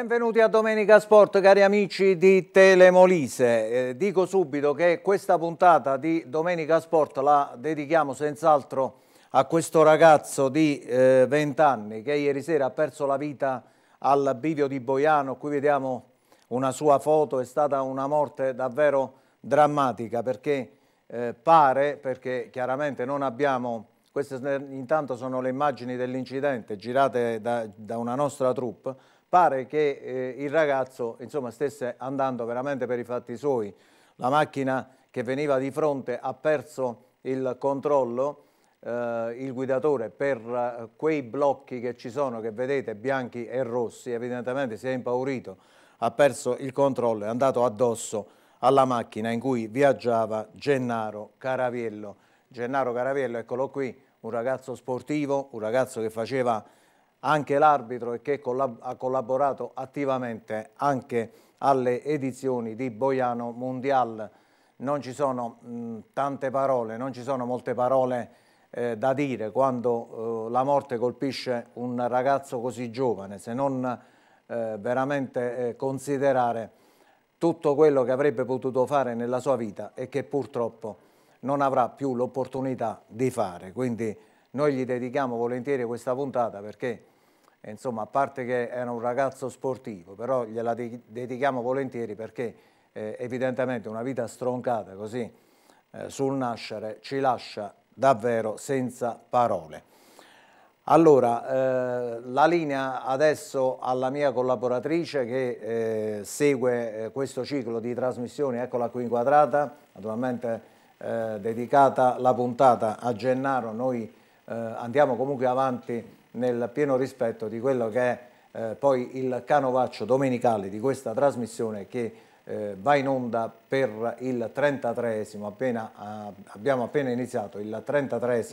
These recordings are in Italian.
Benvenuti a Domenica Sport cari amici di Telemolise, eh, dico subito che questa puntata di Domenica Sport la dedichiamo senz'altro a questo ragazzo di eh, 20 anni che ieri sera ha perso la vita al bivio di Boiano, qui vediamo una sua foto, è stata una morte davvero drammatica perché eh, pare, perché chiaramente non abbiamo, queste intanto sono le immagini dell'incidente girate da, da una nostra troupe, pare che eh, il ragazzo insomma, stesse andando veramente per i fatti suoi. La macchina che veniva di fronte ha perso il controllo, eh, il guidatore per eh, quei blocchi che ci sono, che vedete bianchi e rossi, evidentemente si è impaurito, ha perso il controllo, è andato addosso alla macchina in cui viaggiava Gennaro Caraviello. Gennaro Caraviello, eccolo qui, un ragazzo sportivo, un ragazzo che faceva anche l'arbitro e che collab ha collaborato attivamente anche alle edizioni di Boiano Mondial. Non ci sono mh, tante parole, non ci sono molte parole eh, da dire quando eh, la morte colpisce un ragazzo così giovane, se non eh, veramente eh, considerare tutto quello che avrebbe potuto fare nella sua vita e che purtroppo non avrà più l'opportunità di fare. Quindi noi gli dedichiamo volentieri questa puntata perché insomma, a parte che era un ragazzo sportivo, però gliela dedichiamo volentieri perché eh, evidentemente una vita stroncata così eh, sul nascere ci lascia davvero senza parole. Allora, eh, la linea adesso alla mia collaboratrice che eh, segue eh, questo ciclo di trasmissioni, eccola qui inquadrata, naturalmente eh, dedicata la puntata a Gennaro, noi eh, andiamo comunque avanti nel pieno rispetto di quello che è eh, poi il canovaccio domenicale di questa trasmissione che eh, va in onda per il 33 appena, eh, abbiamo appena iniziato il 33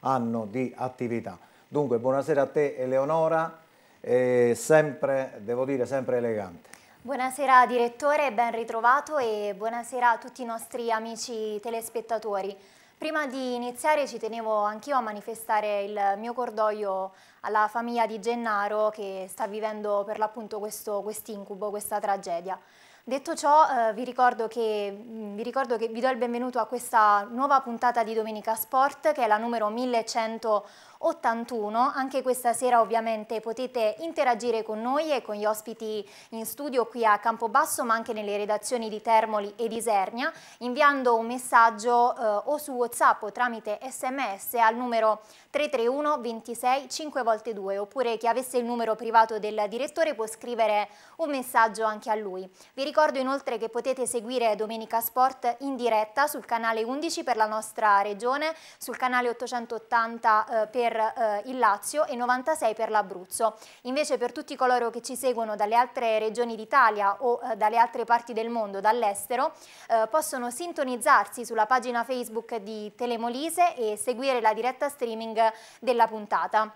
anno di attività. Dunque buonasera a te Eleonora, sempre, devo dire sempre elegante. Buonasera direttore, ben ritrovato e buonasera a tutti i nostri amici telespettatori. Prima di iniziare ci tenevo anch'io a manifestare il mio cordoglio alla famiglia di Gennaro che sta vivendo per l'appunto questo quest incubo, questa tragedia. Detto ciò, eh, vi, ricordo che, mm, vi, ricordo che, vi do il benvenuto a questa nuova puntata di Domenica Sport, che è la numero 1100 81. Anche questa sera ovviamente potete interagire con noi e con gli ospiti in studio qui a Campobasso ma anche nelle redazioni di Termoli e di Isernia inviando un messaggio eh, o su Whatsapp o tramite sms al numero 331 26 5 volte 2 oppure chi avesse il numero privato del direttore può scrivere un messaggio anche a lui. Vi ricordo inoltre che potete seguire Domenica Sport in diretta sul canale 11 per la nostra regione, sul canale 880 eh, per per eh, il Lazio e 96 per l'Abruzzo. Invece per tutti coloro che ci seguono dalle altre regioni d'Italia o eh, dalle altre parti del mondo, dall'estero, eh, possono sintonizzarsi sulla pagina Facebook di Telemolise e seguire la diretta streaming della puntata.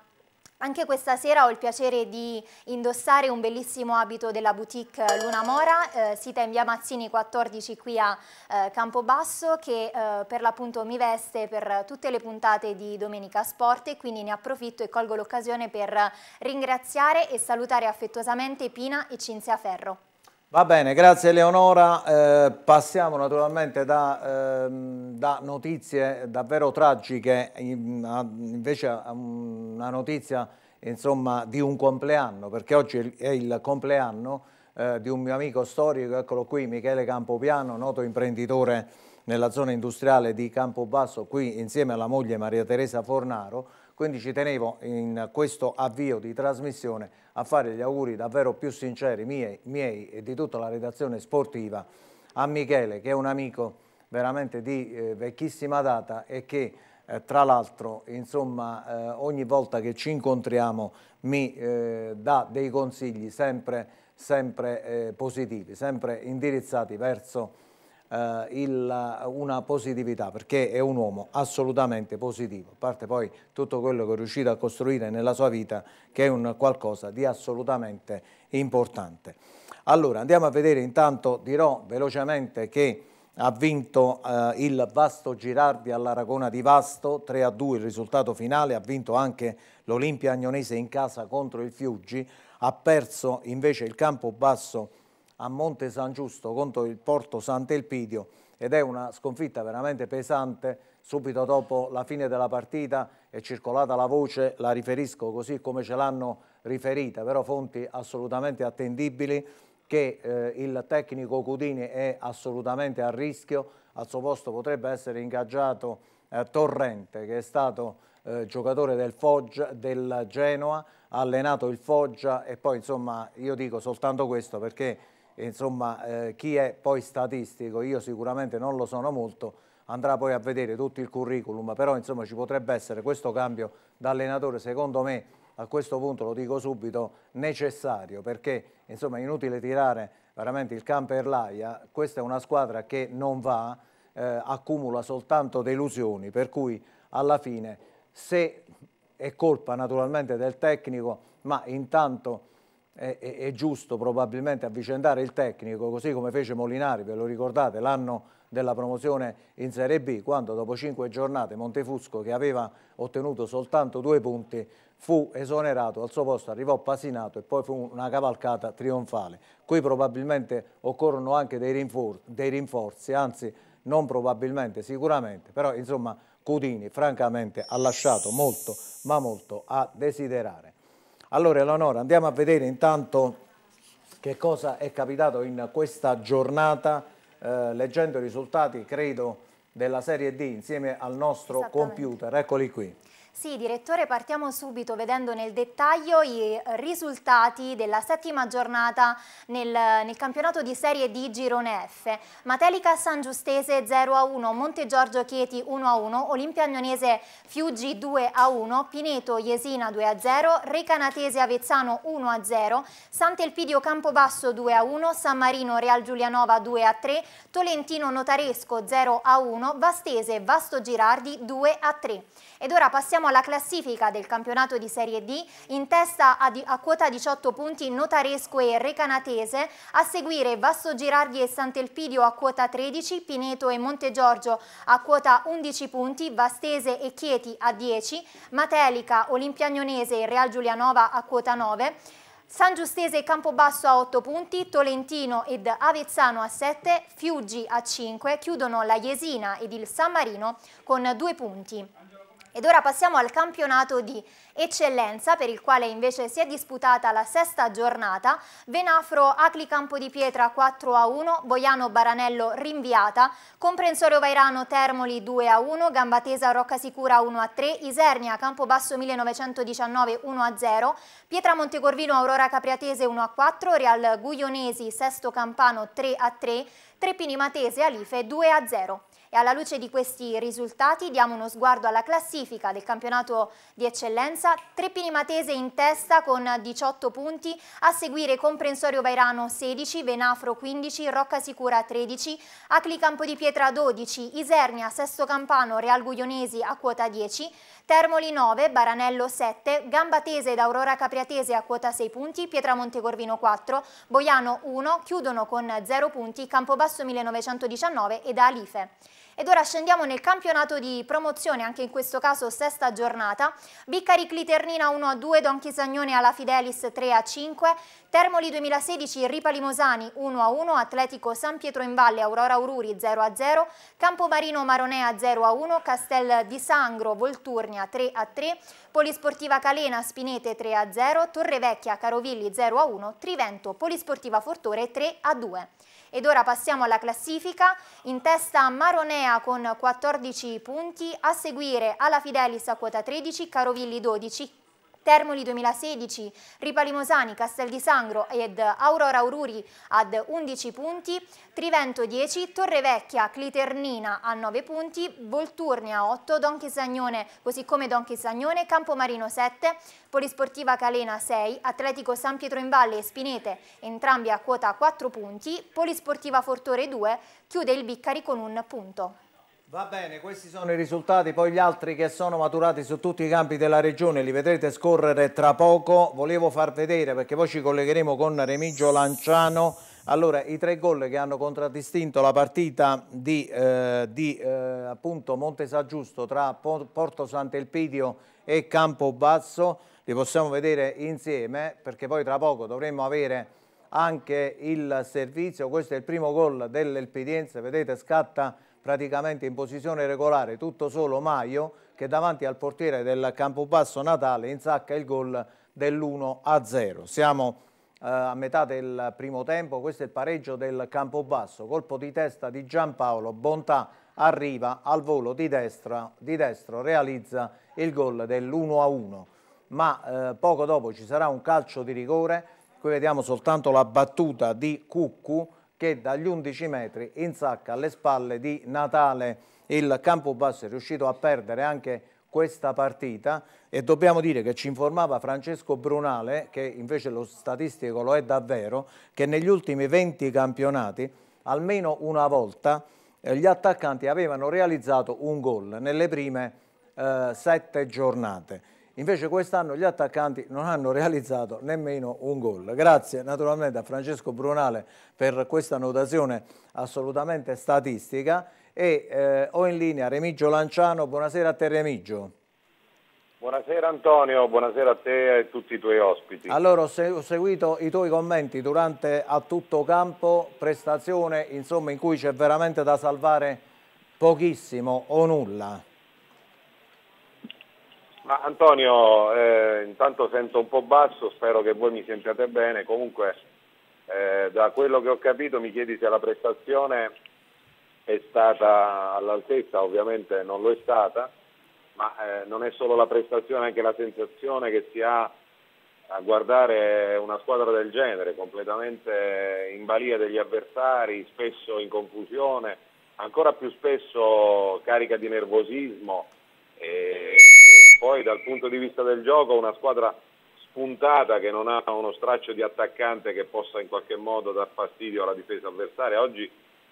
Anche questa sera ho il piacere di indossare un bellissimo abito della boutique eh, Luna Mora, eh, sita in via Mazzini 14 qui a eh, Campobasso, che eh, per l'appunto mi veste per tutte le puntate di Domenica Sport e quindi ne approfitto e colgo l'occasione per ringraziare e salutare affettuosamente Pina e Cinzia Ferro. Va bene, grazie Eleonora. Eh, passiamo naturalmente da, eh, da, notizie davvero tragiche in, a, invece a una notizia insomma, di un compleanno, perché oggi è il compleanno eh, di un mio amico storico, eccolo qui, Michele Campopiano, noto imprenditore nella zona industriale di Campobasso, qui insieme alla moglie Maria Teresa Fornaro. Quindi ci tenevo in questo avvio di trasmissione a fare gli auguri davvero più sinceri miei, miei e di tutta la redazione sportiva a Michele che è un amico veramente di eh, vecchissima data e che eh, tra l'altro insomma eh, ogni volta che ci incontriamo mi eh, dà dei consigli sempre, sempre eh, positivi, sempre indirizzati verso eh, il, eh, una positività, perché è un uomo assolutamente positivo, a parte poi tutto quello che è riuscito a costruire nella sua vita, che è un qualcosa di assolutamente importante. Allora, andiamo a vedere intanto, dirò velocemente che ha vinto eh, il Vasto Girardi all'Aragona di Vasto, 3 a 2 il risultato finale, ha vinto anche l'Olimpia Agnonese in casa contro il Fiuggi, ha perso invece il campo basso a Monte San Giusto contro il Porto Sant'Elpidio ed è una sconfitta veramente pesante. Subito dopo la fine della partita è circolata la voce, la riferisco così come ce l'hanno riferita, però fonti assolutamente attendibili che eh, il tecnico Cudini è assolutamente a rischio, al suo posto potrebbe essere ingaggiato eh, Torrente che è stato eh, giocatore del, Foggia, del Genoa, ha allenato il Foggia e poi insomma io dico soltanto questo perché insomma eh, chi è poi statistico, io sicuramente non lo sono molto, andrà poi a vedere tutto il curriculum, però insomma ci potrebbe essere questo cambio da allenatore, secondo me a questo punto lo dico subito, necessario, perché insomma è inutile tirare veramente il camper l'aia, questa è una squadra che non va, eh, accumula soltanto delusioni, per cui alla fine se è colpa naturalmente del tecnico, ma intanto è, è, è, giusto probabilmente avvicendare il tecnico, così come fece Molinari, ve lo ricordate, l'anno della promozione in Serie B, quando dopo cinque giornate Montefusco, che aveva ottenuto soltanto due punti, fu esonerato, al suo posto arrivò Pasinato e poi fu una cavalcata trionfale. Qui probabilmente occorrono anche dei, rinfor dei rinforzi, anzi non probabilmente, sicuramente, però insomma Cudini francamente ha lasciato molto, ma molto a desiderare. Allora Eleonora, andiamo a vedere intanto che cosa è capitato in questa giornata, eh, leggendo i risultati, credo, della Serie D insieme al nostro computer. Eccoli qui. Sì, direttore, partiamo subito vedendo nel dettaglio i risultati della settima giornata nel, nel campionato di Serie D Girone F. Matelica San Giustese 0-1, Monte Giorgio Chieti 1-1, Olimpia Agnonese Fiuggi 2-1, Pineto Iesina 2-0, Recanatese Avezzano 1-0, Sant'Elpidio Campobasso 2-1, San Marino Real Giulianova 2-3, Tolentino Notaresco 0-1, Vastese Vasto Girardi 2-3. Ed ora passiamo Guardiamo la classifica del campionato di Serie D, in testa a, di, a quota 18 punti Notaresco e Recanatese, a seguire Vasso Girardi e Sant'Elpidio a quota 13, Pineto e Montegiorgio a quota 11 punti, Vastese e Chieti a 10, Matelica, Olimpiagnonese e Real Giulianova a quota 9, San Giustese e Campobasso a 8 punti, Tolentino ed Avezzano a 7, Fiuggi a 5, chiudono la Jesina ed il San Marino con 2 punti. Ed ora passiamo al campionato di eccellenza per il quale invece si è disputata la sesta giornata. Venafro, Acli Campo di Pietra 4 a 1, Boiano Baranello rinviata, Comprensorio Vairano Termoli 2 a 1, Gambatesa Rocca Sicura 1 a 3, Isernia Campobasso 1919 1 a 0, Pietra Montecorvino Aurora Capriatese 1 a 4, Real Guglionesi Sesto Campano 3 a 3, Trepini Matese Alife 2 a 0 alla luce di questi risultati diamo uno sguardo alla classifica del campionato di eccellenza. Treppini Matese in testa con 18 punti, a seguire Comprensorio Vairano 16, Venafro 15, Rocca Sicura 13, Acli Campo di Pietra 12, Isernia, Sesto Campano, Real Guglionesi a quota 10, Termoli 9, Baranello 7, Gambatese ed Aurora Capriatese a quota 6 punti, Pietramonte Corvino 4, Boiano 1, chiudono con 0 punti Campobasso 1919 ed Alife. Ed ora scendiamo nel campionato di promozione, anche in questo caso sesta giornata. Biccari Cliternina 1 a 2, Don Chisagnone alla Fidelis 3 a 5, Termoli 2016 Ripali Mosani 1 a 1, Atletico San Pietro in Valle Aurora Ururi 0 a 0, Campomarino Maronea 0 a 1, Castel di Sangro Volturnia 3 a 3, Polisportiva Calena Spinete 3 a 0, Torrevecchia Carovilli 0 a 1, Trivento Polisportiva Fortore 3 a 2. Ed ora passiamo alla classifica, in testa Maronea con 14 punti, a seguire Alla Fidelis a quota 13, Carovilli 12, Termoli 2016, Ripalimosani, Castel di Sangro ed Aurora Aururi ad 11 punti, Trivento 10, Torrevecchia, Cliternina a 9 punti, Volturni a 8, Don Chisagnone, così come Don Chisagnone, Campomarino 7, Polisportiva Calena 6, Atletico San Pietro in Valle e Spinete, entrambi a quota 4 punti, Polisportiva Fortore 2, chiude il Biccari con un punto. Va bene, questi sono i risultati, poi gli altri che sono maturati su tutti i campi della regione li vedrete scorrere tra poco. Volevo far vedere perché poi ci collegheremo con Remigio Lanciano. Allora, i tre gol che hanno contraddistinto la partita di, eh, di eh, Montesaggiusto tra Porto Sant'Elpidio e Campo Basso li possiamo vedere insieme perché poi tra poco dovremo avere anche il servizio. Questo è il primo gol dell'Elpidienza, vedete scatta praticamente in posizione regolare, tutto solo Maio che davanti al portiere del Campobasso Natale insacca il gol dell'1-0. Siamo eh, a metà del primo tempo, questo è il pareggio del Campobasso, colpo di testa di Giampaolo, Bontà arriva al volo di, destra, di destro, realizza il gol dell'1-1, ma eh, poco dopo ci sarà un calcio di rigore, qui vediamo soltanto la battuta di Cuccu, che dagli 11 metri insacca alle spalle di Natale. Il Campobasso è riuscito a perdere anche questa partita e dobbiamo dire che ci informava Francesco Brunale, che invece lo statistico lo è davvero, che negli ultimi 20 campionati almeno una volta eh, gli attaccanti avevano realizzato un gol nelle prime eh, sette giornate. Invece quest'anno gli attaccanti non hanno realizzato nemmeno un gol. Grazie naturalmente a Francesco Brunale per questa notazione assolutamente statistica e eh, ho in linea Remigio Lanciano, buonasera a te Remigio. Buonasera Antonio, buonasera a te e a tutti i tuoi ospiti. Allora ho, seguito i tuoi commenti durante a tutto campo, prestazione insomma in cui c'è veramente da salvare pochissimo o nulla. Ma Antonio, eh, intanto sento un po' basso, spero che voi mi sentiate bene. Comunque, eh, da quello che ho capito, mi chiedi se la prestazione è stata all'altezza, ovviamente non lo è stata, ma eh, non è solo la prestazione, anche la sensazione che si ha a guardare una squadra del genere, completamente in balia degli avversari, spesso in confusione, ancora più spesso carica di nervosismo. E poi dal punto di vista del gioco una squadra spuntata che non ha uno straccio di attaccante che possa in qualche modo dar fastidio alla difesa avversaria. Oggi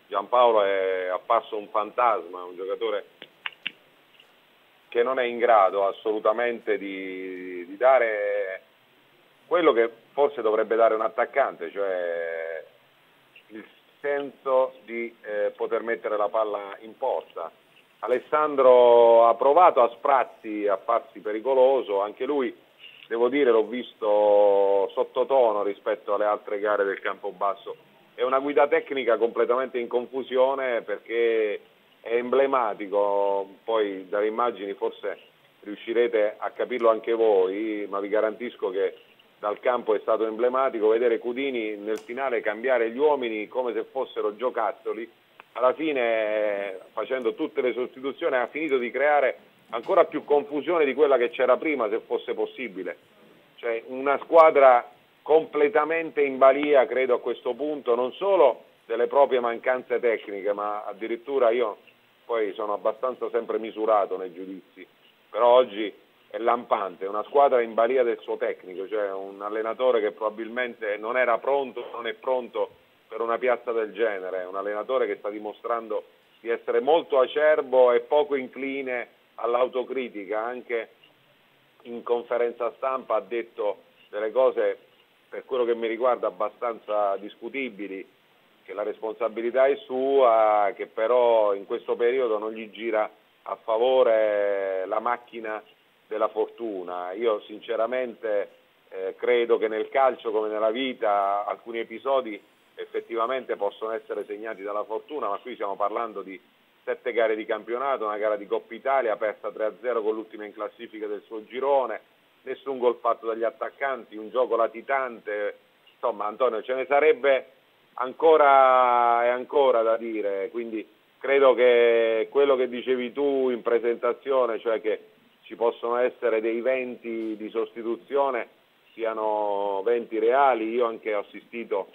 Giampaolo è apparso un fantasma, un giocatore che non è in grado assolutamente di, di dare quello che forse dovrebbe dare un attaccante, cioè il senso di eh, poter mettere la palla in porta. Alessandro ha provato a sprazzi a farsi pericoloso, anche lui devo dire l'ho visto sottotono rispetto alle altre gare del campo basso. È una guida tecnica completamente in confusione perché è emblematico, poi dalle immagini forse riuscirete a capirlo anche voi, ma vi garantisco che dal campo è stato emblematico vedere Cudini nel finale cambiare gli uomini come se fossero giocattoli alla fine facendo tutte le sostituzioni ha finito di creare ancora più confusione di quella che c'era prima se fosse possibile. Cioè, una squadra completamente in balia credo a questo punto non solo delle proprie mancanze tecniche ma addirittura io poi sono abbastanza sempre misurato nei giudizi, però oggi è lampante, una squadra in balia del suo tecnico, cioè un allenatore che probabilmente non era pronto, non è pronto per una piazza del genere, un allenatore che sta dimostrando di essere molto acerbo e poco incline all'autocritica, anche in conferenza stampa ha detto delle cose per quello che mi riguarda abbastanza discutibili, che la responsabilità è sua, che però in questo periodo non gli gira a favore la macchina della fortuna. Io sinceramente eh, credo che nel calcio come nella vita alcuni episodi effettivamente possono essere segnati dalla fortuna, ma qui stiamo parlando di sette gare di campionato, una gara di Coppa Italia persa 3-0 con l'ultima in classifica del suo girone, nessun gol fatto dagli attaccanti, un gioco latitante, insomma Antonio ce ne sarebbe ancora e ancora da dire, quindi credo che quello che dicevi tu in presentazione, cioè che ci possono essere dei venti di sostituzione, siano venti reali, io anche ho assistito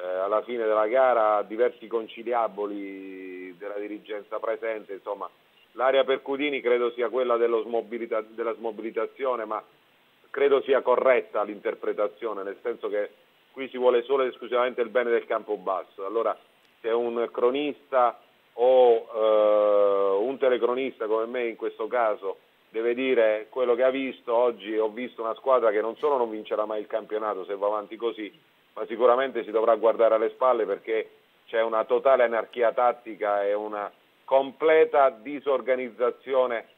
eh, alla fine della gara diversi conciliaboli della dirigenza presente, insomma l'area per Cudini credo sia quella smobilita della smobilitazione, ma credo sia corretta l'interpretazione, nel senso che qui si vuole solo ed esclusivamente il bene del campo basso. Allora se un cronista o eh, un telecronista come me in questo caso deve dire quello che ha visto, oggi ho visto una squadra che non solo non vincerà mai il campionato se va avanti così, ma sicuramente si dovrà guardare alle spalle perché c'è una totale anarchia tattica e una completa disorganizzazione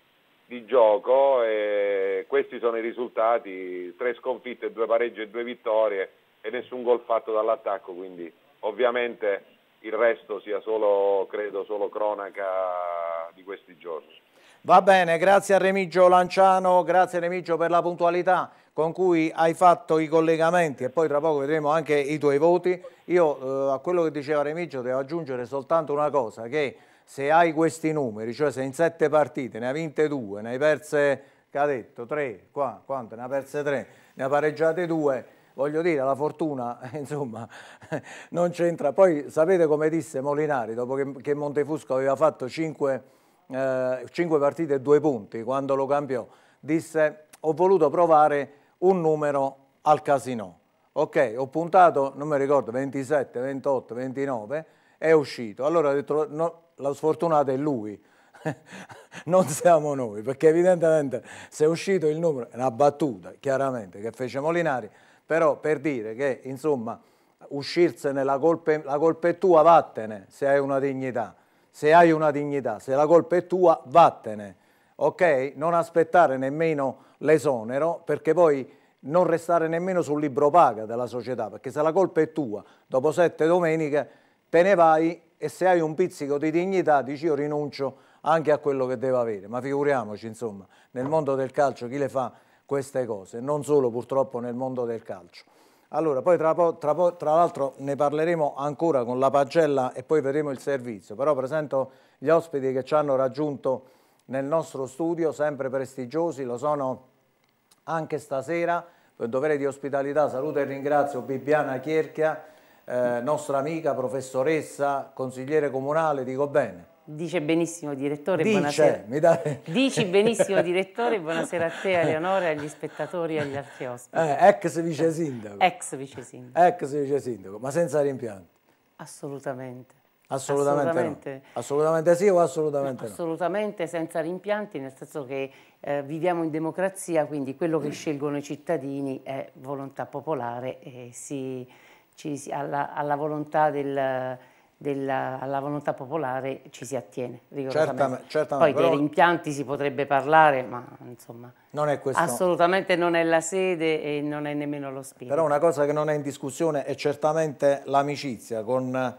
di gioco e questi sono i risultati, tre sconfitte, due pareggi e due vittorie e nessun gol fatto dall'attacco, quindi ovviamente il resto sia solo, credo, solo cronaca di questi giorni. Va bene, grazie a Remigio Lanciano, grazie Remigio per la puntualità con cui hai fatto i collegamenti e poi tra poco vedremo anche i tuoi voti. Io eh, a quello che diceva Remigio devo aggiungere soltanto una cosa, che se hai questi numeri, cioè se in sette partite ne hai vinte due, ne hai perse, che ha detto, tre, qua, quanto? Ne ha perse tre, ne ha pareggiate due, voglio dire, la fortuna, insomma, non c'entra. Poi sapete come disse Molinari, dopo che, che Montefusco aveva fatto cinque eh, 5 partite e 2 punti quando lo cambiò, disse ho voluto provare un numero al casino. Ok, ho puntato, non mi ricordo, 27, 28, 29, è uscito. Allora ho detto, no, la sfortunata è lui, non siamo noi, perché evidentemente se è uscito il numero, è una battuta chiaramente che fece Molinari, però per dire che insomma uscirsene la colpa, la colpa è tua, vattene se hai una dignità se hai una dignità, se la colpa è tua, vattene, ok? Non aspettare nemmeno l'esonero perché poi non restare nemmeno sul libro paga della società, perché se la colpa è tua, dopo sette domeniche te ne vai e se hai un pizzico di dignità dici io rinuncio anche a quello che devo avere, ma figuriamoci insomma, nel mondo del calcio chi le fa queste cose, non solo purtroppo nel mondo del calcio. Allora, poi tra, tra, tra l'altro ne parleremo ancora con la pagella e poi vedremo il servizio, però presento gli ospiti che ci hanno raggiunto nel nostro studio, sempre prestigiosi, lo sono anche stasera, per dovere di ospitalità saluto e ringrazio Bibiana Chierchia, eh, nostra amica, professoressa, consigliere comunale, dico bene. Dice benissimo direttore, Dice, buonasera. Mi dà... Dici benissimo direttore, buonasera a te, a Leonora, agli spettatori e agli altri ospiti. Eh, ex vice sindaco. Ex vice sindaco. Ex vice sindaco, ma senza rimpianti. Assolutamente. Assolutamente, assolutamente. No. assolutamente sì o assolutamente no? Assolutamente no. senza rimpianti, nel senso che eh, viviamo in democrazia, quindi quello che scelgono i cittadini è volontà popolare e si, ci, alla, alla volontà del della, alla volontà popolare ci si attiene rigorosamente. Certamente, certamente, Poi dei rimpianti si potrebbe parlare, ma insomma non è questo. assolutamente non è la sede e non è nemmeno lo spirito. Però una cosa che non è in discussione è certamente l'amicizia con,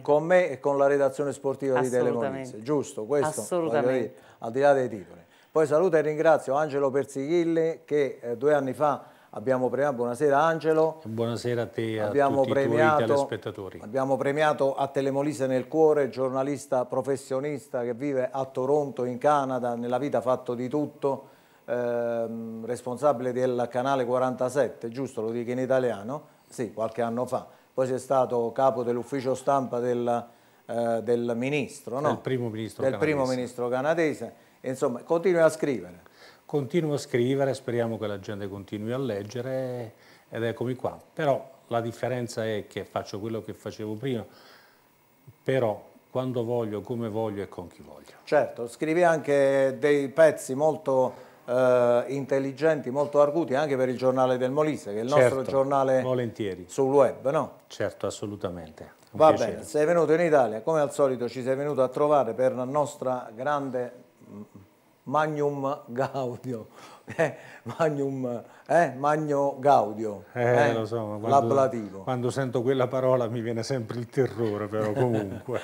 con, me e con la redazione sportiva di Telemonizia, giusto? Questo, assolutamente. Dire, al di là dei titoli. Poi saluto e ringrazio Angelo Persichilli che eh, due anni fa Abbiamo premiato, buonasera Angelo. Buonasera a te e abbiamo a tutti premiato, i tuoi telespettatori. Abbiamo premiato a Telemolise nel cuore, giornalista professionista che vive a Toronto, in Canada, nella vita fatto di tutto, ehm, responsabile del canale 47, giusto, lo dico in italiano, sì, qualche anno fa. Poi sei stato capo dell'ufficio stampa del, eh, del ministro, no? Del primo ministro del canadese. Primo ministro canadese. Insomma, continui a scrivere continuo a scrivere, speriamo che la gente continui a leggere ed eccomi qua. Però la differenza è che faccio quello che facevo prima, però quando voglio, come voglio e con chi voglio. Certo, scrivi anche dei pezzi molto eh, intelligenti, molto arguti anche per il giornale del Molise, che è il certo, nostro giornale volentieri. sul web, no? Certo, assolutamente. Un Va piacere. bene, sei venuto in Italia, come al solito ci sei venuto a trovare per la nostra grande mm, Magnum Gaudio, eh, Magnum, eh, Magno Gaudio, eh, lo eh, so, quando, l'ablativo. Quando sento quella parola mi viene sempre il terrore, però comunque.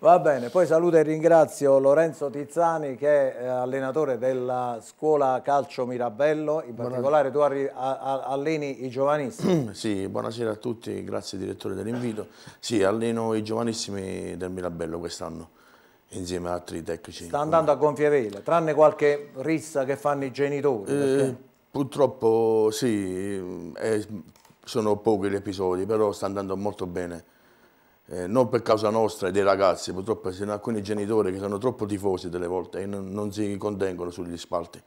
Va bene, poi saluto e ringrazio Lorenzo Tizzani che è allenatore della scuola calcio Mirabello, in particolare tu alleni i giovanissimi. sì, buonasera a tutti, grazie direttore dell'invito. Sì, alleno i giovanissimi del Mirabello quest'anno insieme ad altri tecnici. Sta andando a gonfie vele, tranne qualche rissa che fanno i genitori. Eh, purtroppo sì, eh, sono pochi gli episodi, però sta andando molto bene. Eh, non per causa nostra e dei ragazzi, purtroppo ci sono alcuni genitori che sono troppo tifosi delle volte e non, non si contengono sugli spalti.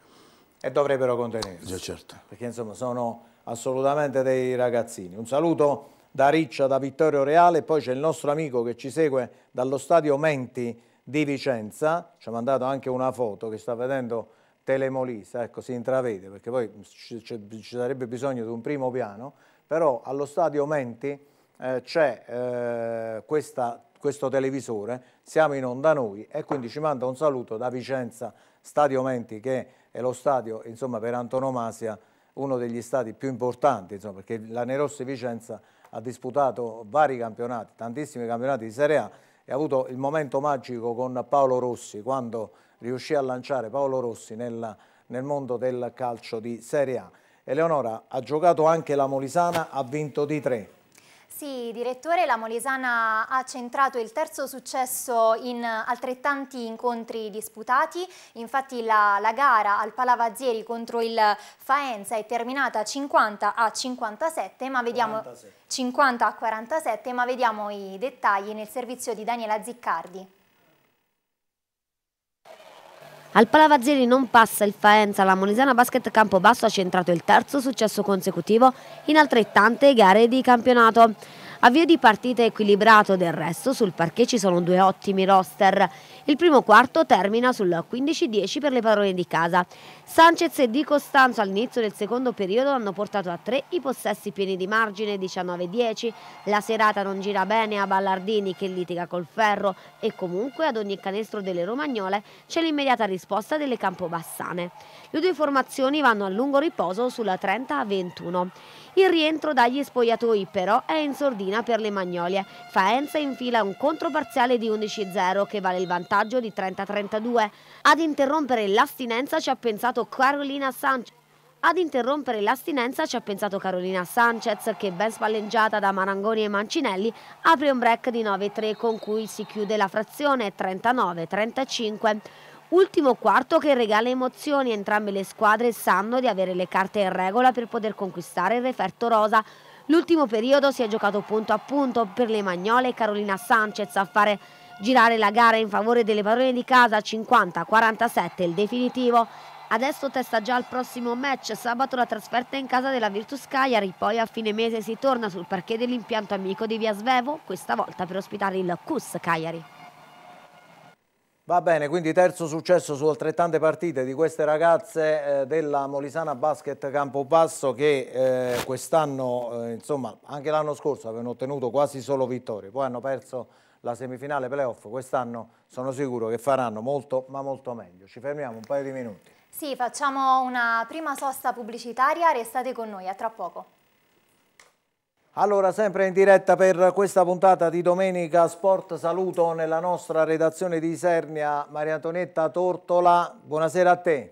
E dovrebbero contenersi. Sì, eh, certo. Perché insomma sono assolutamente dei ragazzini. Un saluto da Riccia, da Vittorio Reale, poi c'è il nostro amico che ci segue dallo stadio Menti di Vicenza, ci ha mandato anche una foto che sta vedendo Telemolisa, ecco si intravede perché poi ci, sarebbe bisogno di un primo piano, però allo stadio Menti eh, c'è eh, questo televisore, siamo in onda noi e quindi ci manda un saluto da Vicenza, stadio Menti che è lo stadio insomma, per antonomasia uno degli stati più importanti, insomma, perché la Nerossi Vicenza ha disputato vari campionati, tantissimi campionati di Serie A e ha avuto il momento magico con Paolo Rossi quando riuscì a lanciare Paolo Rossi nel, nel mondo del calcio di Serie A. Eleonora ha giocato anche la Molisana, ha vinto di tre. Sì, direttore, la Molesana ha centrato il terzo successo in altrettanti incontri disputati, infatti la, la gara al Palavazzieri contro il Faenza è terminata 50 a 57, ma vediamo, 50 a 47, ma vediamo i dettagli nel servizio di Daniela Ziccardi. Al Palavazzeri non passa il Faenza, la Molisana Basket Campo Basso ha centrato il terzo successo consecutivo in altrettante gare di campionato. Avvio di partita equilibrato, del resto sul parquet ci sono due ottimi roster. Il primo quarto termina sul 15-10 per le parole di casa. Sanchez e Di Costanzo all'inizio del secondo periodo hanno portato a tre i possessi pieni di margine 19-10. La serata non gira bene a Ballardini che litiga col ferro e comunque ad ogni canestro delle romagnole c'è l'immediata risposta delle campobassane. Le due formazioni vanno a lungo riposo sulla 30-21. Il rientro dagli spogliatoi però è in sordina per le magnolie. Faenza infila un controparziale di 11-0 che vale il vantaggio vantaggio di 30-32. Ad interrompere l'astinenza ci ha pensato Carolina Sanchez. Ad interrompere l'astinenza ci ha pensato Carolina Sanchez che ben spalleggiata da Marangoni e Mancinelli apre un break di 9-3 con cui si chiude la frazione 39-35. Ultimo quarto che regala emozioni, entrambe le squadre sanno di avere le carte in regola per poter conquistare il referto rosa. L'ultimo periodo si è giocato punto a punto per le Magnole e Carolina Sanchez a fare girare la gara in favore delle padrone di casa 50-47 il definitivo. Adesso testa già al prossimo match, sabato la trasferta in casa della Virtus Cagliari, poi a fine mese si torna sul parquet dell'impianto amico di Via Svevo, questa volta per ospitare il CUS Cagliari. Va bene, quindi terzo successo su altrettante partite di queste ragazze eh, della Molisana Basket Campobasso che eh, quest'anno, eh, insomma anche l'anno scorso avevano ottenuto quasi solo vittorie, poi hanno perso la semifinale playoff quest'anno sono sicuro che faranno molto ma molto meglio. Ci fermiamo un paio di minuti. Sì, facciamo una prima sosta pubblicitaria, restate con noi, a tra poco. Allora, sempre in diretta per questa puntata di Domenica Sport, saluto nella nostra redazione di Isernia Maria Antonietta Tortola, buonasera a te.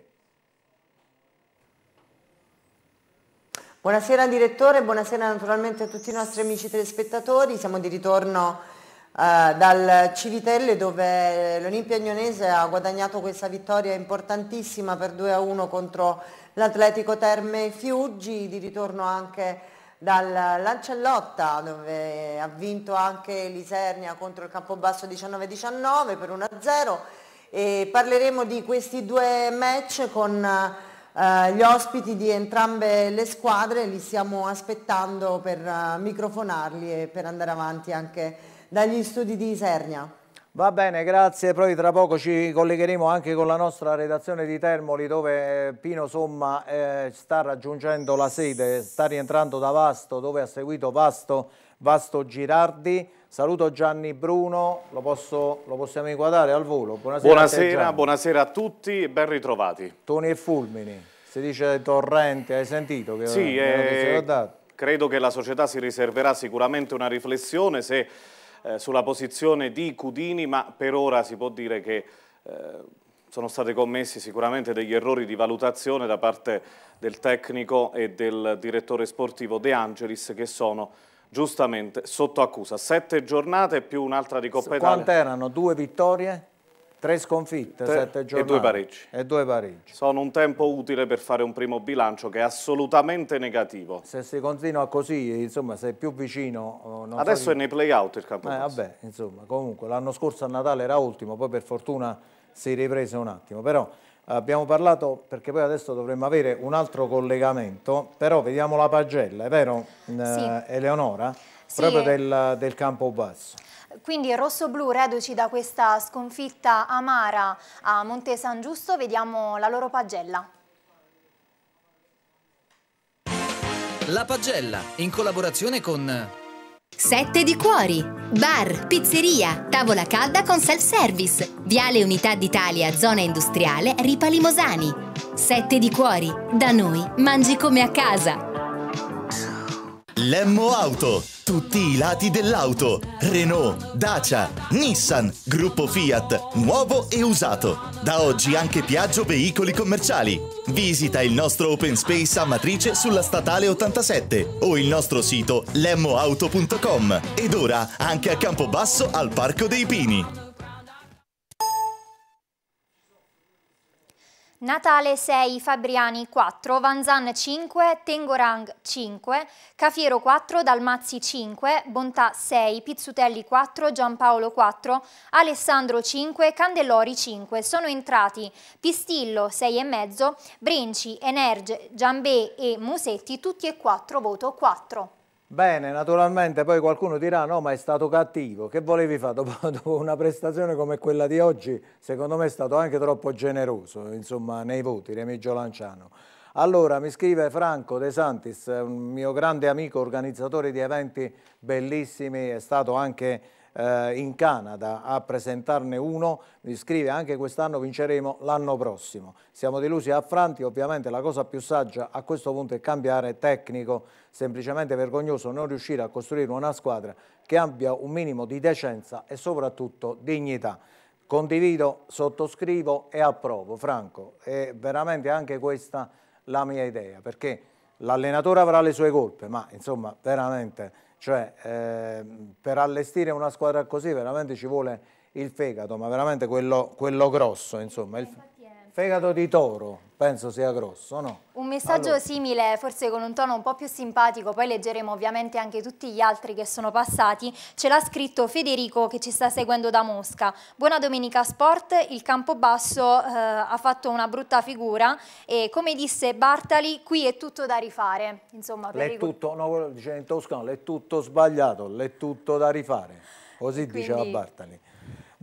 Buonasera direttore, buonasera naturalmente a tutti i nostri amici telespettatori, siamo di ritorno eh, dal Civitelle dove l'Olimpia Agnonese ha guadagnato questa vittoria importantissima per 2-1 contro l'Atletico Terme Fiuggi, di ritorno anche dal Lancellotta dove ha vinto anche l'Isernia contro il Campobasso 19-19 per 1-0 e parleremo di questi due match con uh, gli ospiti di entrambe le squadre, li stiamo aspettando per uh, microfonarli e per andare avanti anche dagli studi di Isernia. Va bene, grazie. Poi tra poco ci collegheremo anche con la nostra redazione di Termoli dove eh, Pino Somma eh, sta raggiungendo la sede, sta rientrando da Vasto dove ha seguito Vasto, Vasto Girardi. Saluto Gianni Bruno, lo, posso, lo possiamo inquadrare al volo. Buonasera, buonasera a, te, buonasera a tutti e ben ritrovati. Toni e Fulmini, si dice torrente, hai sentito? Che sì, eh, credo che la società si riserverà sicuramente una riflessione se eh, sulla posizione di Cudini, ma per ora si può dire che eh, sono stati commessi sicuramente degli errori di valutazione da parte del tecnico e del direttore sportivo De Angelis che sono giustamente sotto accusa. Sette giornate più un'altra di Coppa Italia. Quante erano? Due vittorie? Tre sconfitte, Tre, sette giorni. E due pareggi. E due pareggi. Sono un tempo utile per fare un primo bilancio che è assolutamente negativo. Se si continua così, insomma, sei più vicino... Eh, adesso so è nei play-out il campo. Eh, vabbè, insomma, comunque l'anno scorso a Natale era ultimo, poi per fortuna si riprese un attimo. Però abbiamo parlato, perché poi adesso dovremmo avere un altro collegamento, però vediamo la pagella, è vero sì. Eh, Eleonora? Sì. Proprio del, del campo basso. Quindi rosso-blu reduci da questa sconfitta amara a Monte San Giusto, vediamo la loro pagella. La pagella, in collaborazione con... 7 di Cuori, bar, pizzeria, tavola calda con self-service, Viale Unità d'Italia, zona industriale, Ripa Limosani. 7 di Cuori, da noi mangi come a casa. Lemmo Auto, tutti i lati dell'auto, Renault, Dacia, Nissan, gruppo Fiat, nuovo e usato. Da oggi anche Piaggio Veicoli Commerciali. Visita il nostro open space a Matrice sulla statale 87 o il nostro sito lemmoauto.com ed ora anche a Campobasso al Parco dei Pini. Natale 6, Fabriani 4, Vanzan 5, Tengorang 5, Cafiero 4, Dalmazzi 5, Bontà 6, Pizzutelli 4, Giampaolo 4, Alessandro 5, Candellori 5. Sono entrati Pistillo 6,5, Brinci, Energe, Giambè e Musetti, tutti e quattro voto 4. Bene, naturalmente poi qualcuno dirà no ma è stato cattivo, che volevi fare dopo, dopo, una prestazione come quella di oggi? Secondo me è stato anche troppo generoso, insomma, nei voti, Remigio Lanciano. Allora, mi scrive Franco De Santis, un mio grande amico, organizzatore di eventi bellissimi, è stato anche eh, in Canada a presentarne uno, mi scrive anche quest'anno vinceremo l'anno prossimo. Siamo delusi e affranti, ovviamente la cosa più saggia a questo punto è cambiare tecnico, semplicemente vergognoso non riuscire a costruire una squadra che abbia un minimo di decenza e soprattutto dignità. Condivido, sottoscrivo e approvo, Franco, è veramente anche questa la mia idea, perché l'allenatore avrà le sue colpe, ma insomma veramente cioè, eh, per allestire una squadra così veramente ci vuole il fegato, ma veramente quello, quello grosso, insomma. Il... Esatto. Fegato di toro, penso sia grosso, no? Un messaggio allora. simile, forse con un tono un po' più simpatico, poi leggeremo ovviamente anche tutti gli altri che sono passati, ce l'ha scritto Federico che ci sta seguendo da Mosca. Buona domenica sport, il Campobasso eh, ha fatto una brutta figura e come disse Bartali, qui è tutto da rifare. Insomma, per l'è tutto, no, dice in toscano, l'è tutto sbagliato, l'è tutto da rifare. Così Quindi... diceva Bartali.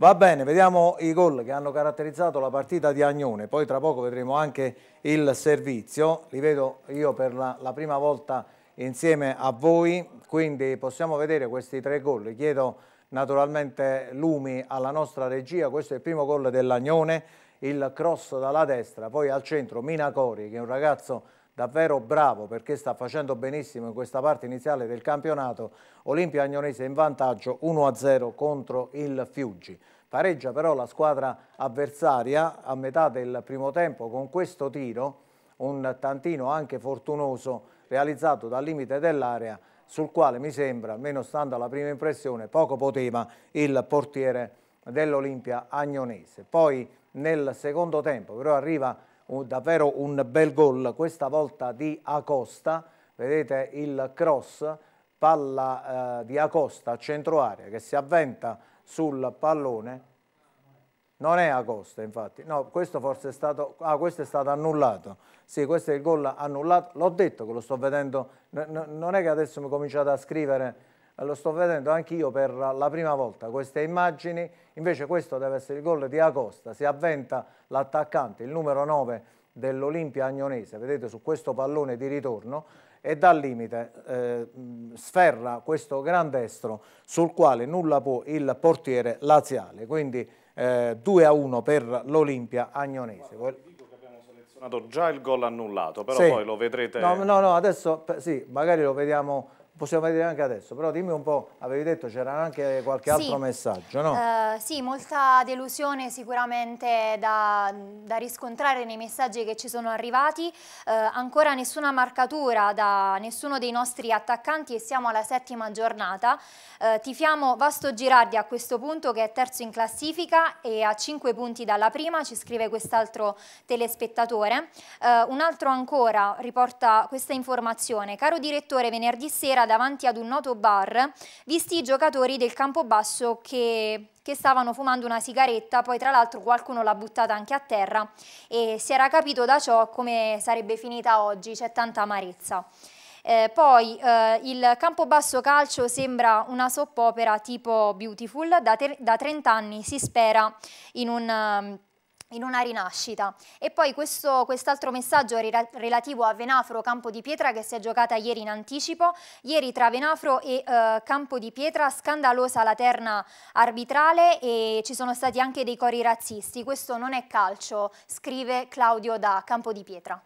Va bene, vediamo i gol che hanno caratterizzato la partita di Agnone, poi tra poco vedremo anche il servizio, li vedo io per la, la prima volta insieme a voi, quindi possiamo vedere questi tre gol, chiedo naturalmente Lumi alla nostra regia, questo è il primo gol dell'Agnone, il cross dalla destra, poi al centro Mina Cori che è un ragazzo davvero bravo perché sta facendo benissimo in questa parte iniziale del campionato, Olimpia Agnonese in vantaggio 1-0 contro il Fiuggi. Pareggia però la squadra avversaria a metà del primo tempo con questo tiro, un tantino anche fortunoso realizzato dal limite dell'area sul quale mi sembra, almeno stando alla prima impressione, poco poteva il portiere dell'Olimpia Agnonese. Poi nel secondo tempo però arriva davvero un bel gol, questa volta di Acosta, vedete il cross, palla eh, di Acosta, centro area, che si avventa sul pallone, non è Acosta infatti, no, questo forse è stato, ah, questo è stato annullato, sì, questo è il gol annullato, l'ho detto che lo sto vedendo, N non è che adesso mi cominciate a scrivere eh, lo sto vedendo anch'io per la prima volta queste immagini, invece questo deve essere il gol di Acosta, si avventa l'attaccante, il numero 9 dell'Olimpia Agnonese, vedete su questo pallone di ritorno, e dal limite eh, sferra questo gran destro sul quale nulla può il portiere laziale, quindi eh, 2 a 1 per l'Olimpia Agnonese. Guarda, già il gol annullato, però sì. poi lo vedrete. No, no, no adesso sì, magari lo vediamo possiamo vedere anche adesso, però dimmi un po', avevi detto c'era anche qualche altro messaggio, no? Eh, sì, molta delusione sicuramente da, da, riscontrare nei messaggi che ci sono arrivati, eh, ancora nessuna marcatura da nessuno dei nostri attaccanti e siamo alla settima giornata, eh, tifiamo Vasto Girardi a questo punto che è terzo in classifica e a 5 punti dalla prima, ci scrive quest'altro telespettatore, eh, un altro ancora riporta questa informazione, caro direttore venerdì sera era davanti ad un noto bar, visti i giocatori del Campobasso che, che stavano fumando una sigaretta, poi tra l'altro qualcuno l'ha buttata anche a terra e si era capito da ciò come sarebbe finita oggi, c'è tanta amarezza. Eh, poi eh, il Campobasso Calcio sembra una soppopera tipo Beautiful, da, da 30 anni si spera in un... Um, in una rinascita. E poi questo, quest'altro messaggio relativo a Venafro Campo di Pietra che si è giocata ieri in anticipo. Ieri tra Venafro e eh, Campo di Pietra scandalosa la terna arbitrale e ci sono stati anche dei cori razzisti. Questo non è calcio, scrive Claudio da Campo di Pietra.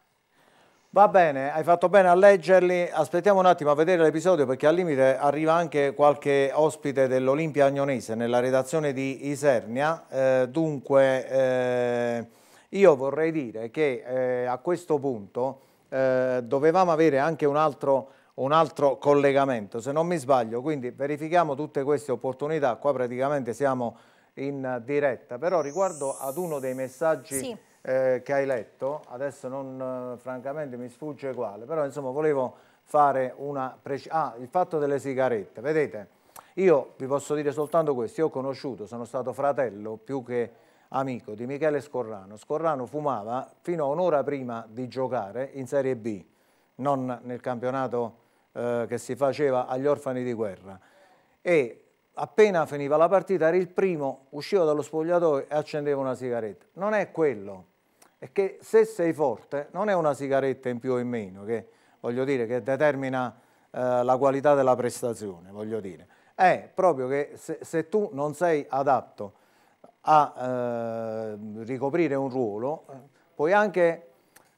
Va bene, hai fatto bene a leggerli, aspettiamo un attimo a vedere l'episodio perché al limite arriva anche qualche ospite dell'Olimpia Agnonese nella redazione di Isernia, eh, dunque eh, io vorrei dire che eh, a questo punto eh, dovevamo avere anche un altro, un altro, collegamento, se non mi sbaglio, quindi verifichiamo tutte queste opportunità, qua praticamente siamo in diretta, però riguardo ad uno dei messaggi... Sì eh, che hai letto, adesso non eh, francamente mi sfugge quale, però insomma volevo fare una precisione. Ah, il fatto delle sigarette, vedete, io vi posso dire soltanto questo, io ho conosciuto, sono stato fratello più che amico di Michele Scorrano. Scorrano fumava fino a un'ora prima di giocare in Serie B, non nel campionato eh, che si faceva agli orfani di guerra. E appena finiva la partita era il primo, usciva dallo spogliatoio e accendeva una sigaretta. Non è quello è che se sei forte non è una sigaretta in più o in meno che, dire, che determina eh, la qualità della prestazione, È proprio che se, se, tu non sei adatto a eh, ricoprire un ruolo, puoi anche,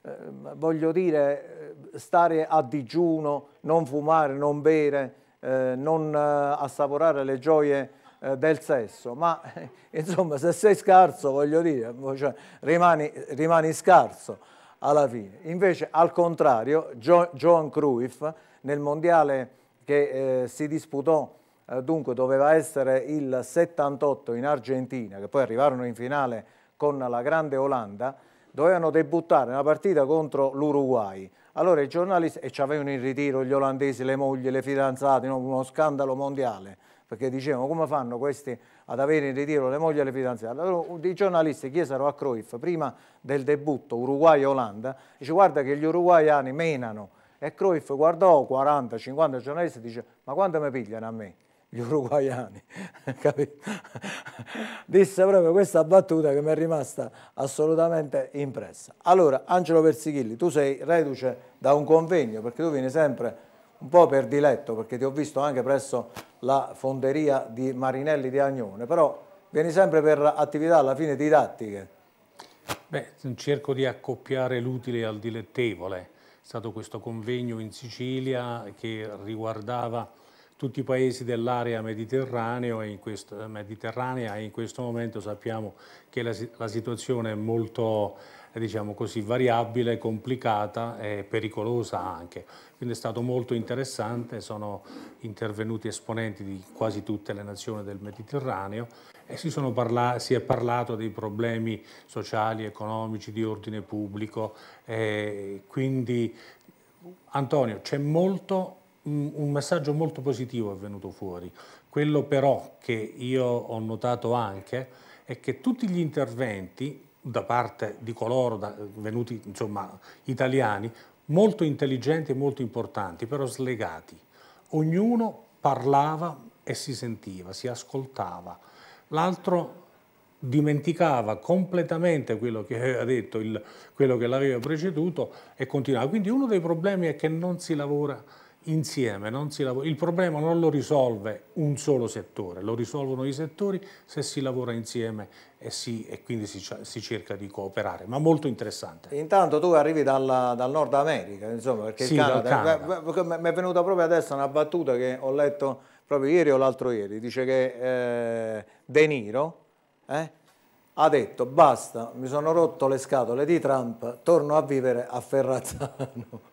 eh, voglio dire, stare a digiuno, non fumare, non bere, eh, non eh, assaporare le gioie eh, del sesso, ma insomma se sei scarso voglio dire, cioè, rimani, rimani, scarso alla fine. Invece al contrario, jo Johan Cruyff nel mondiale che eh, si disputò eh, dunque doveva essere il 78 in Argentina, che poi arrivarono in finale con la grande Olanda, dovevano debuttare una partita contro l'Uruguay. Allora i giornalisti, e ci avevano in ritiro gli olandesi, le mogli, le fidanzate, uno scandalo mondiale perché dicevano come fanno questi ad avere in ritiro le mogli e le fidanzate. Allora i giornalisti chiesero a Cruyff, prima del debutto Uruguay-Olanda, dice guarda che gli uruguayani menano, e Cruyff guardò 40, 50 giornalisti e dice ma quanto mi pigliano a me? gli uruguayani capito? Disse proprio questa battuta che mi è rimasta assolutamente impressa. Allora, Angelo Persichilli, tu sei reduce da un convegno, perché tu vieni sempre un po' per diletto perché ti ho visto anche presso la fonderia di Marinelli di Agnone, però vieni sempre per attività alla fine didattiche. Beh, cerco di accoppiare l'utile al dilettevole. È stato questo convegno in Sicilia che riguardava tutti i paesi dell'area mediterranea e in questo momento sappiamo che la, la situazione è molto diciamo così, variabile, complicata e pericolosa anche. Quindi è stato molto interessante, sono intervenuti esponenti di quasi tutte le nazioni del Mediterraneo e si, si è parlato dei problemi sociali, economici, di ordine pubblico. Eh, quindi Antonio, c'è molto un messaggio molto positivo è venuto fuori. Quello però che io ho notato anche è che tutti gli interventi da parte di coloro da, venuti insomma, italiani molto intelligenti e molto importanti, però slegati. Ognuno parlava e si sentiva, si ascoltava. L'altro dimenticava completamente quello che aveva detto, il, quello che l'aveva preceduto e continuava. Quindi uno dei problemi è che non si lavora insieme il problema non lo risolve un solo settore, lo risolvono i settori se si lavora insieme e, si, e quindi si, si, cerca di cooperare, ma molto interessante. Intanto tu arrivi dalla, dal Nord America, insomma, perché sì, il Canada, Canada. mi è venuta proprio adesso una battuta che ho letto proprio ieri o l'altro ieri, dice che eh, De Niro eh, ha detto basta, mi sono rotto le scatole di Trump, torno a vivere a Ferrazzano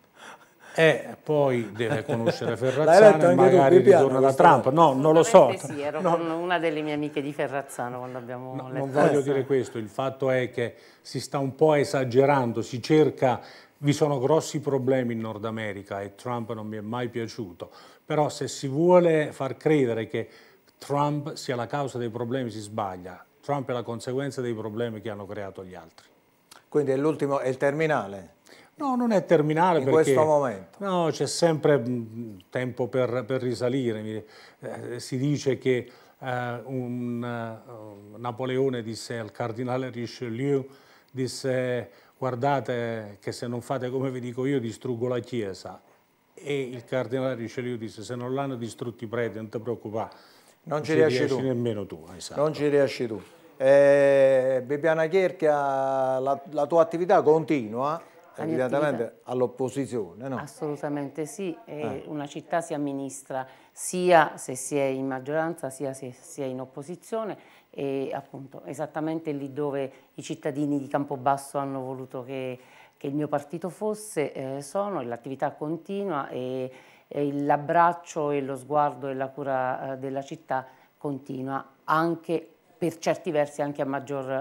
e poi deve conoscere Ferrazzano e magari ritorna da Trump. No, non lo so. Sì, ero no. con una delle mie amiche di Ferrazzano quando abbiamo no, letto. Non voglio eh, dire questo, il fatto è che si sta un po' esagerando, si cerca vi sono grossi problemi in Nord America e Trump non mi è mai piaciuto, però se si vuole far credere che Trump sia la causa dei problemi si sbaglia, Trump è la conseguenza dei problemi che hanno creato gli altri. Quindi è l'ultimo, è il terminale? No, non è terminale. In perché, questo momento? No, c'è sempre mm, tempo per, per risalire. Eh, si dice che eh, un, uh, Napoleone disse al cardinale Richelieu, disse guardate che se non fate come vi dico io distruggo la Chiesa. E il cardinale Richelieu disse se non l'hanno distrutti i preti non ti preoccupare. Non, non ci riesci, riesci tu. nemmeno tu. Esatto. Non ci riesci tu. Eh, Bibiana Chierchia, la, la tua attività continua? evidentemente all'opposizione, no? Assolutamente sì, eh. una città si amministra sia se si è in maggioranza sia se si è in opposizione e appunto esattamente lì dove i cittadini di Campobasso hanno voluto che, che il mio partito fosse eh, sono, l'attività continua e, e l'abbraccio e lo sguardo e la cura eh, della città continua anche per certi versi anche a maggior, eh,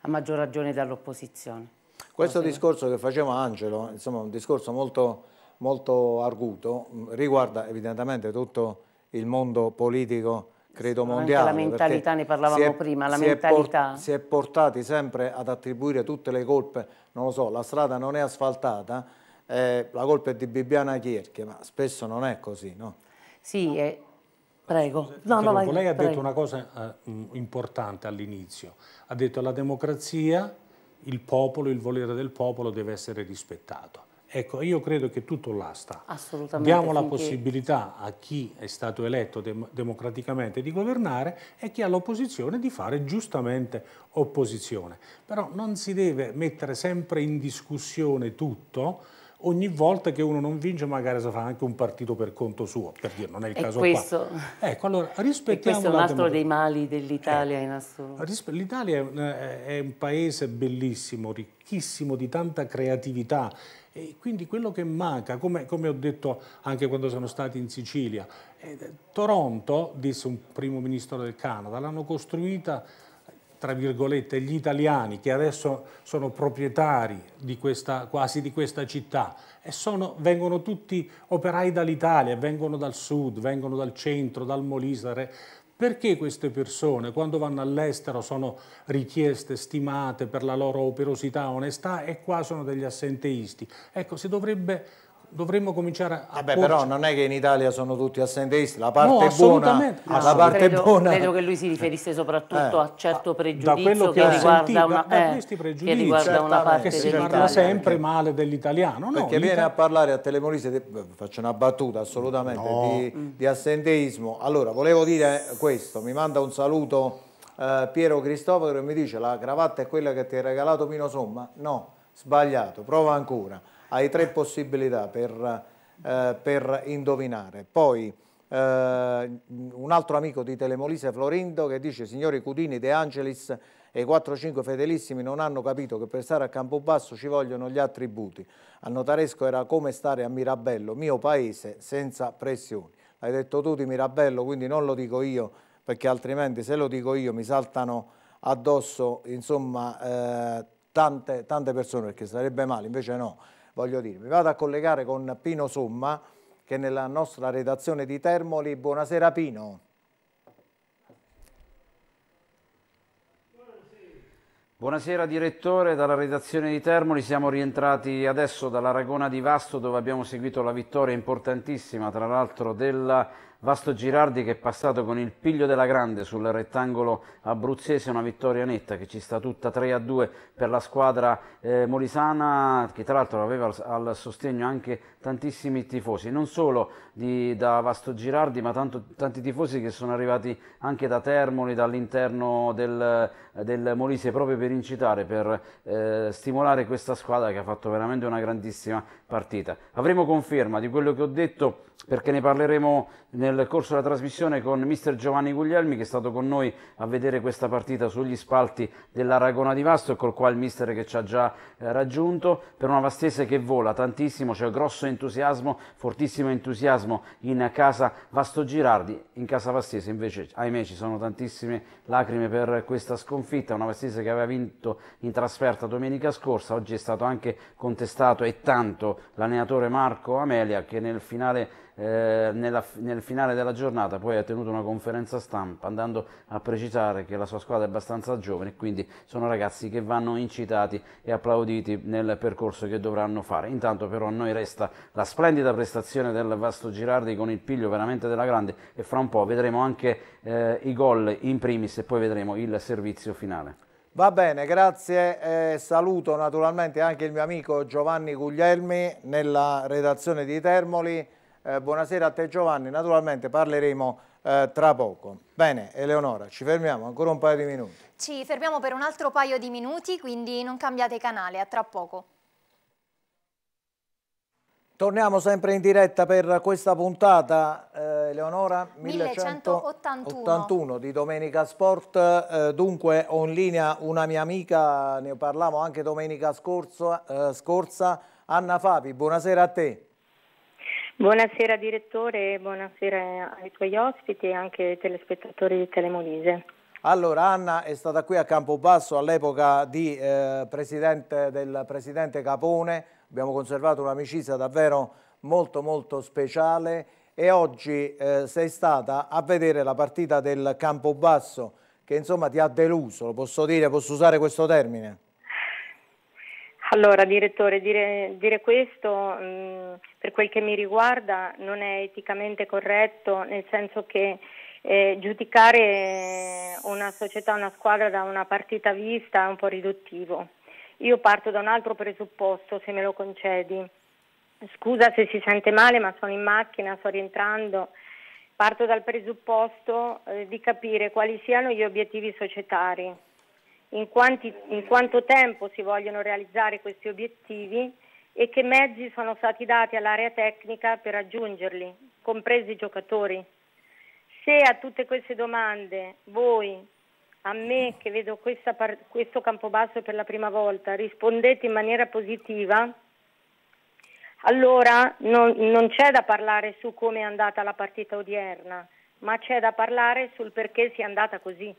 a maggior ragione dall'opposizione. Questo no, discorso che faceva Angelo, insomma un discorso molto, molto arguto, riguarda evidentemente tutto il mondo politico credo mondiale. Anche la mentalità, ne parlavamo è, prima, la si mentalità. È si è portati sempre ad attribuire tutte le colpe, non lo so, la strada non è asfaltata, eh, la colpa è di Bibiana Chierche, ma spesso non è così, no? Sì, no. Eh, prego. No, no, lei ha prego. detto una cosa eh, importante all'inizio, ha detto che la democrazia il popolo, il volere del popolo deve essere rispettato. Ecco, io credo che tutto là sta. Assolutamente. Diamo la possibilità a chi è stato eletto dem democraticamente di governare e chi ha l'opposizione di fare giustamente opposizione. Però non si deve mettere sempre in discussione tutto, ogni volta che uno non vince magari si fa anche un partito per conto suo, per dire, non è il caso questo, qua. Ecco, allora, rispettiamo questo è un altro dei mali dell'Italia eh, in assoluto. L'Italia è, eh, è un paese bellissimo, ricchissimo di tanta creatività, e quindi quello che manca, come, come, ho detto anche quando sono stati in Sicilia, eh, Toronto, disse un primo ministro del Canada, l'hanno costruita tra virgolette, gli italiani che adesso sono proprietari di questa, quasi di questa città e sono, vengono tutti operai dall'Italia, vengono dal sud, vengono dal centro, dal Molisare. Perché queste persone quando vanno all'estero sono richieste, stimate per la loro operosità, onestà e qua sono degli assenteisti? Ecco, si dovrebbe dovremmo cominciare a... Vabbè, eh porci... però non è che in Italia sono tutti assenteisti, la parte no, buona... No. La ah, parte credo, buona... credo che lui si riferisse eh. soprattutto eh. a certo ah, pregiudizio che, che, eh, riguarda una, da, eh, questi pregiudizi, che riguarda una parte che si parla sempre perché... male dell'italiano. No, perché viene a parlare a Telemonise, faccio una battuta assolutamente, di, mm. di assenteismo. Allora, volevo dire questo, mi manda un saluto... Uh, Piero Cristoforo e mi dice la cravatta è quella che ti ha regalato Mino Somma? No, sbagliato, prova ancora hai tre possibilità per, eh, per indovinare. Poi eh, un altro amico di Telemolise, Florindo, che dice signori Cudini, De Angelis e i 4-5 fedelissimi non hanno capito che per stare a Campobasso ci vogliono gli attributi. A Notaresco era come stare a Mirabello, mio paese, senza pressioni. L'hai detto tu di Mirabello, quindi non lo dico io, perché altrimenti se lo dico io mi saltano addosso insomma, eh, tante, tante persone, perché sarebbe male, invece no voglio dire. Mi vado a collegare con Pino Somma, che è nella nostra redazione di Termoli. Buonasera Pino. Buonasera direttore, dalla redazione di Termoli siamo rientrati adesso dall'Aragona di Vasto dove abbiamo seguito la vittoria importantissima tra l'altro della Vasto Girardi che è passato con il piglio della grande sul rettangolo abruzzese, una vittoria netta che ci sta tutta 3 a 2 per la squadra eh, molisana che tra l'altro aveva al sostegno anche tantissimi tifosi, non solo di, da Vasto Girardi, ma tanto, tanti tifosi che sono arrivati anche da Termoli, dall'interno del, del Molise, proprio per incitare, per eh, stimolare questa squadra che ha fatto veramente una grandissima partita. Avremo conferma di quello che ho detto perché ne parleremo nel corso della trasmissione con mister Giovanni Guglielmi che è stato con noi a vedere questa partita sugli spalti dell'Aragona di Vasto col quale il mister che ci ha già eh, raggiunto per una Vastese che vola tantissimo, c'è cioè grosso entusiasmo, fortissimo entusiasmo in casa Vasto Girardi, in casa Vastese invece ahimè ci sono tantissime lacrime per questa sconfitta, una Vastese che aveva vinto in trasferta domenica scorsa, oggi è stato anche contestato e tanto l'allenatore Marco Amelia che nel finale eh, nella, nel finale della giornata poi ha tenuto una conferenza stampa andando a precisare che la sua squadra è abbastanza giovane e quindi sono ragazzi che vanno incitati e applauditi nel percorso che dovranno fare. Intanto però a noi resta la splendida prestazione del Vasto Girardi con il piglio veramente della grande e fra un po' vedremo anche eh, i gol in primis e poi vedremo il servizio finale. Va bene, grazie. Eh, saluto naturalmente anche il mio amico Giovanni Guglielmi nella redazione di Termoli. Eh, buonasera a te Giovanni, naturalmente parleremo eh, tra poco. Bene, Eleonora, ci fermiamo ancora un paio di minuti. Ci fermiamo per un altro paio di minuti, quindi non cambiate canale, a tra poco. Torniamo sempre in diretta per questa puntata, eh, Eleonora, 1181. 1181 di Domenica Sport, eh, dunque ho in linea una mia amica, ne parlavo anche domenica scorso, eh, scorsa, Anna Fabi, buonasera a te. Buonasera direttore, buonasera ai tuoi ospiti e anche ai telespettatori di Telemolise. Allora Anna è stata qui a Campobasso all'epoca di eh, presidente, del presidente Capone, abbiamo conservato un'amicizia davvero molto molto speciale e oggi eh, sei stata a vedere la partita del Campobasso che insomma ti ha deluso, lo posso dire, posso usare questo termine? Allora, direttore, dire, dire questo mh, mm, per quel che mi riguarda non è eticamente corretto, nel senso che eh, giudicare una società, una squadra da una partita vista è un po' riduttivo. Io parto da un altro presupposto, se me lo concedi. Scusa se si sente male, ma sono in macchina, sto rientrando. Parto dal presupposto eh, di capire quali siano gli obiettivi societari in, quanti, in quanto tempo si vogliono realizzare questi obiettivi e che mezzi sono stati dati all'area tecnica per raggiungerli, compresi i giocatori. Se a tutte queste domande voi, a me che vedo questa, questo basso per la prima volta, rispondete in maniera positiva, allora non, non c'è da parlare su come è andata la partita odierna, ma c'è da parlare sul perché sia andata così.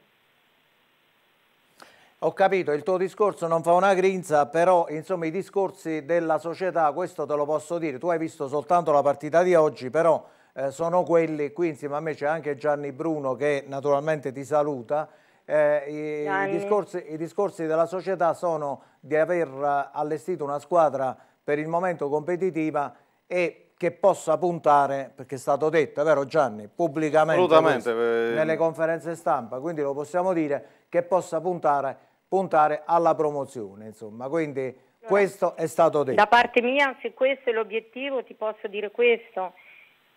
Ho capito, il tuo discorso non fa una grinza, però insomma i discorsi della società, questo te lo posso dire, tu hai visto soltanto la partita di oggi, però eh, sono quelli, qui insieme a me c'è anche Gianni Bruno che naturalmente ti saluta, eh, i, i, discorsi, i discorsi della società sono di aver allestito una squadra per il momento competitiva e che possa puntare, perché è stato detto, è vero Gianni, pubblicamente questo, eh, nelle conferenze stampa, quindi lo possiamo dire, che possa puntare puntare alla promozione. Insomma. Quindi questo è stato detto. Da parte mia, se questo è l'obiettivo, ti posso dire questo.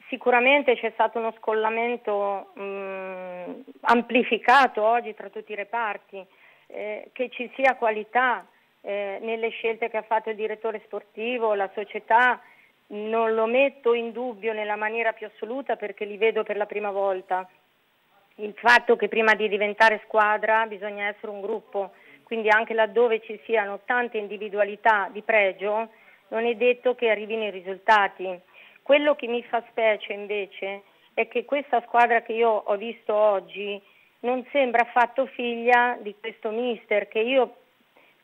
Sicuramente c'è stato uno scollamento mh, amplificato oggi tra tutti i reparti, eh, che ci sia qualità eh, nelle scelte che ha fatto il direttore sportivo, la società, non lo metto in dubbio nella maniera più assoluta perché li vedo per la prima volta. Il fatto che prima di diventare squadra bisogna essere un gruppo, quindi anche laddove ci siano tante individualità di pregio non è detto che arrivino i risultati. Quello che mi fa specie invece è che questa squadra che io ho visto oggi non sembra affatto figlia di questo mister che io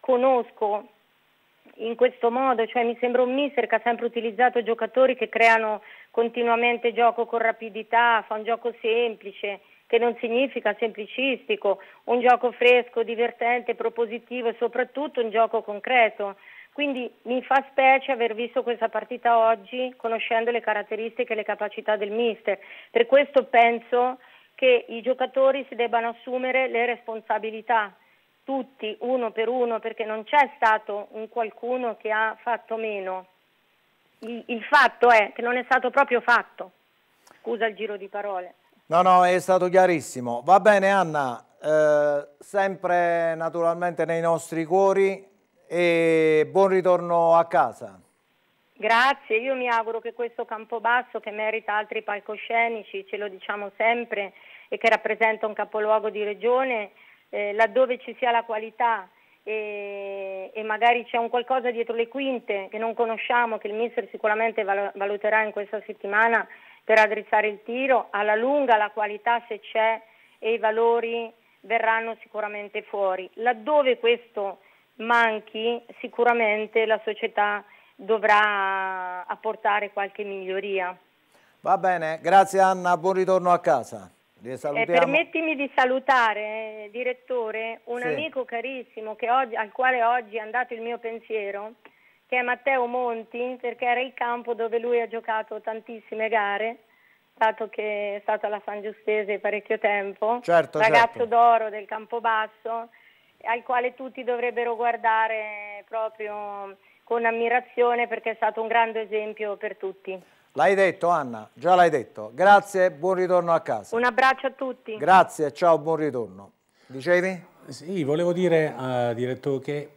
conosco in questo modo, cioè mi sembra un mister che ha sempre utilizzato giocatori che creano continuamente gioco con rapidità, fa un gioco semplice che non significa semplicistico, un gioco fresco, divertente, propositivo e soprattutto un gioco concreto. Quindi mi fa specie aver visto questa partita oggi conoscendo le caratteristiche e le capacità del mister. Per questo penso che i giocatori si debbano assumere le responsabilità, tutti uno per uno, perché non c'è stato un qualcuno che ha fatto meno. Il, il fatto è che non è stato proprio fatto. Scusa il giro di parole. No, no, è stato chiarissimo. Va bene Anna, eh, sempre naturalmente nei nostri cuori e buon ritorno a casa. Grazie, io mi auguro che questo Campobasso che merita altri palcoscenici, ce lo diciamo sempre, e che rappresenta un capoluogo di regione, eh, laddove ci sia la qualità e, e magari c'è un qualcosa dietro le quinte che non conosciamo, che il mister sicuramente valuterà in questa settimana, per addrizzare il tiro, alla lunga la qualità se c'è e i valori verranno sicuramente fuori. Laddove questo manchi sicuramente la società dovrà apportare qualche miglioria. Va bene, grazie Anna, buon ritorno a casa. Eh, permettimi di salutare, eh, direttore, un sì. amico carissimo oggi, al quale oggi è andato il mio pensiero, che è Matteo Monti, perché era il campo dove lui ha giocato tantissime gare, dato che è stato alla San Giustese parecchio tempo, certo, certo. ragazzo certo. d'oro del campo basso, al quale tutti dovrebbero guardare proprio con ammirazione perché è stato un grande esempio per tutti. L'hai detto Anna, già l'hai detto. Grazie, buon ritorno a casa. Un abbraccio a tutti. Grazie, ciao, buon ritorno. Dicevi? Sì, volevo dire, uh, eh, direttore, che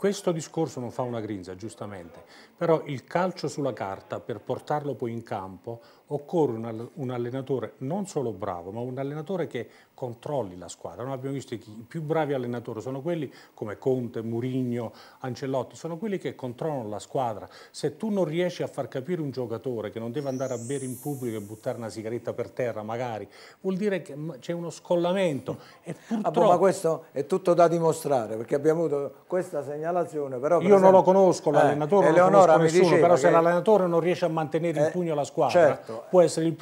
questo discorso non fa una grinza, giustamente, però il calcio sulla carta per portarlo poi in campo occorre un allenatore non solo bravo, ma un allenatore che controlli la squadra. Non abbiamo visto i più bravi allenatori sono quelli come Conte, Murigno, Ancelotti, sono quelli che controllano la squadra. Se tu non riesci a far capire un giocatore che non deve andare a bere in pubblico e buttare una sigaretta per terra magari, vuol dire che c'è uno scollamento. E ah, boh, purtroppo... Ah, ma questo è tutto da dimostrare, perché abbiamo avuto questa segnalazione. Però, per Io esempio... non lo conosco eh, l'allenatore, eh, non lo conosco nessuno, però se l'allenatore non riesce a mantenere eh, in pugno la squadra... Certo può essere il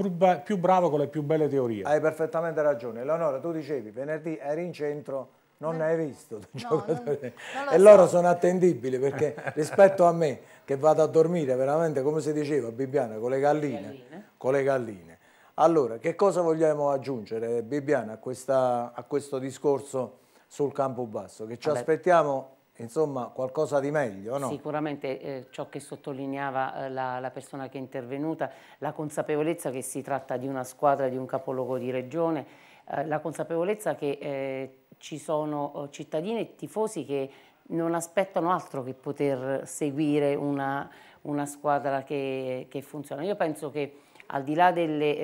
più bravo con le più belle teorie. Hai perfettamente ragione. Eleonora, tu dicevi, venerdì eri in centro, non ne hai visto no, non, non e loro sono attendibili perché rispetto a me che vado a dormire veramente come si diceva Bibiana con le galline, galline. Con le galline. allora che cosa vogliamo aggiungere Bibiana a, questa, a questo discorso sul campo basso che ci Vabbè. aspettiamo insomma qualcosa di meglio, no? Sicuramente eh, ciò che sottolineava eh, la, la, persona che è intervenuta, la consapevolezza che si tratta di una squadra, di un capoluogo di regione, eh, la consapevolezza che eh, ci sono oh, cittadini e tifosi che non aspettano altro che poter seguire una, una squadra che, che, funziona. Io penso che al di là delle,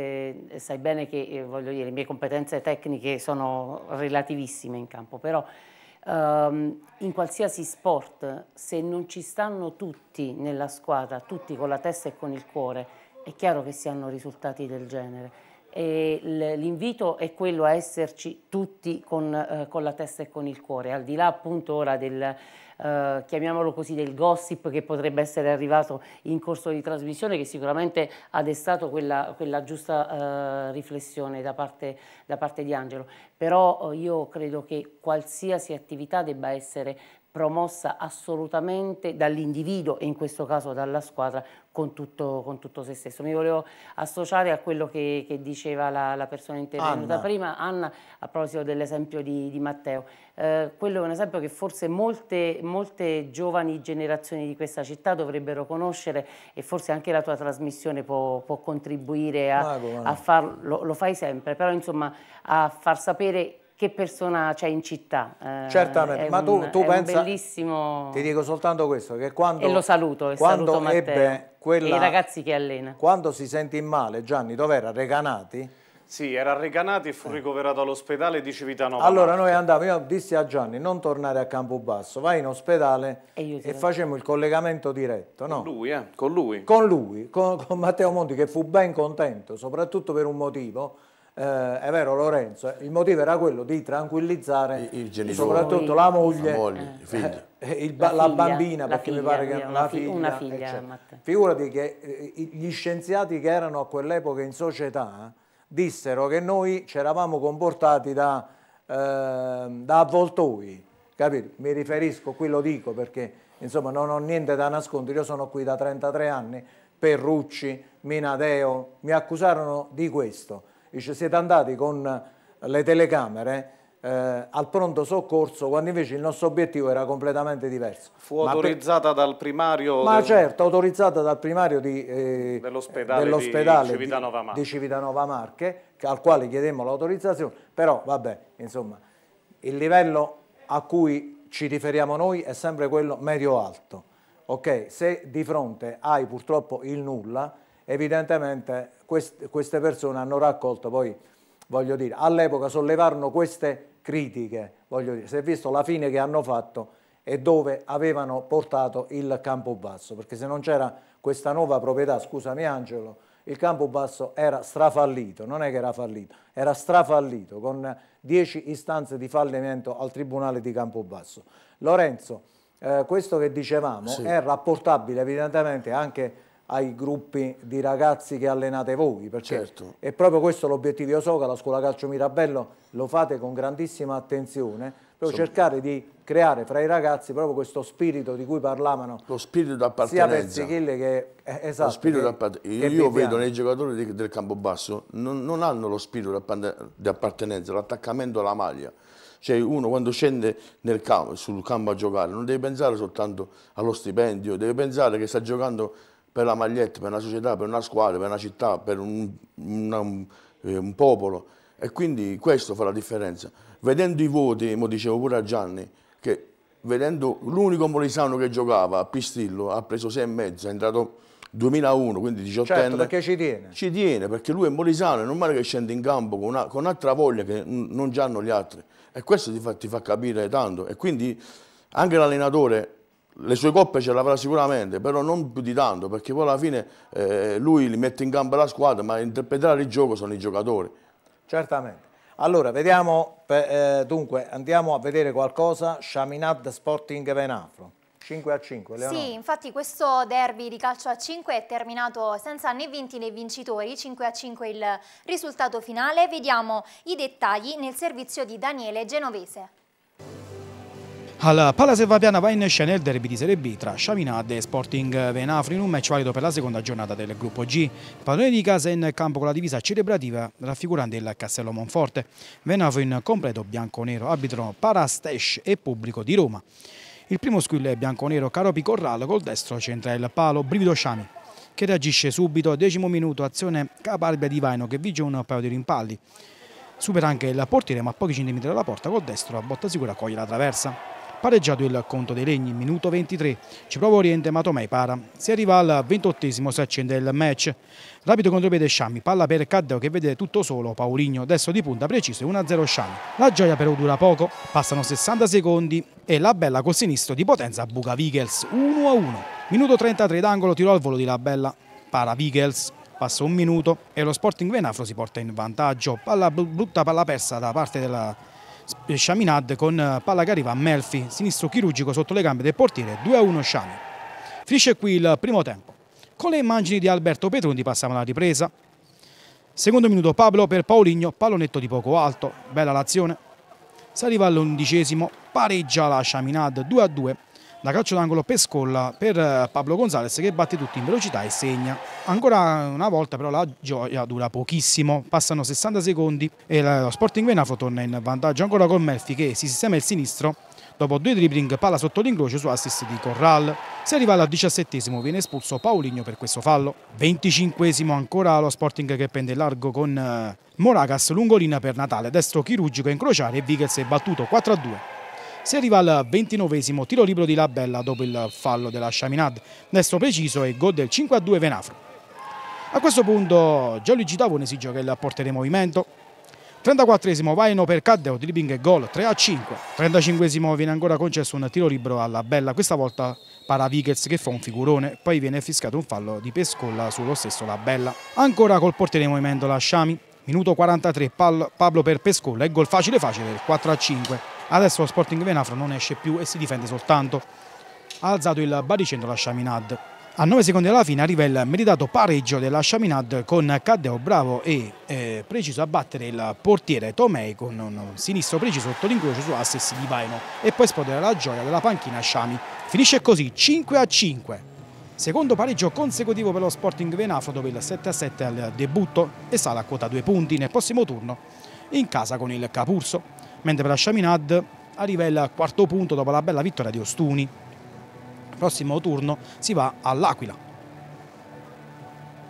eh, sai bene che eh, voglio dire, le mie competenze tecniche sono relativissime in campo, però Ehm, in qualsiasi sport, se non ci stanno tutti nella squadra, tutti con la testa e con il cuore, è chiaro che si hanno risultati del genere. E l'invito è quello a esserci tutti con, eh, con, la testa e con il cuore, al di là appunto ora del, eh, chiamiamolo così, del gossip che potrebbe essere arrivato in corso di trasmissione, che sicuramente ha destato quella, quella giusta eh, riflessione da parte, da parte, di Angelo. Però eh, io credo che qualsiasi attività debba essere promossa assolutamente dall'individuo e in questo caso dalla squadra con tutto, con tutto, se stesso. Mi volevo associare a quello che, che diceva la, la, persona intervenuta Anna. prima, Anna, a proposito dell'esempio di, di, Matteo. Eh, quello è un esempio che forse molte, molte, giovani generazioni di questa città dovrebbero conoscere e forse anche la tua trasmissione può, può contribuire a, a farlo, lo fai sempre, però insomma a far sapere che persona c'è in città. Eh, Certamente, ma tu, tu pensa... bellissimo... Ti dico soltanto questo, che quando... E lo saluto, e quando saluto ebbe quella, e i ragazzi che allena. Quando si sentì male, Gianni, dov'era? Recanati? Sì, era a Recanati e fu eh. ricoverato all'ospedale di Civitanova. Allora noi andavamo, io dissi a Gianni, non tornare a Campobasso, vai in ospedale e, e facemmo il collegamento diretto. No? Con lui, eh? Con lui. Con lui, con, con Matteo Monti, che fu ben contento, soprattutto per un motivo, eh, è vero Lorenzo, eh, il motivo era quello di tranquillizzare I, i genitori, soprattutto la moglie, la, moglie, eh, eh il, la, la bambina, la perché figlia, mi pare che una, figlia, una figlia Figurati che eh, gli scienziati che erano a quell'epoca in società eh, dissero che noi ci eravamo comportati da, ehm, da avvoltoi, capito? Mi riferisco, qui lo dico perché insomma non ho niente da nascondere, io sono qui da 33 anni, Perrucci, Minadeo, mi accusarono di questo dice siete andati con le telecamere eh, al pronto soccorso quando invece il nostro obiettivo era completamente diverso. Fu ma autorizzata per... dal primario? Ma del... certo, autorizzata dal primario di, eh, dell'ospedale, dell di, Civitanova Marche. di Civitanova Marche, al quale chiedemmo l'autorizzazione, però vabbè, insomma, il livello a cui ci riferiamo noi è sempre quello medio-alto. Ok, Se di fronte hai purtroppo il nulla, evidentemente quest queste persone hanno raccolto poi, voglio dire, all'epoca sollevarono queste critiche, voglio dire, si è visto la fine che hanno fatto e dove avevano portato il campo basso, perché se non c'era questa nuova proprietà, scusami Angelo, il campo basso era strafallito, non è che era fallito, era strafallito con 10 istanze di fallimento al Tribunale di Campobasso. Lorenzo, eh, questo che dicevamo sì. è rapportabile evidentemente anche ai gruppi di ragazzi che allenate voi, perché certo. è proprio questo l'obiettivo. Io so che la scuola calcio Mirabello lo fate con grandissima attenzione, proprio so. cercare di creare fra i ragazzi proprio questo spirito di cui parlavano. Lo spirito d'appartenenza. Sia per Pezzichilli che... Eh, esatto. Lo spirito d'appartenenza. Io, vedo nei giocatori di, del Campobasso non, non hanno lo spirito di appartenenza, l'attaccamento alla maglia. Cioè uno quando scende campo, sul campo a giocare non deve pensare soltanto allo stipendio, deve pensare che sta giocando per la maglietta, per una società, per una squadra, per una città, per un, una, eh, un popolo. E quindi questo fa la differenza. Vedendo i voti, come dicevo pure a Gianni, che vedendo l'unico molisano che giocava a Pistillo ha preso e 6,5, è entrato 2001, quindi 18 certo, anni. perché ci tiene. Ci tiene, perché lui è molisano, è normale che scende in campo con, una, con un'altra voglia che non già hanno gli altri. E questo ti fa, ti fa capire tanto. E quindi anche l'allenatore le sue coppe ce l'avrà sicuramente, però non più di tanto, perché poi alla fine eh, lui li mette in campo la squadra, ma a interpretare il gioco sono i giocatori. Certamente. Allora, vediamo, eh, dunque, andiamo a vedere qualcosa, Chaminade Sporting Venafro. 5 a 5, Leonora. Sì, infatti questo derby di calcio a 5 è terminato senza né vinti né vincitori, 5 a 5 il risultato finale. Vediamo i dettagli nel servizio di Daniele Genovese. Al Pala Selvapiana va in scena il derby di Serie B tra Sciaminade e Sporting Venafri in un match valido per la seconda giornata del gruppo G. Padrone di casa in campo con la divisa celebrativa raffigurante il Castello Monforte. Venafri in completo bianco-nero, arbitro Parastesh e pubblico di Roma. Il primo squill è bianco-nero Caropi Corralo col destro centra il palo Brivido Sciami che reagisce subito, decimo minuto, azione caparbia di Vaino che vige un paio di rimpalli. Supera anche il portiere ma a pochi centimetri dalla porta col destro a botta sicura coglie la traversa pareggiato il conto dei Legni, minuto 23, ci prova Oriente ma Tomei para, si arriva al ventottesimo, si accende il match, rapido contropiede Sciami, palla per Caddeo che vede tutto solo Pauligno, destro di punta preciso 1-0 Sciami, la gioia però dura poco, passano 60 secondi e la bella col sinistro di potenza buca Vigels 1-1, minuto 33 d'angolo tiro al volo di la bella, para Vigels passa un minuto e lo Sporting Venafro si porta in vantaggio. Palla brutta, palla persa da parte della Shaminad con eh, palla che arriva a Melfi, sinistro chirurgico sotto le gambe del portiere, 2-1 Shami. Finisce qui il primo tempo. Con le immagini di Alberto Petrundi passiamo alla ripresa. Secondo minuto Pablo per Pauligno, pallonetto di poco alto, bella l'azione. Si arriva all'undicesimo, pareggia la Shaminad 2-2 da calcio d'angolo per Scolla per eh, Pablo Gonzalez che batte tutti in velocità e segna. Ancora una volta però la gioia dura pochissimo, passano 60 secondi e lo Sporting Venafo torna in vantaggio ancora con Melfi che si sistema il sinistro dopo due dribbling palla sotto l'incrocio su assist di Corral. Se arriva al diciassettesimo, viene espulso Paulinho per questo fallo. Venticinquesimo ancora lo Sporting che pende largo con eh, Moragas, lungolina per Natale, destro chirurgico a incrociare e Vigels è battuto 4-2. Si arriva al ventinovesimo tiro libero di Labella dopo il fallo della Chaminade, destro preciso e gol del 5-2 Venafro. A questo punto Gianluigi Tavone si gioca il portiere in movimento, 34esimo Vaino per Caddeo, dribbling e gol 3 a 5. 35esimo viene ancora concesso un tiro libero alla Bella, questa volta para Vickers che fa un figurone, poi viene fiscato un fallo di Pescolla sullo stesso La Bella. Ancora col portiere in movimento la Sciami, minuto 43 Pablo per Pescolla e gol facile facile 4 a 5. Adesso lo Sporting Venafro non esce più e si difende soltanto. Ha alzato il baricentro la Chaminade. A 9 secondi alla fine arriva il meritato pareggio della Chaminade con Caddeo Bravo e eh, preciso a battere il portiere Tomei con un sinistro preciso sotto l'incrocio su assessi di Vaino e poi esplodere la gioia della panchina Shami. Finisce così 5 a 5. Secondo pareggio consecutivo per lo Sporting Venafro dove il 7-7 a al debutto e sale a quota 2 punti nel prossimo turno in casa con il Capurso mentre per la Chaminade arriva il quarto punto dopo la bella vittoria di Ostuni. prossimo turno si va all'Aquila.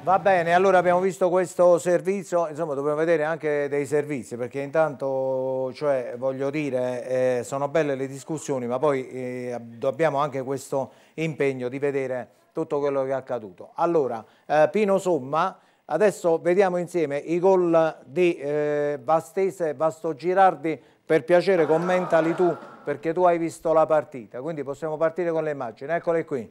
Va bene, allora abbiamo visto questo servizio, insomma dobbiamo vedere anche dei servizi perché intanto, cioè, voglio dire, eh, sono belle le discussioni ma poi eh, dobbiamo anche questo impegno di vedere tutto quello che è accaduto. Allora, eh, Pino Somma, adesso vediamo insieme i gol di eh, Bastese e Basto Girardi per piacere commentali tu perché tu hai visto la partita, quindi possiamo partire con le immagini, eccole qui.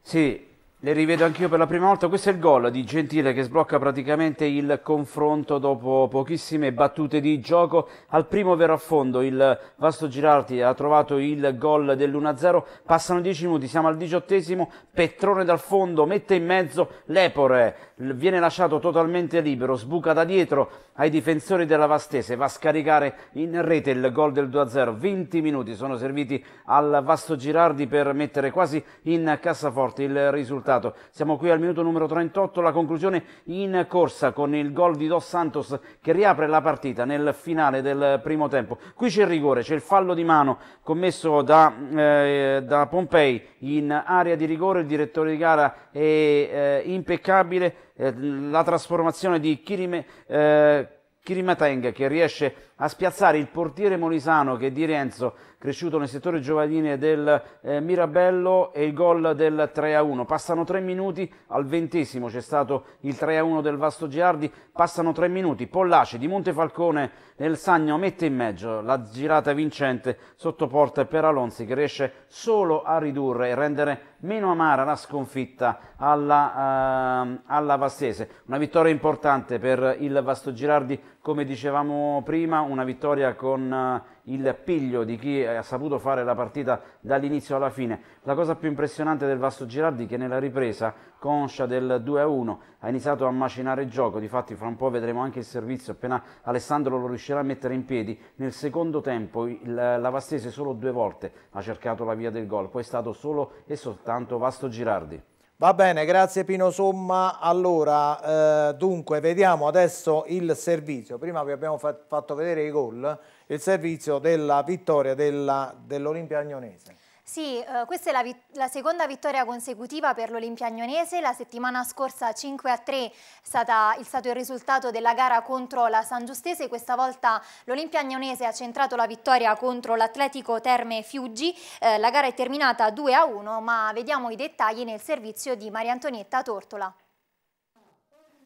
Sì, le rivedo anch'io per la prima volta, questo è il gol di Gentile che sblocca praticamente il confronto dopo pochissime battute di gioco. Al primo vero affondo il Vasto Girardi ha trovato il gol dell'1-0, passano 10 minuti, siamo al diciottesimo, Petrone dal fondo mette in mezzo Lepore viene lasciato totalmente libero, sbuca da dietro ai difensori della Vastese, va a scaricare in rete il gol del 2-0, 20 minuti sono serviti al Vasto Girardi per mettere quasi in cassaforte il risultato. Siamo qui al minuto numero 38, la conclusione in corsa con il gol di Dos Santos che riapre la partita nel finale del primo tempo. Qui c'è il rigore, c'è il fallo di mano commesso da, eh, da, Pompei in area di rigore, il direttore di gara è eh, impeccabile eh, la trasformazione di Kirime, eh, Kirimateng che riesce a spiazzare il portiere molisano che di Renzo cresciuto nel settore giovanile del eh, Mirabello e il gol del 3-1. Passano tre minuti, al ventesimo c'è stato il 3-1 del Vasto Giardi, passano tre minuti, Pollace di Montefalcone nel Sagno mette in mezzo la girata vincente sotto porta per Alonzi che riesce solo a ridurre e rendere meno amara la sconfitta alla, uh, alla Vastese. Una vittoria importante per il Vasto Girardi, come dicevamo prima, una vittoria con... Uh, il piglio di chi ha saputo fare la partita dall'inizio alla fine. La cosa più impressionante del Vasto Girardi è che nella ripresa, conscia del 2-1, ha iniziato a macinare il gioco, difatti fra un po' vedremo anche il servizio, appena Alessandro lo riuscirà a mettere in piedi. Nel secondo tempo il, la Vastese solo due volte ha cercato la via del gol, poi è stato solo e soltanto Vasto Girardi. Va bene, grazie Pino Somma. Allora, eh, dunque, vediamo adesso il servizio. Prima vi abbiamo fatto vedere i gol, il servizio della vittoria dell'Olimpia dell Agnonese. Sì, eh, questa è la, la, seconda vittoria consecutiva per l'Olimpia Agnonese. La settimana scorsa 5 a 3 è, stata, è stato il risultato della gara contro la San Giustese. Questa volta l'Olimpia Agnonese ha centrato la vittoria contro l'Atletico Terme Fiuggi. Eh, la gara è terminata 2 a 1, ma vediamo i dettagli nel servizio di Maria Antonietta Tortola.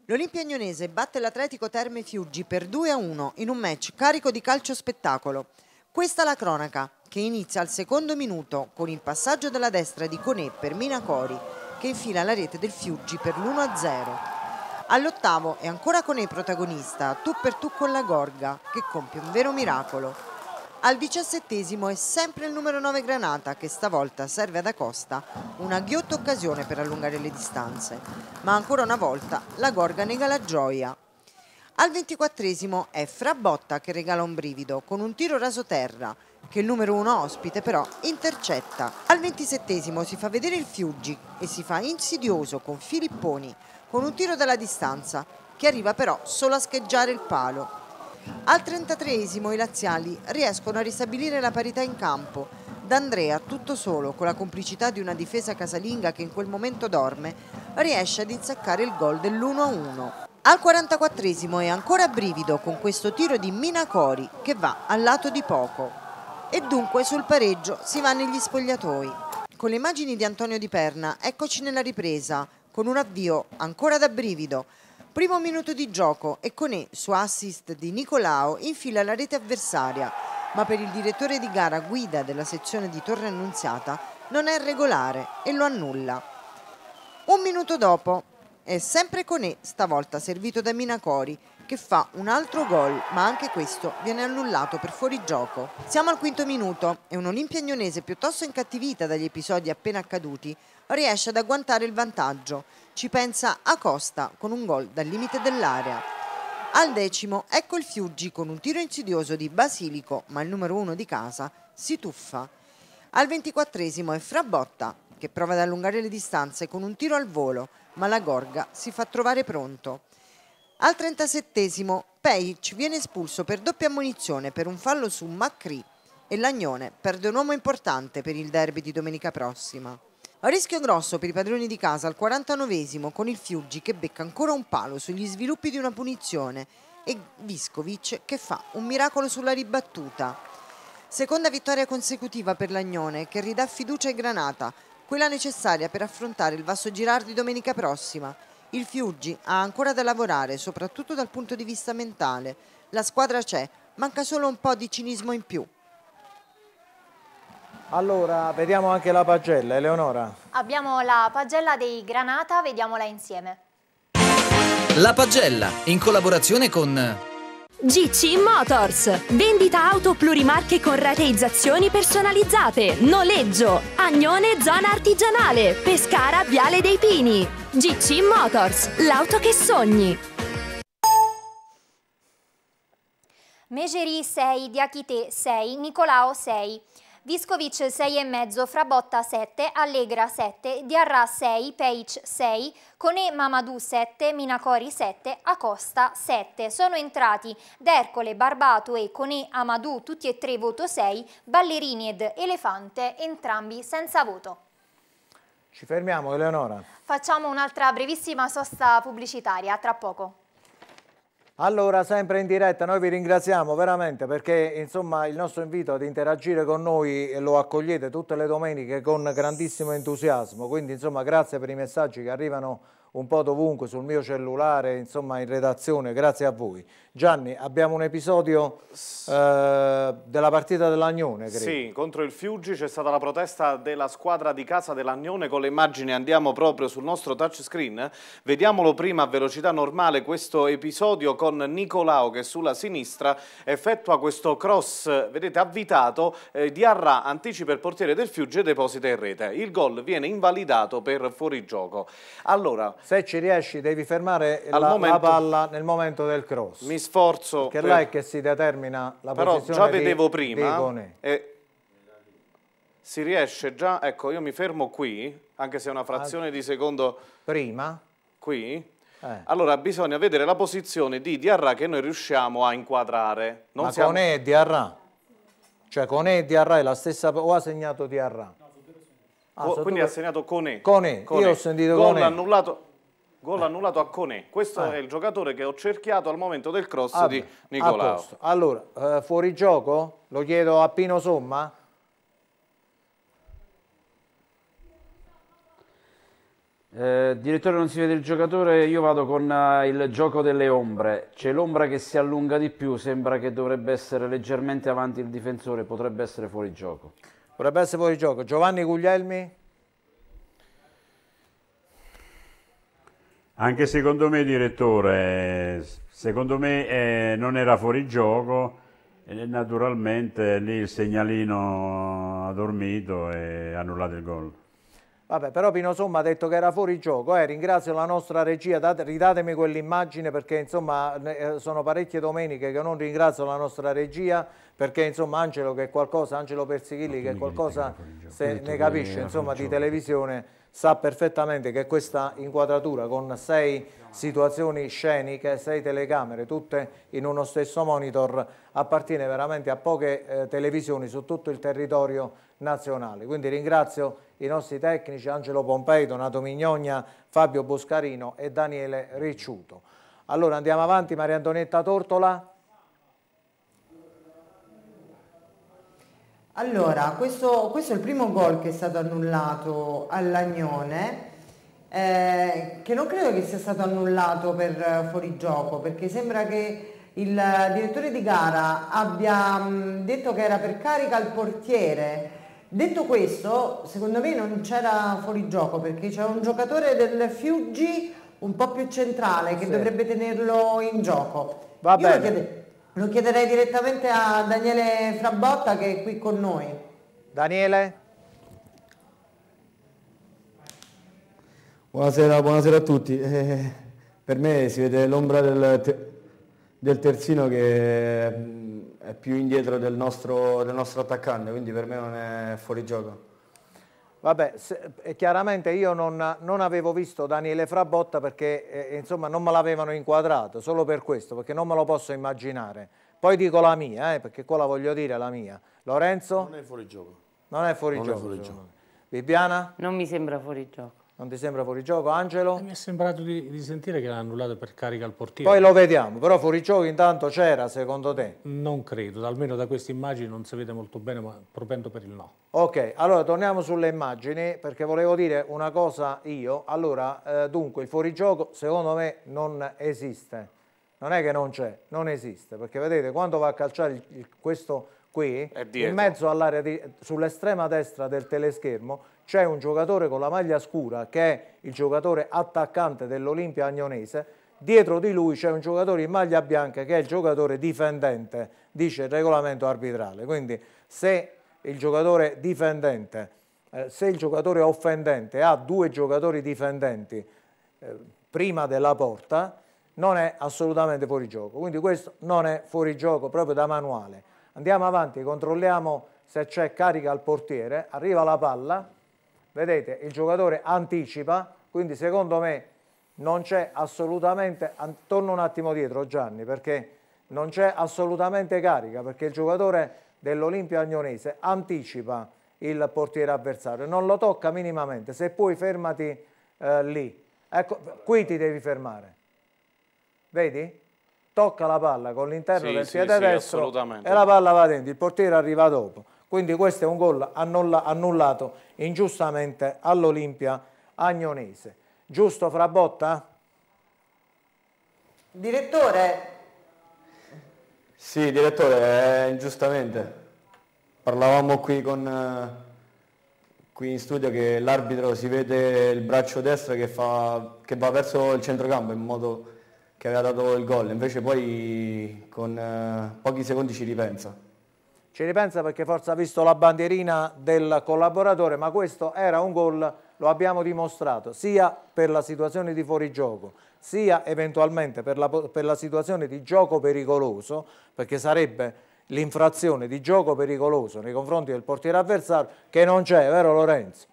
L'Olimpia Agnonese batte l'Atletico Terme Fiuggi per 2 a 1 in un match carico di calcio spettacolo. Questa è la cronaca, che inizia al secondo minuto con il passaggio della destra di Conè per Mina Cori, che infila la rete del Fiuggi per l'1-0. All'ottavo è ancora Conè protagonista, tu per tu con la Gorga, che compie un vero miracolo. Al diciassettesimo è sempre il numero 9 Granata che stavolta serve ad Acosta una ghiotta occasione per allungare le distanze. Ma ancora una volta la Gorga nega la gioia al ventiquattresimo è Frabotta che regala un brivido con un tiro rasoterra che il numero uno ospite però intercetta. Al ventisettesimo si fa vedere il Fiuggi e si fa insidioso con Filipponi con un tiro dalla distanza che arriva però solo a scheggiare il palo. Al trentatreesimo i laziali riescono a ristabilire la parità in campo. D'Andrea, tutto solo, con la complicità di una difesa casalinga che in quel momento dorme, riesce ad insaccare il gol dell'1-1. Al 44esimo è ancora brivido con questo tiro di Minacori che va al lato di poco e dunque sul pareggio si va negli spogliatoi. Con le immagini di Antonio Di Perna eccoci nella ripresa con un avvio ancora da brivido. Primo minuto di gioco e con Conè su assist di Nicolao infila la rete avversaria ma per il direttore di gara guida della sezione di Torre Annunziata non è regolare e lo annulla. Un minuto dopo è sempre Conè, stavolta servito da Minacori, che fa un altro gol, ma anche questo viene annullato per fuorigioco. Siamo al quinto minuto e un'Olimpia Agnonese piuttosto incattivita dagli episodi appena accaduti riesce ad agguantare il vantaggio. Ci pensa Acosta con un gol dal limite dell'area. Al decimo ecco il Fiuggi con un tiro insidioso di Basilico, ma il numero uno di casa si tuffa. Al ventiquattresimo è Frabotta che prova ad allungare le distanze con un tiro al volo, ma la Gorga si fa trovare pronto. Al 37esimo Pejic viene espulso per doppia ammonizione per un fallo su Macri e Lagnone perde un uomo importante per il derby di domenica prossima. A rischio grosso per i padroni di casa al 49esimo con il Fiuggi che becca ancora un palo sugli sviluppi di una punizione e Viscovic che fa un miracolo sulla ribattuta. Seconda vittoria consecutiva per Lagnone che ridà fiducia ai Granata quella necessaria per affrontare il Vasso Girar di domenica prossima. Il Fiuggi ha ancora da lavorare, soprattutto dal punto di vista mentale. La squadra c'è, manca solo un po' di cinismo in più. Allora, vediamo anche la pagella, Eleonora. Abbiamo la pagella dei Granata, vediamola insieme. La pagella, in collaborazione con... GC Motors. Vendita auto plurimarche con rateizzazioni personalizzate. Noleggio. Agnone zona artigianale. Pescara Viale dei Pini. GC Motors. L'auto che sogni. Megeri 6, Diachite 6, Nicolao 6. Viscovic 6,5, Frabotta 7, Allegra 7, Diarra 6, Peic 6, Cone Mamadou 7, Minacori 7, Acosta 7. Sono entrati D'Ercole, Barbato e Cone Amadou, tutti e tre voto 6, Ballerini ed Elefante, entrambi senza voto. Ci fermiamo, Eleonora. Facciamo un'altra brevissima sosta pubblicitaria, tra poco. Allora, sempre in diretta, noi vi ringraziamo veramente perché insomma, il nostro invito ad interagire con noi lo accogliete tutte le domeniche con grandissimo entusiasmo, quindi insomma, grazie per i messaggi che arrivano un po' dovunque sul mio cellulare, insomma in redazione, grazie a voi. Gianni, abbiamo un episodio eh, della partita dell'Agnone, credo. Sì, contro il Fiuggi c'è stata la protesta della squadra di casa dell'Agnone con le immagini, andiamo proprio sul nostro touchscreen. Vediamolo prima a velocità normale questo episodio con Nicolao che sulla sinistra effettua questo cross, vedete, avvitato, eh, Arra, anticipa il portiere del Fiuggi e deposita in rete. Il gol viene invalidato per fuorigioco. Allora, Se ci riesci devi fermare la, momento, la, palla nel momento del cross. Mi sforzo... Che per... là è che si determina la Però posizione Però già vedevo di, prima... Di e si riesce già... Ecco, io mi fermo qui, anche se è una frazione ah, di secondo... Prima? Qui? Eh. Allora bisogna vedere la posizione di Diarra che noi riusciamo a inquadrare. Non Ma siamo... con E Diarra? Cioè con E Diarra è la stessa... o ha segnato Diarra? No, ah, quindi ha segnato con E. Con E, con io e. ho sentito con, con E. annullato gol eh. annullato a Conè. Questo ah. è il giocatore che ho cerchiato al momento del cross ah, di Nicolao. Allora, eh, fuori gioco? Lo chiedo a Pino Somma? Eh, direttore non si vede il giocatore, io vado con eh, il gioco delle ombre. C'è l'ombra che si allunga di più, sembra che dovrebbe essere leggermente avanti il difensore, potrebbe essere fuori gioco. Potrebbe essere fuori gioco. Giovanni Guglielmi? Anche secondo me, direttore, secondo me eh, non era fuori gioco e naturalmente lì il segnalino ha dormito e ha annullato il gol. Vabbè, però Pino Somma ha detto che era fuori gioco, eh. ringrazio la nostra regia, Date, ridatemi quell'immagine perché insomma eh, sono parecchie domeniche che non ringrazio la nostra regia perché insomma Angelo che qualcosa, Angelo Persichilli no, che qualcosa se ne capisce insomma di televisione sa perfettamente che questa inquadratura con sei situazioni sceniche, sei telecamere, tutte in uno stesso monitor, appartiene veramente a poche eh, televisioni su tutto il territorio nazionale. Quindi ringrazio i nostri tecnici Angelo Pompei, Donato Mignogna, Fabio Boscarino e Daniele Ricciuto. Allora andiamo avanti, Maria Antonietta Tortola. Allora, questo, questo, è il primo gol che è stato annullato all'Agnone, eh, che non credo che sia stato annullato per eh, fuorigioco, perché sembra che il direttore di gara abbia mh, mm, detto che era per carica al portiere. Detto questo, secondo me non c'era fuorigioco, perché c'è un giocatore del Fiuggi un po' più centrale che sì. dovrebbe tenerlo in gioco. Va Io bene. Lo chiederei direttamente a Daniele Frabotta che è qui con noi. Daniele? Buonasera, buonasera a tutti. Eh, per me si vede l'ombra del, te del, terzino che mm, è più indietro del nostro, del nostro attaccante, quindi per me non è fuori gioco. Vabbè, se, eh, chiaramente io non, non, avevo visto Daniele Frabotta perché eh, eh, insomma non me l'avevano inquadrato, solo per questo, perché non me lo posso immaginare. Poi dico la mia, eh, perché quella voglio dire la mia. Lorenzo? Non è fuori gioco. Non è fuori non gioco. È fuori gioco. Bibiana? Non mi sembra fuori gioco. Non ti sembra fuori gioco, Angelo? Mi è sembrato di, di sentire che l'ha annullato per carica al portiere. Poi lo vediamo, però fuori gioco intanto c'era, secondo te? Non credo, almeno da queste immagini non si vede molto bene, ma propendo per il no. Ok, allora torniamo sulle immagini, perché volevo dire una cosa io. Allora, eh, dunque, il fuorigioco secondo me non esiste. Non è che non c'è, non esiste, perché vedete, quando va a calciare il, il, questo qui, in mezzo all'area, sull'estrema destra del teleschermo, c'è un giocatore con la maglia scura che è il giocatore attaccante dell'Olimpia Agnonese, dietro di lui c'è un giocatore in maglia bianca che è il giocatore difendente, dice il regolamento arbitrale. Quindi se il giocatore difendente, eh, se il giocatore offendente ha due giocatori difendenti eh, prima della porta, non è assolutamente fuori gioco. Quindi questo non è fuori gioco proprio da manuale. Andiamo avanti, controlliamo se c'è carica al portiere, arriva la palla, vedete il giocatore anticipa, quindi secondo me non c'è assolutamente, torno un attimo dietro Gianni perché non c'è assolutamente carica perché il giocatore dell'Olimpia Agnonese anticipa il portiere avversario, non lo tocca minimamente, se puoi fermati eh, lì, ecco qui ti devi fermare, vedi? Tocca la palla con l'interno sì, del piede sì, destro sì, e la palla va dentro, il portiere arriva dopo. Quindi questo è un gol annullato ingiustamente all'Olimpia agnonese. Giusto Frabotta? Direttore? Sì, direttore, eh, giustamente. Parlavamo qui, con, eh, qui in studio che l'arbitro si vede il braccio destro che, fa, che va verso il centrocampo in modo che aveva dato il gol, invece poi con eh, pochi secondi ci ripensa ci ripensa perché forse ha visto la bandierina del collaboratore, ma questo era un gol, lo abbiamo dimostrato, sia per la situazione di fuorigioco, sia eventualmente per la, per la situazione di gioco pericoloso, perché sarebbe l'infrazione di gioco pericoloso nei confronti del portiere avversario, che non c'è, vero Lorenzo?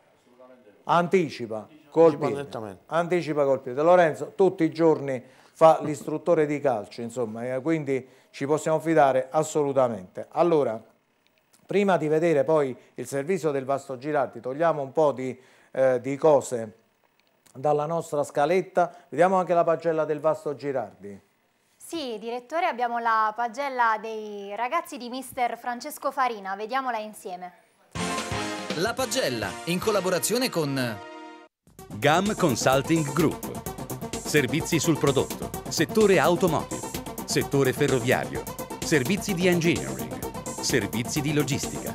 Anticipa col piede. Anticipa col piede. Lorenzo tutti i giorni fa l'istruttore di calcio, insomma, quindi ci possiamo fidare assolutamente. Allora, Prima di vedere poi il servizio del Vasto Girardi, togliamo un po' di, eh, di cose dalla nostra scaletta, vediamo anche la pagella del Vasto Girardi. Sì, direttore, abbiamo la pagella dei ragazzi di mister Francesco Farina, vediamola insieme. La pagella, in collaborazione con... GAM Consulting Group. Servizi sul prodotto, settore automobile, settore ferroviario, servizi di engineering Servizi di logistica.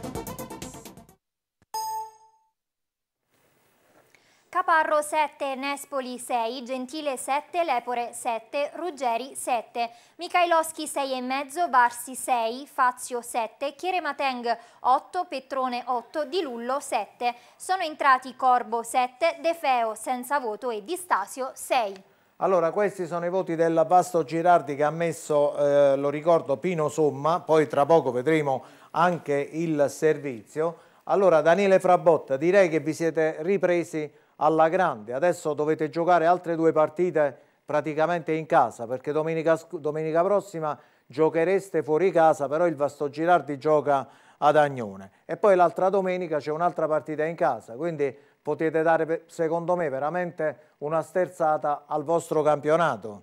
Caparro 7, Nespoli 6, Gentile 7, Lepore 7, Ruggeri 7, Michailoschi 6,5, Barsi 6, Fazio 7, Chieremateng 8, Petrone 8, Di Lullo 7. Sono entrati Corbo 7, De Feo senza voto e Distasio 6. Allora, questi sono i voti del Vasto Girardi che ha messo, eh, lo ricordo, Pino Somma, poi tra poco vedremo anche il servizio. Allora, Daniele Frabotta, direi che vi siete ripresi alla grande, adesso dovete giocare altre due partite praticamente in casa, perché domenica, domenica prossima giochereste fuori casa, però il Vasto Girardi gioca ad Agnone. E poi l'altra domenica c'è un'altra partita in casa, quindi potete dare, secondo me, veramente una sterzata al vostro campionato.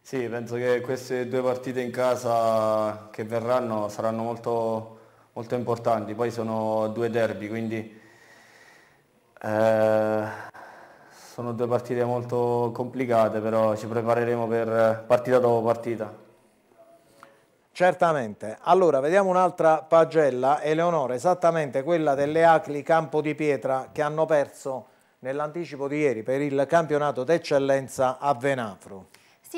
Sì, penso che queste due partite in casa che verranno saranno molto, molto importanti, poi sono due derby, quindi eh, sono due partite molto complicate, però ci prepareremo per partita dopo partita. Certamente. Allora, vediamo un'altra pagella, Eleonora, esattamente quella delle Acli Campo di Pietra che hanno perso nell'anticipo di ieri per il campionato d'eccellenza a Venafro.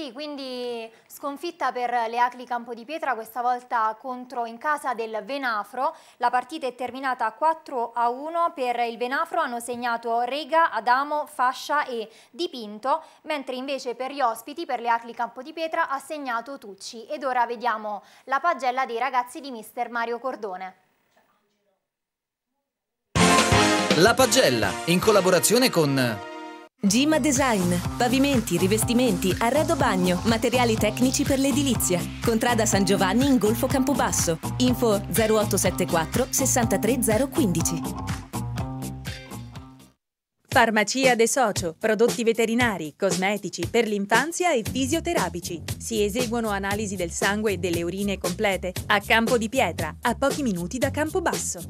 Sì, quindi sconfitta per le Acli Campo di Pietra, questa volta contro in casa del Venafro. La partita è terminata 4 a 1 per il Venafro, hanno segnato Rega, Adamo, Fascia e Dipinto, mentre invece per gli ospiti, per le Acli Campo di Pietra, ha segnato Tucci. Ed ora vediamo la pagella dei ragazzi di mister Mario Cordone. La pagella, in collaborazione con... Gima Design. Pavimenti, rivestimenti, arredo bagno, materiali tecnici per l'edilizia. Contrada San Giovanni in Golfo Campobasso. Info 0874 63015. Farmacia De Socio, prodotti veterinari, cosmetici, per l'infanzia e fisioterapici. Si eseguono analisi del sangue e delle urine complete a Campo di Pietra, a pochi minuti da Campobasso.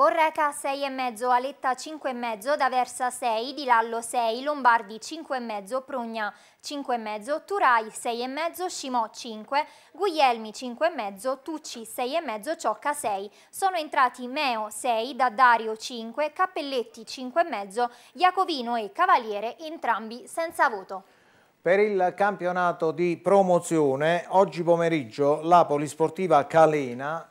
Borreca 6,5, Aletta 5,5, D'Aversa 6, Di Lallo 6, Lombardi 5,5, Prugna 5,5, Turai 6,5, Scimò 5, Guglielmi 5,5, Tucci 6,5, Ciocca 6. Sono entrati Meo 6, Daddario 5, Cappelletti 5,5, Iacovino e Cavaliere entrambi senza voto. Per il campionato di promozione, oggi pomeriggio la polisportiva Calena,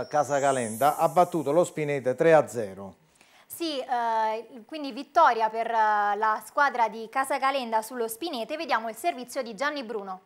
eh, Casa Calenda, ha battuto lo Spinete 3-0. Sì, eh, quindi vittoria per eh, la squadra di Casa Calenda sullo Spinete. Vediamo il servizio di Gianni Bruno.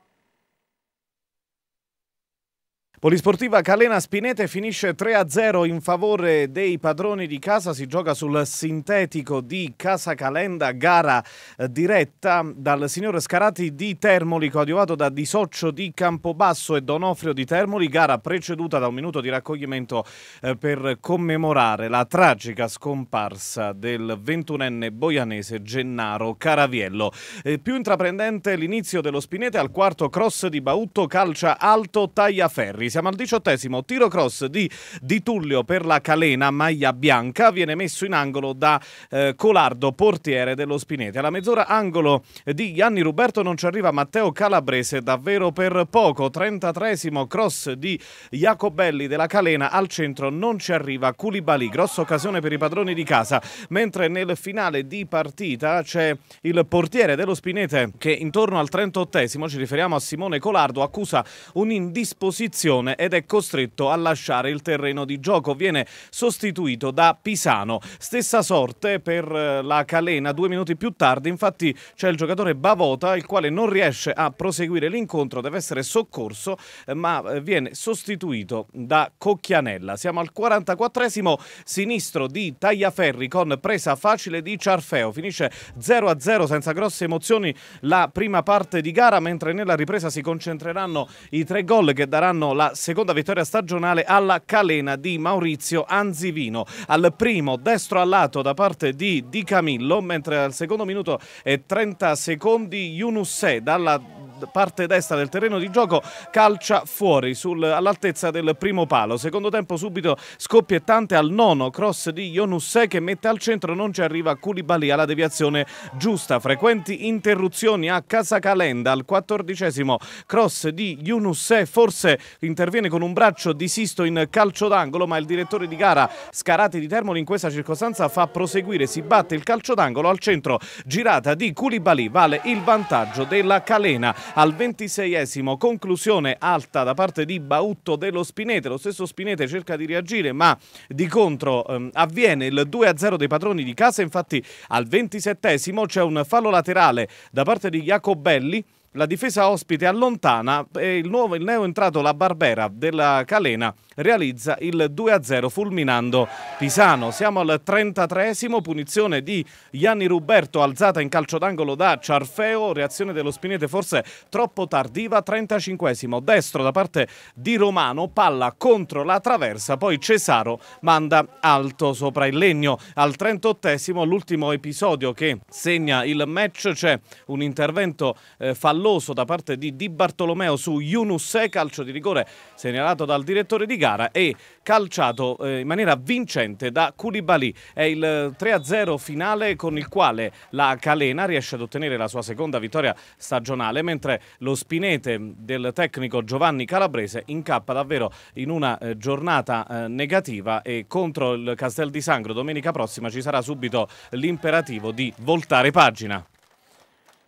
Polisportiva Calena Spinete finisce 3-0 in favore dei padroni di casa, si gioca sul sintetico di Casa Calenda, gara eh, diretta dal signore Scarati di Termoli, coadiuvato da Disoccio di Campobasso e Donofrio di Termoli, gara preceduta da un minuto di raccoglimento eh, per commemorare la tragica scomparsa del ventunenne boianese Gennaro Caraviello. Eh, più intraprendente l'inizio dello Spinete al quarto cross di Bautto, calcia alto, taglia ferri. Siamo al diciottesimo tiro cross di, di Tullio per la Calena, maglia bianca, viene messo in angolo da eh, Colardo, portiere dello Spinete. Alla mezz'ora angolo di Gianni Ruberto non ci arriva Matteo Calabrese, davvero per poco. 33 cross di Jacobelli della Calena, al centro non ci arriva Culibali, grossa occasione per i padroni di casa, mentre nel finale di partita c'è il portiere dello Spinete che intorno al 38 ci riferiamo a Simone Colardo, accusa un'indisposizione Frosinone ed è costretto a lasciare il terreno di gioco. Viene sostituito da Pisano. Stessa sorte per eh, la Calena due minuti più tardi. Infatti c'è il giocatore Bavota il quale non riesce a proseguire l'incontro, deve essere soccorso eh, ma eh, viene sostituito da Cocchianella. Siamo al 44esimo sinistro di Tagliaferri con presa facile di Ciarfeo. Finisce 0-0 senza grosse emozioni la prima parte di gara mentre nella ripresa si concentreranno i tre gol che daranno la seconda vittoria stagionale alla calena di Maurizio Anzivino. Al primo destro allato da parte di Di Camillo, mentre al secondo minuto e 30 secondi Yunusè dalla parte destra del terreno di gioco, calcia fuori sul, all'altezza del primo palo. Secondo tempo subito scoppiettante al nono, cross di Yonusse che mette al centro, non ci arriva Koulibaly alla deviazione giusta. Frequenti interruzioni a Casa Calenda al quattordicesimo, cross di Yonusse, forse interviene con un braccio di Sisto in calcio d'angolo, ma il direttore di gara Scarati di Termoli in questa circostanza fa proseguire, si batte il calcio d'angolo al centro, girata di Koulibaly, vale il vantaggio della Calena al 26esimo conclusione alta da parte di Bautto dello Spinete lo stesso Spinete cerca di reagire ma di contro ehm, avviene il 2-0 dei padroni di casa infatti al 27esimo c'è un fallo laterale da parte di Jacobelli la difesa ospite allontana e il, nuovo, il neo entrato la Barbera della Calena realizza il 2-0 fulminando Pisano. Siamo al 33 punizione di Gianni Ruberto alzata in calcio d'angolo da Ciarfeo, reazione dello Spinete forse troppo tardiva, 35 destro da parte di Romano, palla contro la traversa, poi Cesaro manda alto sopra il legno. Al 38 l'ultimo episodio che segna il match, c'è un intervento eh, falloso da parte di Di Bartolomeo su Yunus, calcio di rigore segnalato dal direttore di gara gara e calciato eh, in maniera vincente da Koulibaly. È il 3-0 eh, finale con il quale la Calena riesce ad ottenere la sua seconda vittoria stagionale, mentre lo spinete del tecnico Giovanni Calabrese incappa davvero in una eh, giornata negativa e contro il Castel di Sangro domenica prossima ci sarà subito l'imperativo di voltare pagina.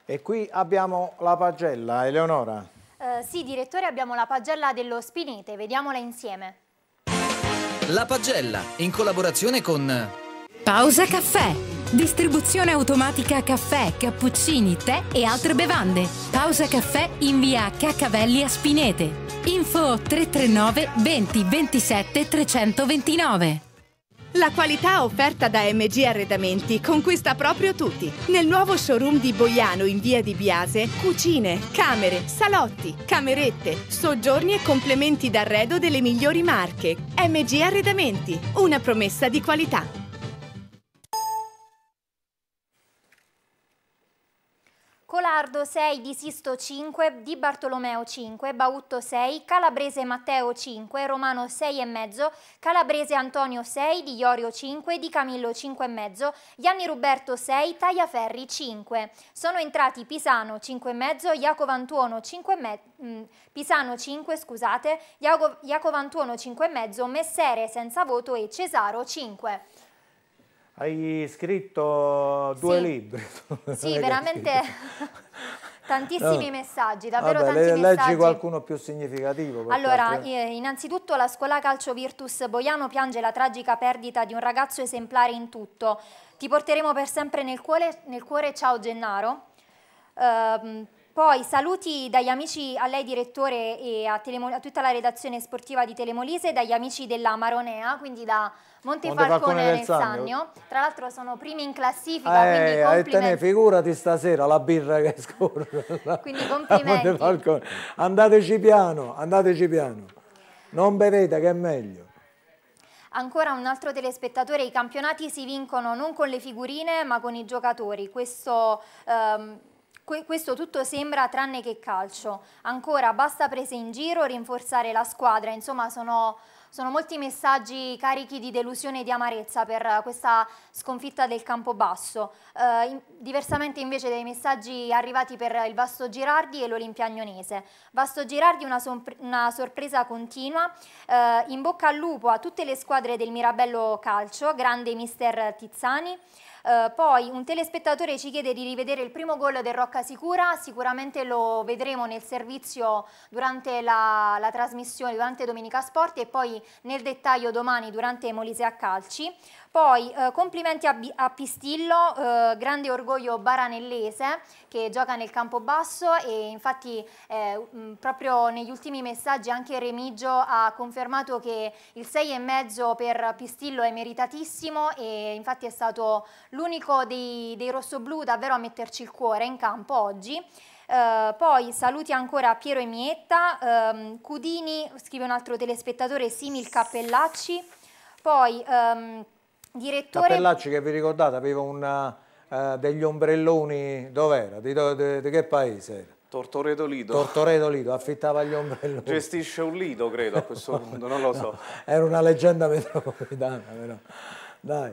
E qui abbiamo la pagella, Eleonora. Eh, sì, direttore, abbiamo la pagella dello Spinete, vediamola insieme. La pagella, in collaborazione con... Pausa caffè, distribuzione automatica caffè, cappuccini, tè e altre bevande. Pausa caffè in via Caccavelli a Spinete. Info 339 20 27 329. La qualità offerta da MG Arredamenti conquista proprio tutti. Nel nuovo showroom di Boiano in via di Biase, cucine, camere, salotti, camerette, soggiorni e complementi d'arredo delle migliori marche. MG Arredamenti, una promessa di qualità. Colardo 6, Di Sisto 5, Di Bartolomeo 5, Bautto 6, Calabrese Matteo 5, Romano 6,5, Calabrese Antonio 6, Di Iorio 5, Di Camillo 5,5, Gianni Ruberto 6, Tagliaferri 5. Sono entrati Pisano 5,5, Jacopo Antuono 5,5, mm, Pisano 5, scusate, Jacopo Antuono 5,5, Messere senza voto e Cesaro 5. Hai scritto due sì. libri. Sì, veramente tantissimi no. messaggi, davvero Vabbè, tanti leggi messaggi. Leggi qualcuno più significativo. Allora, eh, innanzitutto la scuola calcio Virtus Boiano piange la tragica perdita di un ragazzo esemplare in tutto. Ti porteremo per sempre nel cuore, nel cuore ciao Gennaro. Uh, poi saluti dagli amici a lei direttore e a, Telemo, a tutta la redazione sportiva di Telemolise, dagli amici della Maronea, quindi da Montefalcone Monte Sannio. Tra l'altro sono primi in classifica, eh, quindi complimenti. Eh, te figurati stasera la birra che scorre. quindi complimenti. Andateci piano, andateci piano. Non bevete che è meglio. Ancora un altro telespettatore, i campionati si vincono non con le figurine ma con i giocatori. Questo... Ehm, Que questo tutto sembra tranne che calcio. Ancora basta prese in giro, rinforzare la squadra, insomma sono, sono molti messaggi carichi di delusione e di amarezza per questa sconfitta del Campobasso. Eh, in, diversamente invece dai messaggi arrivati per il Vasto Girardi e l'Olimpiagnonese. Vasto Girardi una, una sorpresa continua, eh, in bocca al lupo a tutte le squadre del Mirabello Calcio, grande mister Tizzani. Eh, poi un telespettatore ci chiede di rivedere il primo gol del Rocca Sicura, sicuramente lo vedremo nel servizio durante la, la trasmissione, durante Domenica Sport e poi nel dettaglio domani durante Molise a Calci. Poi eh, complimenti a, a Pistillo, eh, grande orgoglio baranellese che gioca nel campo basso e infatti eh, mh, mm, proprio negli ultimi messaggi anche Remigio ha confermato che il 6,5 per Pistillo è meritatissimo e infatti è stato l'unico dei, dei rossoblù davvero a metterci il cuore in campo oggi. Uh, poi saluti ancora a Piero Emietta, um, ehm, Cudini, scrive un altro telespettatore, Simil Cappellacci, poi um, Direttore... Cappellacci che vi ricordate aveva una, eh, degli ombrelloni, dov'era? Di, do, di, di che paese era? Tortoredo Lido. Tortoredo Lido, affittava gli ombrelloni. Gestisce un lido, credo, a questo punto, non lo so. No, era una leggenda metropolitana, però. Dai.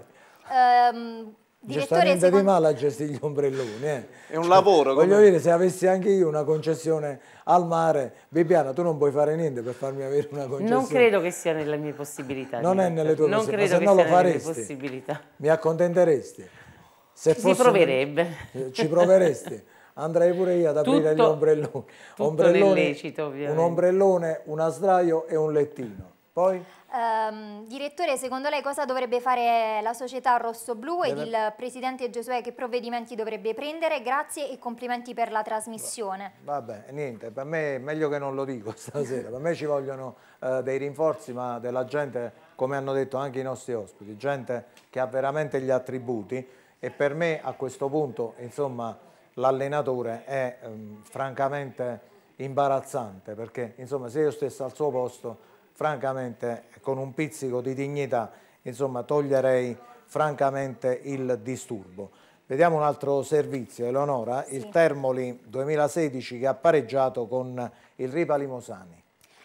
Um, Direttore, secondo... di male a gestire gli ombrelloni. Eh. È un cioè, lavoro. Voglio come... dire, se avessi anche io una concessione al mare, Bibiana, tu non puoi fare niente per farmi avere una concessione. Non credo che sia nelle mie possibilità. Non direttore. è nelle tue non possibilità, credo se no lo faresti. Mi accontenteresti. Se si fosse... proverebbe. Eh, ci proveresti. Andrei pure io ad aprire tutto, gli ombrelloni. Tutto ombrelloni illecito, ovviamente. Un ombrellone, un asdraio e un lettino poi? Um, direttore, secondo lei cosa dovrebbe fare la società rosso-blu ed Deve... il presidente Giosuè che provvedimenti dovrebbe prendere? Grazie e complimenti per la trasmissione. Vabbè, niente, per me è meglio che non lo dico stasera, per me ci vogliono uh, dei rinforzi ma della gente, come hanno detto anche i nostri ospiti, gente che ha veramente gli attributi e per me a questo punto, insomma, l'allenatore è um, francamente imbarazzante perché, insomma, se io stessi al suo posto francamente con un pizzico di dignità insomma, toglierei francamente il disturbo. Vediamo un altro servizio, Eleonora, sì. il Termoli 2016 che ha pareggiato con il Ripa Limosani.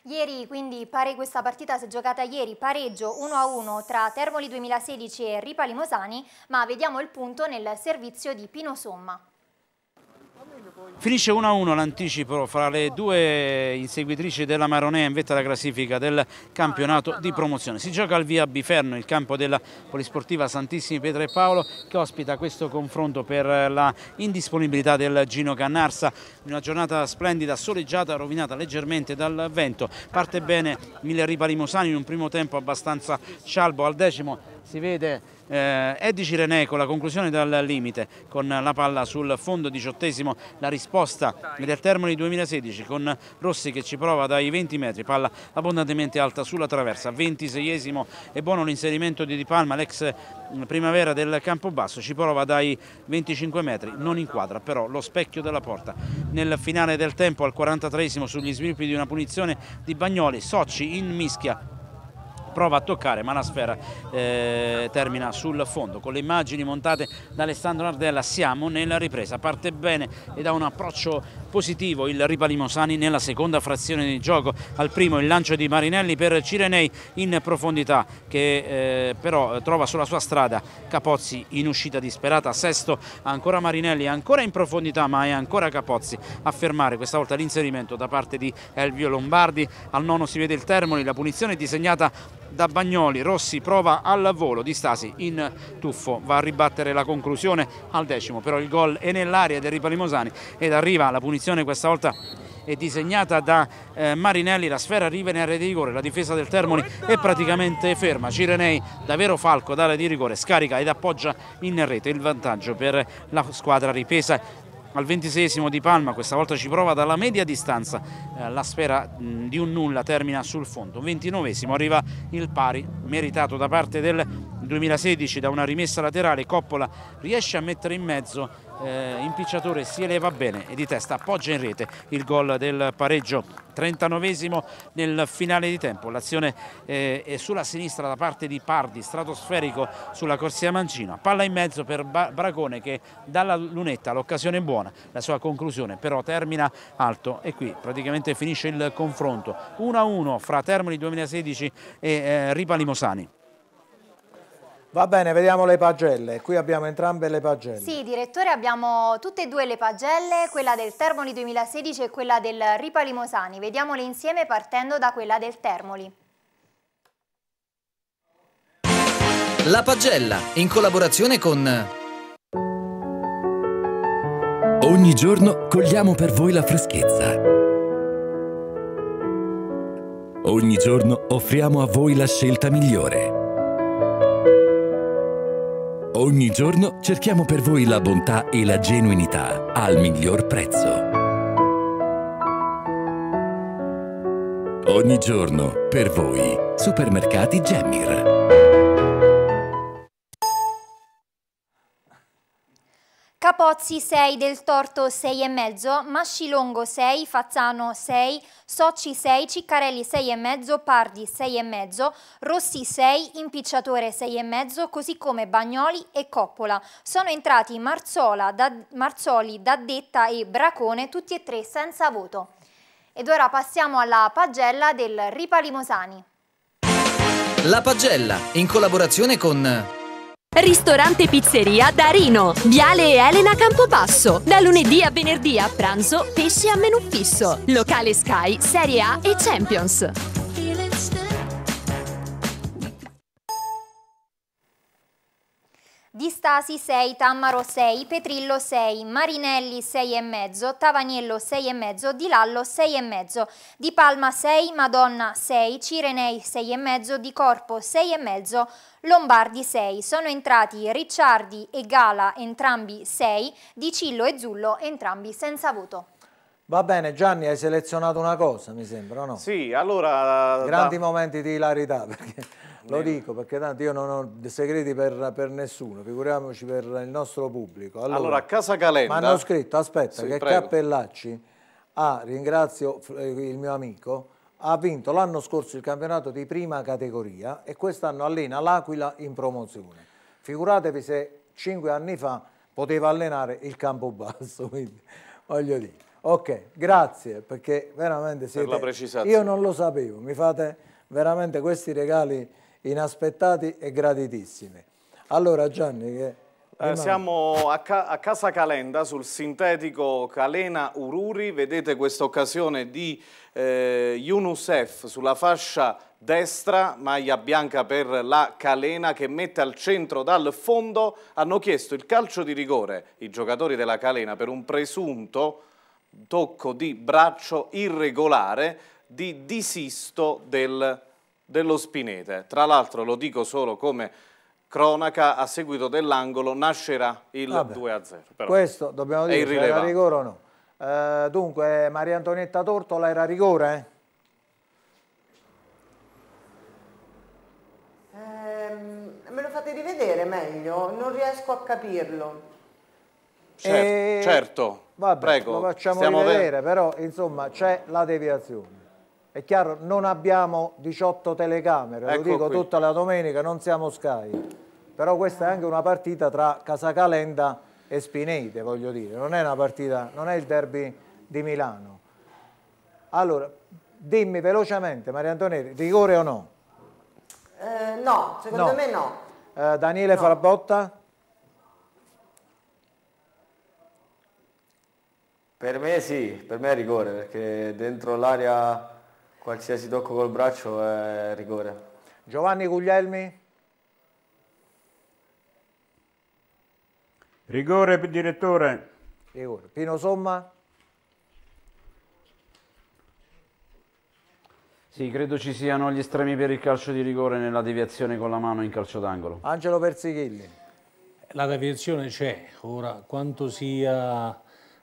Ieri, quindi pare, questa partita si è giocata ieri, pareggio 1-1 tra Termoli 2016 e Ripa Limosani, ma vediamo il punto nel servizio di Pino Somma. Finisce 1-1 l'anticipo fra le due inseguitrici della Maronea in vetta alla classifica del campionato di promozione. Si gioca al via Biferno, il campo della polisportiva Santissimi Pietro e Paolo che ospita questo confronto per la indisponibilità del Gino Cannarsa. Una giornata splendida, soleggiata, rovinata leggermente dal vento. Parte bene Mille Ripa Limosani in un primo tempo abbastanza scialbo al decimo. Si vede eh, Edici René con la conclusione dal limite con la palla sul fondo diciottesimo la risposta del termine 2016 con Rossi che ci prova dai 20 metri, palla abbondantemente alta sulla traversa, 26esimo e buono l'inserimento di Di Palma, l'ex mm, primavera del campo basso, ci prova dai 25 metri, non inquadra però lo specchio della porta. Nel finale del tempo al 43esimo sugli sviluppi di una punizione di Bagnoli, Socci in mischia prova a toccare ma la sfera eh, termina sul fondo. Con le immagini montate da Alessandro Nardella siamo nella ripresa, parte bene ed ha un approccio positivo il Ripalimosani nella seconda frazione di gioco, al primo il lancio di Marinelli per Cirenei in profondità che eh, però trova sulla sua strada Capozzi in uscita disperata, sesto ancora Marinelli, ancora in profondità ma è ancora Capozzi a fermare questa volta l'inserimento da parte di Elvio Lombardi, al nono si vede il Termoli, la punizione disegnata da Bagnoli, Rossi prova al volo di Stasi in tuffo, va a ribattere la conclusione al decimo, però il gol è nell'area del Ripalimosani ed arriva la punizione questa volta è disegnata da eh, Marinelli, la sfera arriva in area di rigore, la difesa del Termoli è praticamente ferma, Cirenei davvero falco d'area di rigore, scarica ed appoggia in rete il vantaggio per la squadra ripesa al ventisesimo di Palma, questa volta ci prova dalla media distanza, eh, la sfera di un nulla termina sul fondo, ventinovesimo arriva il pari meritato da parte del 2016 da una rimessa laterale, Coppola riesce a mettere in mezzo eh, impicciatore si eleva bene e di testa appoggia in rete il gol del pareggio 39 nel finale di tempo l'azione eh, è sulla sinistra da parte di Pardi stratosferico sulla corsia Mancino palla in mezzo per ba Bracone che dalla lunetta l'occasione è buona la sua conclusione però termina alto e qui praticamente finisce il confronto 1-1 fra Termoli 2016 e eh, Ripa Limosani Va bene, vediamo le pagelle. Qui abbiamo entrambe le pagelle. Sì, direttore, abbiamo tutte e due le pagelle, quella del Termoli 2016 e quella del Ripa Limosani. Vediamole insieme partendo da quella del Termoli. La pagella, in collaborazione con... Ogni giorno cogliamo per voi la freschezza. Ogni giorno offriamo a voi la scelta migliore. Ogni giorno cerchiamo per voi la bontà e la genuinità al miglior prezzo. Ogni giorno per voi. Supermercati Gemmir. Capozzi 6, Del Torto 6,5, Mascilongo 6, Fazzano 6, Socci 6, Ciccarelli 6,5, Pardi 6,5, Rossi 6, Impicciatore 6,5, così come Bagnoli e Coppola. Sono entrati Marzola, da, Marzoli, Daddetta e Bracone, tutti e tre senza voto. Ed ora passiamo alla pagella del Ripa Limosani. La pagella, in collaborazione con... Ristorante Pizzeria Darino, Viale Elena Campobasso. Da lunedì a venerdì a pranzo, pesce a menù fisso. Locale Sky, Serie A e Champions. Di Stasi 6, Tammaro 6, Petrillo 6, Marinelli 6,5, Tavaniello 6,5, Di Lallo 6,5, Di Palma 6, Madonna 6, Cirenei 6,5, Di Corpo 6,5, Lombardi 6. Sono entrati Ricciardi e Gala entrambi 6, Di Cillo e Zullo entrambi senza voto. Va bene, Gianni, hai selezionato una cosa, mi sembra, no? Sì, allora... Grandi da... momenti di hilarità, perché... Lo dico perché tanto io non ho segreti per, per nessuno, figuriamoci per il nostro pubblico. Allora, allora Casa Calenda... Ma hanno scritto, aspetta, sì, che prego. Cappellacci ha, ah, ringrazio eh, il mio amico, ha vinto l'anno scorso il campionato di prima categoria e quest'anno allena l'Aquila in promozione. Figuratevi se cinque anni fa poteva allenare il campo basso, quindi voglio dire. Ok, grazie perché veramente siete... Per la precisazione. Io non lo sapevo, mi fate veramente questi regali inaspettati e graditissimi. Allora Gianni che... Eh, siamo a, ca a, Casa Calenda sul sintetico Calena Ururi, vedete questa occasione di eh, UNICEF sulla fascia destra, maglia bianca per la Calena che mette al centro dal fondo, hanno chiesto il calcio di rigore i giocatori della Calena per un presunto tocco di braccio irregolare di disisto del dello Spinete. Tra l'altro, lo dico solo come cronaca, a seguito dell'angolo nascerà il 2-0. Questo dobbiamo dire, se era rigore o no. Uh, dunque, Maria Antonietta Tortola era rigore? Eh? Ehm, me lo fate rivedere meglio, non riesco a capirlo. Certo, e... Eh, certo. Vabbè, Prego, lo facciamo vedere, però insomma c'è la deviazione. È chiaro, non abbiamo 18 telecamere, ecco lo dico qui. tutta la domenica, non siamo Sky. Però questa è anche una partita tra Casacalenda e Spinete, voglio dire. Non è una partita, non è il derby di Milano. Allora, dimmi velocemente, Maria Antonetti, rigore o no? Eh, no, secondo no. me no. Eh, Daniele no. Farbotta? Per me sì, per me è rigore, perché dentro l'area Qualsiasi tocco col braccio è rigore. Giovanni Guglielmi? Rigore direttore. Rigore. Pino Somma? Sì, credo ci siano gli estremi per il calcio di rigore nella deviazione con la mano in calcio d'angolo. Angelo Persichilli. La deviazione c'è, ora quanto sia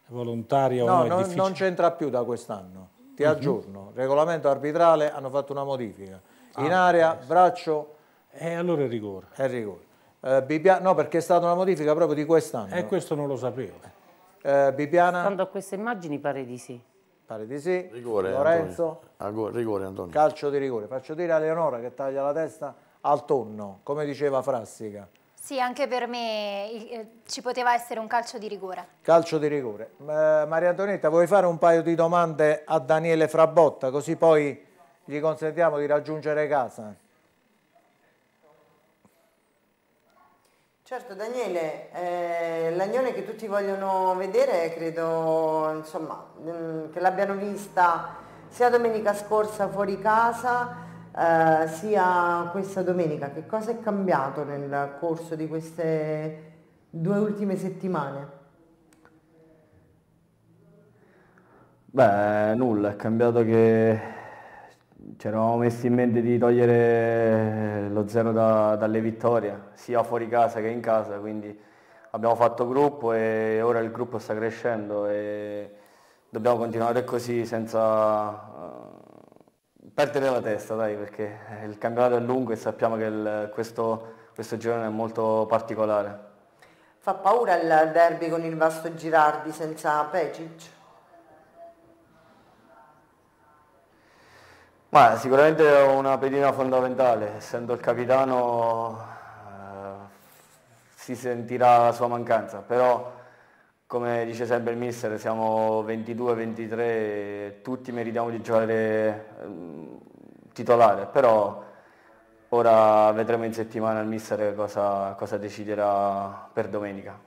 volontaria no, o no, non, non c'entra più da quest'anno ti mhm. aggiorno, regolamento arbitrale hanno fatto una modifica, in ah, area questo. braccio... E eh, allora è rigore. È rigore. Eh, Bibia... No, perché è stata una modifica proprio di quest'anno. E eh, questo non lo sapevo. Eh, Bibiana... Stando a queste immagini pare di sì. Pare di sì. Rigore, Lorenzo. Antonio. Rigore, Antonio. Calcio di rigore. Faccio dire a Leonora che taglia la testa al tonno, come diceva Frassica. Sì, anche per me eh, ci poteva essere un calcio di rigore. Calcio di rigore. Maria Antonietta, vuoi fare un paio di domande a Daniele Frabotta, così poi gli consentiamo di raggiungere casa? Certo Daniele, eh, l'agnone che tutti vogliono vedere credo insomma, mm, che l'abbiano vista sia domenica scorsa fuori casa eh, sia questa domenica, che cosa è cambiato nel corso di queste due ultime settimane? Beh, nulla, è cambiato che ci eravamo messi in mente di togliere lo zero da, dalle vittorie, sia fuori casa che in casa, quindi abbiamo fatto gruppo e ora il gruppo sta crescendo e dobbiamo continuare così senza perdere la testa, dai, perché il campionato è lungo e sappiamo che il, questo, questo girone è molto particolare. Fa paura il derby con il vasto Girardi senza Pecic? Ma sicuramente è una pedina fondamentale, essendo il capitano eh, si sentirà la sua mancanza, però come dice sempre il mister, siamo 22-23, tutti meritiamo di giocare mm, titolare, però ora vedremo in settimana il mister cosa, cosa deciderà per domenica.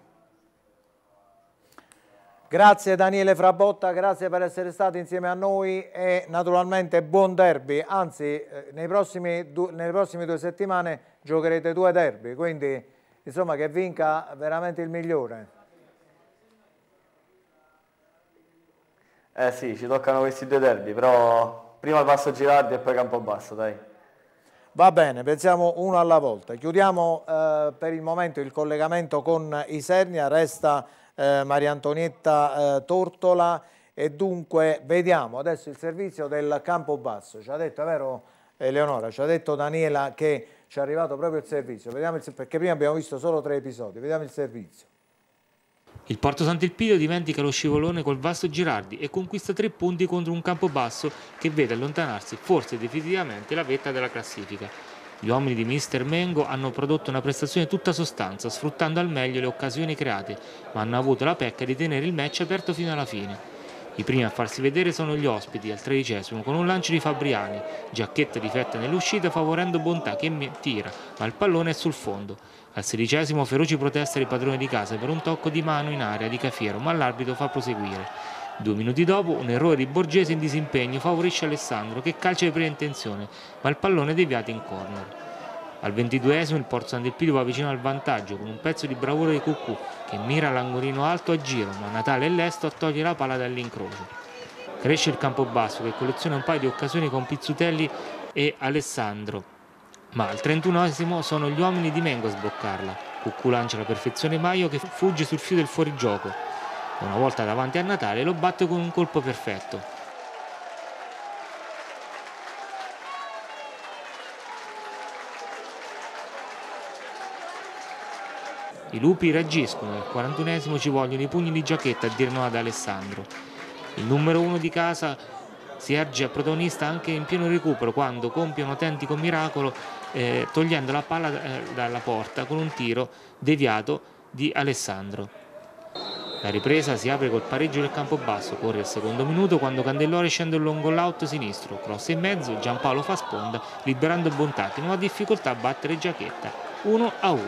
Grazie Daniele Frabotta, grazie per essere stato insieme a noi e naturalmente buon derby, anzi eh, prossimi, nelle prossime due settimane giocherete due derby, quindi insomma che vinca veramente il migliore. Eh sì, ci toccano questi due derby, però prima passo Girardi e poi Campobasso, dai. Va bene, pensiamo uno alla volta. Chiudiamo eh, per il momento il collegamento con Isernia, resta eh, Maria Antonietta eh, Tortola e dunque vediamo adesso il servizio del Campobasso. Ci ha detto, è vero Eleonora, ci ha detto Daniela che ci è arrivato proprio il servizio, il, perché prima abbiamo visto solo tre episodi, vediamo il servizio. Il Porto Sant'Ilpidio dimentica lo scivolone col vasto Girardi e conquista tre punti contro un campo basso che vede allontanarsi forse definitivamente la vetta della classifica. Gli uomini di Mister Mengo hanno prodotto una prestazione tutta sostanza, sfruttando al meglio le occasioni create, ma hanno avuto la pecca di tenere il match aperto fino alla fine. I primi a farsi vedere sono gli ospiti al tredicesimo con un lancio di Fabriani, giacchetta difetta nell'uscita favorendo Bontà che tira, ma il pallone è sul fondo. Al sedicesimo feroci proteste del padrone di casa per un tocco di mano in area di Cafiero, ma l'arbitro fa proseguire. Due minuti dopo un errore di Borgese in disimpegno favorisce Alessandro che calcia di prima intenzione, ma il pallone è deviato in corner. Al ventiduesimo il Porto San del Pidio va vicino al vantaggio con un pezzo di bravura di Cucù che mira l'angolino alto a giro, ma Natale è lesto a togliere la palla dall'incrocio. Cresce il campo basso che colleziona un paio di occasioni con Pizzutelli e Alessandro ma al 31 esimo sono gli uomini di Mengo a sboccarla. Cucù lancia la perfezione Maio che fugge sul fio del fuorigioco. Una volta davanti a Natale lo batte con un colpo perfetto. I lupi reagiscono e al 41 esimo ci vogliono i pugni di giacchetta a dir no ad Alessandro. Il numero uno di casa si erge a protagonista anche in pieno recupero quando compie un autentico miracolo eh, togliendo la palla eh, dalla porta con un tiro deviato di Alessandro. La ripresa si apre col pareggio del campo basso, corre al secondo minuto quando Candellore scende lungo l'out sinistro, cross in mezzo, Giampaolo fa sponda, liberando Bontatti, non ha difficoltà a battere Giacchetta, 1 a 1.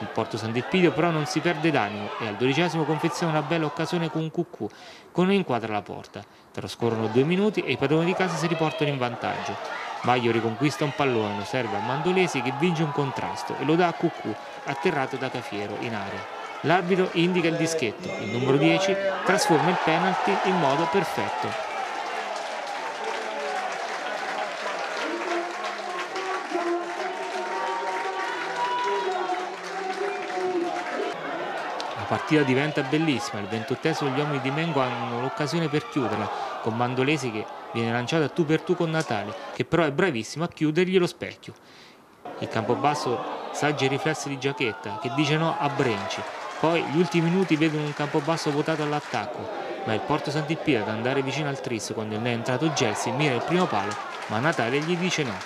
Il Porto San Delpidio però non si perde d'animo e al dodicesimo confeziona una bella occasione con Cucù, con inquadra la porta. Trascorrono due minuti e i padroni di casa si riportano in vantaggio. Maglio riconquista un pallone, lo serve a Mandolesi che vince un contrasto e lo dà a Cucù, atterrato da Cafiero in area. L'arbitro indica il dischetto, il numero 10 trasforma il penalty in modo perfetto. partita diventa bellissima, il ventottesimo gli uomini di Mengo hanno l'occasione per chiuderla, con Mandolesi che viene lanciata a tu per tu con Natale, che però è bravissimo a chiudergli lo specchio. Il Campobasso saggia i riflessi di Giacchetta, che dice no a Brenci. Poi gli ultimi minuti vedono un Campobasso votato all'attacco, ma il Porto Sant'Ippia ad andare vicino al Tris quando ne è entrato Gelsi mira il primo palo, ma Natale gli dice no.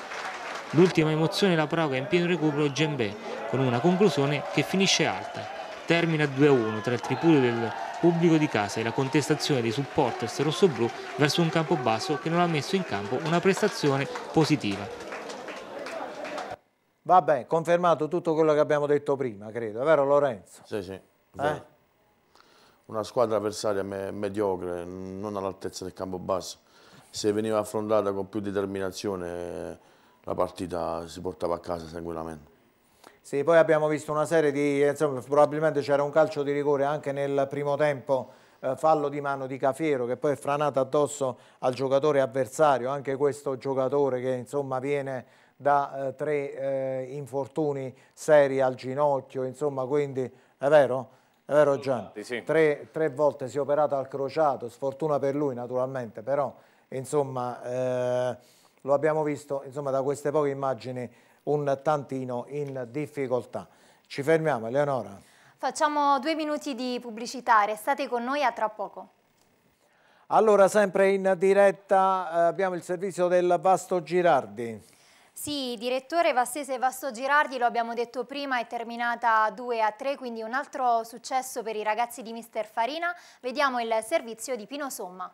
L'ultima emozione la provoca in pieno recupero Gembè, con una conclusione che finisce alta termina 2-1 tra il tripudio del pubblico di casa e la contestazione dei supporters rossoblù verso un campobasso che non ha messo in campo una prestazione positiva. Vabbè, confermato tutto quello che abbiamo detto prima, credo, vero Lorenzo? Sì, sì. Eh? Una squadra avversaria me mediocre, non all'altezza del campo basso. Se veniva affrontata con più determinazione la partita si portava a casa tranquillamente. Sì, poi abbiamo visto una serie di, insomma, probabilmente c'era un calcio di rigore anche nel primo tempo, eh, fallo di mano di Cafiero che poi è franato addosso al giocatore avversario, anche questo giocatore che insomma viene da eh, tre eh, infortuni seri al ginocchio, insomma quindi è vero? È vero Gian? Sì. Tre, tre volte si è operato al crociato, sfortuna per lui naturalmente, però insomma eh, lo abbiamo visto insomma, da queste poche immagini un tantino in difficoltà. Ci fermiamo, Eleonora. Facciamo due minuti di pubblicità, restate con noi a tra poco. Allora, sempre in diretta eh, abbiamo il servizio del Vasto Girardi. Sì, direttore Vassese Vasto Girardi, lo abbiamo detto prima, è terminata 2 a 3, quindi un altro successo per i ragazzi di Mister Farina. Vediamo il servizio di Pino Somma.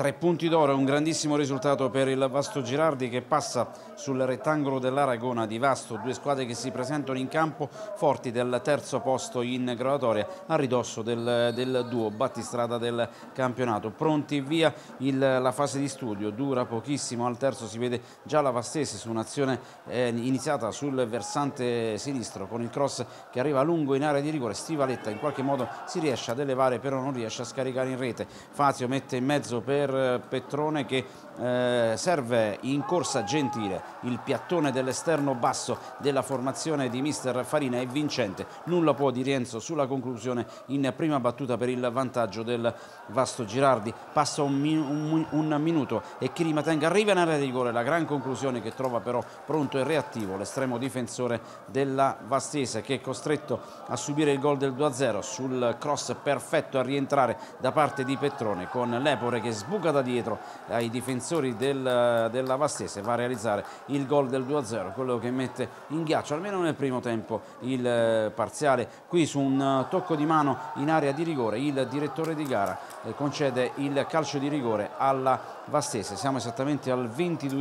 Tre punti d'oro, un grandissimo risultato per il Vasto Girardi che passa sul rettangolo dell'Aragona di Vasto, due squadre che si presentano in campo forti del terzo posto in graduatoria a ridosso del, del duo battistrada del campionato. Pronti via il, la fase di studio, dura pochissimo, al terzo si vede già la Vastese su un'azione eh, iniziata sul versante sinistro con il cross che arriva lungo in area di rigore, Stivaletta in qualche modo si riesce ad elevare però non riesce a scaricare in rete, Fazio mette in mezzo per per Petrone che eh, serve in corsa gentile il piattone dell'esterno basso della formazione di mister Farina è vincente nulla può di Rienzo sulla conclusione in prima battuta per il vantaggio del Vasto Girardi passa un, min un, un minuto e Kirimatenga arriva in area di rigore la gran conclusione che trova però pronto e reattivo l'estremo difensore della Vastese che è costretto a subire il gol del 2-0 sul cross perfetto a rientrare da parte di Petrone con Lepore che sbuca da dietro ai difensori difensori del, della Vastese va a realizzare il gol del 2-0 quello che mette in ghiaccio almeno nel primo tempo il eh, parziale qui su un eh, tocco di mano in area di rigore il direttore di gara eh, concede il calcio di rigore alla Vastese siamo esattamente al 22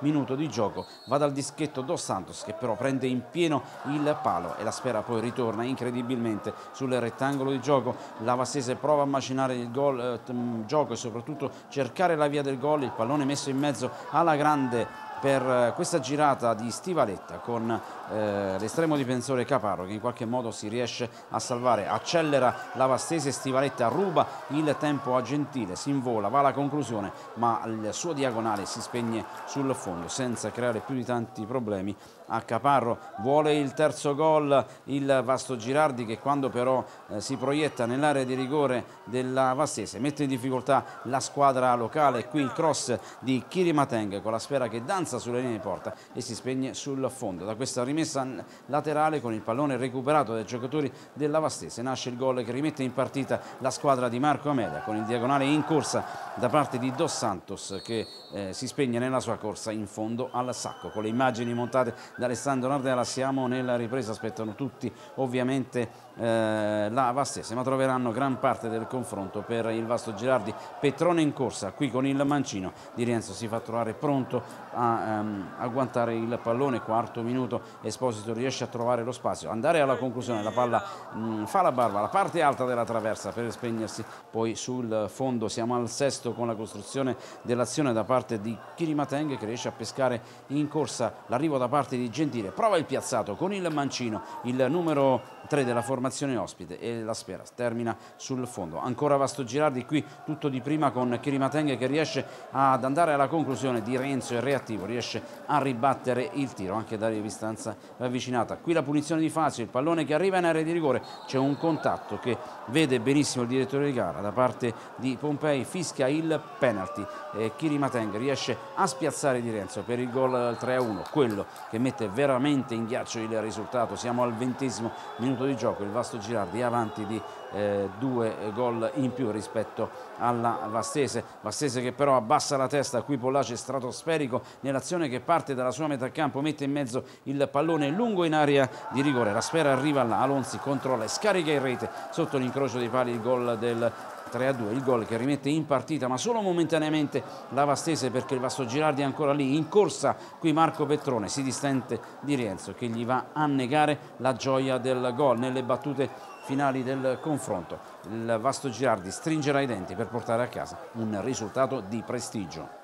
minuto di gioco va dal dischetto Dos Santos che però prende in pieno il palo e la spera poi ritorna incredibilmente sul rettangolo di gioco la Vastese prova a macinare il gol, eh, gioco e soprattutto cercare la via del gol il pallone messo in mezzo alla grande per eh, questa girata di Stivaletta con eh, l'estremo difensore Caparro che in qualche modo si riesce a salvare, accelera la Vastese Stivaletta, ruba il tempo a Gentile, si invola, va alla conclusione ma il suo diagonale si spegne sul fondo senza creare più di tanti problemi a Caparro vuole il terzo gol il Vasto Girardi che quando però eh, si proietta nell'area di rigore della Vastese mette in difficoltà la squadra locale qui il cross di Kirimateng con la sfera che danza sulle linee di porta e si spegne sul fondo da questa rimessa laterale con il pallone recuperato dai giocatori della Vastese nasce il gol che rimette in partita la squadra di Marco Ameda con il diagonale in corsa da parte di Dos Santos che eh, si spegne nella sua corsa in fondo al sacco con le immagini montate da Alessandro Nardella siamo nella ripresa aspettano tutti ovviamente eh, la Vastese, ma troveranno gran parte del confronto per il Vasto Girardi. Petrone in corsa, qui con il mancino di Rienzo si fa trovare pronto a ehm, agguantare il pallone, quarto minuto, Esposito riesce a trovare lo spazio, andare alla conclusione, la palla mh, mm, fa la barba, la parte alta della traversa per spegnersi poi sul fondo, siamo al sesto con la costruzione dell'azione da parte di Kirimateng che riesce a pescare in corsa l'arrivo da parte di Gentile, prova il piazzato con il mancino, il numero 3 della formazione formazione ospite e la sfera termina sul fondo. Ancora Vasto Girardi, qui tutto di prima con Kirimatenghe che riesce ad andare alla conclusione di Renzo e reattivo, riesce a ribattere il tiro anche da distanza avvicinata. Qui la punizione di Fazio, il pallone che arriva in area di rigore, c'è un contatto che vede benissimo il direttore di gara da parte di Pompei, fischia il penalty eh, Kirimateng riesce a spiazzare Di Renzo per il gol al 3-1, quello che mette veramente in ghiaccio il risultato. Siamo al ventesimo minuto di gioco, il Vasto Girardi avanti di eh, due gol in più rispetto alla Vastese. Vastese che però abbassa la testa, qui Pollace stratosferico nell'azione che parte dalla sua metà campo, mette in mezzo il pallone lungo in area di rigore. La sfera arriva là, Alonzi controlla e scarica in rete sotto l'incrocio dei pali il gol del 3 a 2 il gol che rimette in partita ma solo momentaneamente la Vastese perché il Vasto Girardi è ancora lì in corsa qui Marco Petrone si distente di Rienzo che gli va a negare la gioia del gol nelle battute finali del confronto il Vasto Girardi stringerà i denti per portare a casa un risultato di prestigio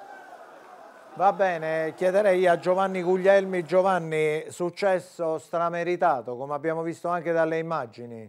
Va bene, chiederei a Giovanni Guglielmi, Giovanni, successo strameritato come abbiamo visto anche dalle immagini.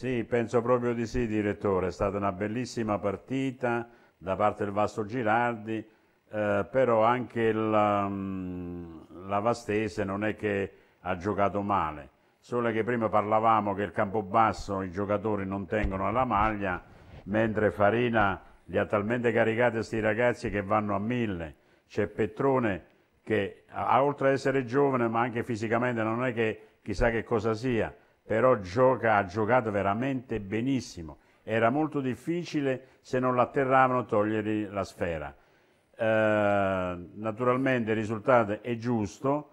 Sì, penso proprio di sì, direttore. È stata una bellissima partita da parte del Vasto Girardi, eh, però anche la, mm, la Vastese non è che ha giocato male. Solo che prima parlavamo che il Campobasso i giocatori non tengono alla maglia, mentre Farina li ha talmente caricati questi ragazzi che vanno a mille. C'è Petrone che, oltre ad essere giovane, ma anche fisicamente non è che chissà che cosa sia, però gioca, ha giocato veramente benissimo. Era molto difficile se non l'atterravano togliergli la sfera. Eh, naturalmente il risultato è giusto.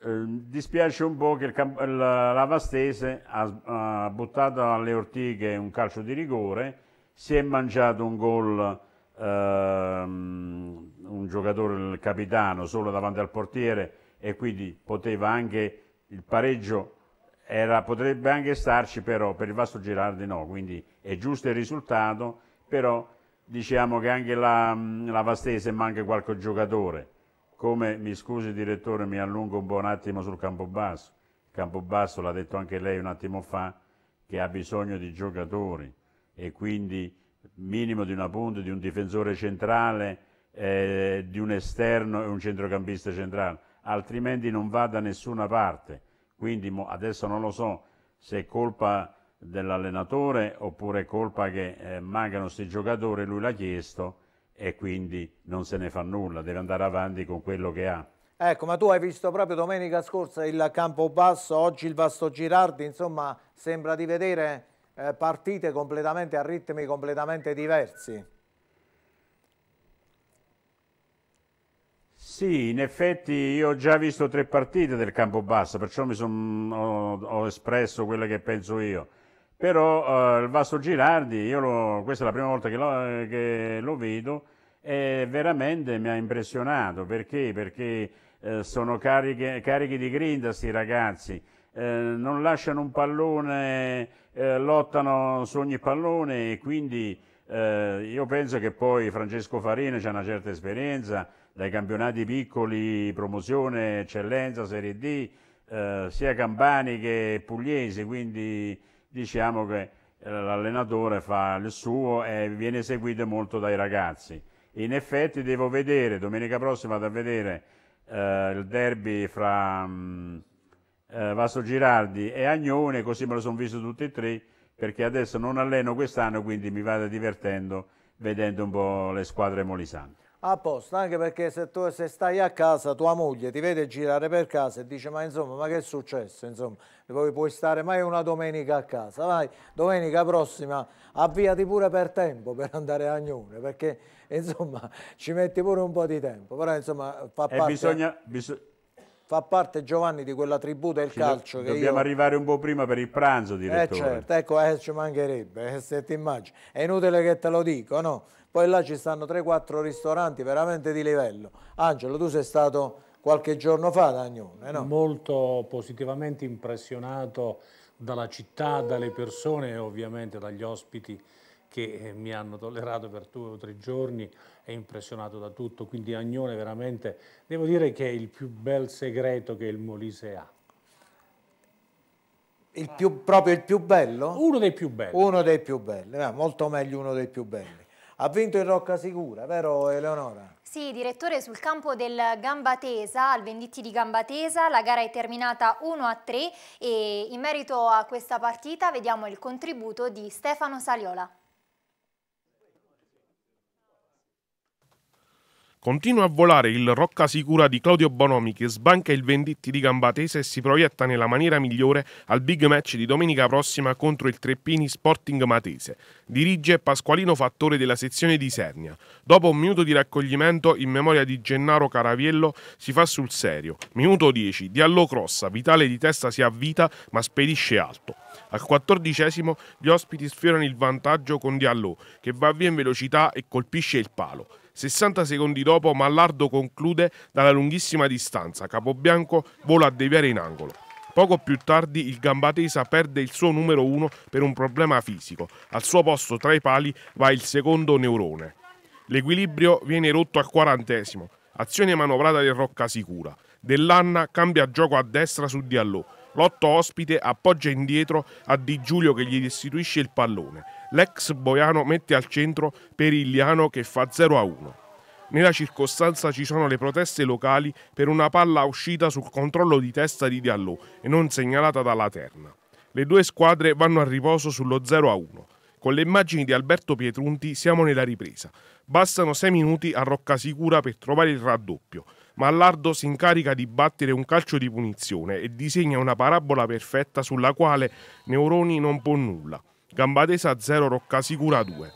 Eh, dispiace un po' che la, la Vastese ha, ha, buttato alle ortiche un calcio di rigore, si è mangiato un gol ehm, un giocatore, il capitano, solo davanti al portiere e quindi poteva anche il pareggio era, potrebbe anche starci però per il Vasto Girardi no, quindi è giusto il risultato, però diciamo che anche la, la Vastese manca qualche giocatore, come, mi scusi direttore, mi allungo un buon attimo sul campo basso. Campo basso l'ha detto anche lei un attimo fa, che ha bisogno di giocatori e quindi minimo di una punta, di un difensore centrale, eh, di un esterno e un centrocampista centrale, altrimenti non va da nessuna parte quindi adesso non lo so se è colpa dell'allenatore oppure è colpa che eh, mancano questi giocatori, lui l'ha chiesto e quindi non se ne fa nulla, deve andare avanti con quello che ha. Ecco, ma tu hai visto proprio domenica scorsa il campo basso, oggi il Vasto Girardi, insomma sembra di vedere eh, partite completamente a ritmi completamente diversi. Sì, in effetti io ho già visto tre partite del campo basso, perciò son, ho, ho, espresso quello che penso io. Però eh, il Vasto Girardi, lo, questa è la prima volta che lo, che lo, vedo, e veramente mi ha impressionato. Perché? Perché eh, sono cariche, carichi di grinta questi ragazzi, eh, non lasciano un pallone, eh, lottano su ogni pallone e quindi eh, io penso che poi Francesco Farina c'ha una certa esperienza, dai campionati piccoli, promozione, eccellenza, Serie D, eh, sia campani che pugliesi, quindi diciamo che eh, l'allenatore fa il suo e viene seguito molto dai ragazzi. In effetti devo vedere, domenica prossima vado a vedere eh, il derby fra mh, mm, eh, Vasso Girardi e Agnone, così me lo sono visto tutti e tre, perché adesso non alleno quest'anno, quindi mi vado divertendo vedendo un po' le squadre molisanti a posto, anche perché se, tu, se stai a casa tua moglie ti vede girare per casa e dice ma insomma ma che è successo insomma poi puoi stare mai una domenica a casa vai domenica prossima avviati pure per tempo per andare a Agnone perché insomma ci metti pure un po' di tempo però insomma fa parte, bisogna, bisog fa parte Giovanni di quella tribù del ci calcio do dobbiamo io... arrivare un po' prima per il pranzo eh, direttore eh certo ecco eh, ci mancherebbe eh, se ti immagini è inutile che te lo dico no? Poi là ci stanno 3-4 ristoranti veramente di livello. Angelo, tu sei stato qualche giorno fa ad Agnone, no? Molto positivamente impressionato dalla città, dalle persone e ovviamente dagli ospiti che eh, mi hanno tollerato per due o tre giorni e impressionato da tutto. Quindi Agnone veramente, devo dire che è il più bel segreto che il Molise ha. Il più, proprio il più bello? Uno dei più belli. Uno dei più belli, eh, molto meglio uno dei più belli. Ha vinto il Rocca Sicura, vero Eleonora? Sì, direttore, sul campo del Gambatesa, al Venditti di Gambatesa, la gara è terminata 1-3 e in merito a questa partita vediamo il contributo di Stefano Saliola. Continua a volare il Rocca Sicura di Claudio Bonomi che sbanca il Venditti di Gambatese e si proietta nella maniera migliore al big match di domenica prossima contro il Treppini Sporting Matese. Dirige Pasqualino Fattore della sezione di Sernia. Dopo un minuto di raccoglimento in memoria di Gennaro Caraviello si fa sul serio. Minuto 10, Diallo Crossa, Vitale di testa si avvita ma spedisce alto. Al quattordicesimo gli ospiti sfiorano il vantaggio con Diallo che va via in velocità e colpisce il palo. 60 secondi dopo Mallardo conclude dalla lunghissima distanza, Capobianco vola a deviare in angolo. Poco più tardi il Gambatesa perde il suo numero uno per un problema fisico. Al suo posto tra i pali va il secondo neurone. L'equilibrio viene rotto al quarantesimo. Azione manovrata di Rocca sicura. Dell'Anna cambia gioco a destra su Diallo. L'otto ospite appoggia indietro a Di Giulio che gli restituisce il pallone l'ex Boiano mette al centro Perigliano che fa 0-1. a Nella circostanza ci sono le proteste locali per una palla uscita sul controllo di testa di Diallo e non segnalata dalla terna. Le due squadre vanno a riposo sullo 0-1. a Con le immagini di Alberto Pietrunti siamo nella ripresa. Bastano 6 minuti a Roccasicura per trovare il raddoppio, ma Allardo si incarica di battere un calcio di punizione e disegna una parabola perfetta sulla quale Neuroni non può nulla. Gambatesa 0, Roccasicura 2.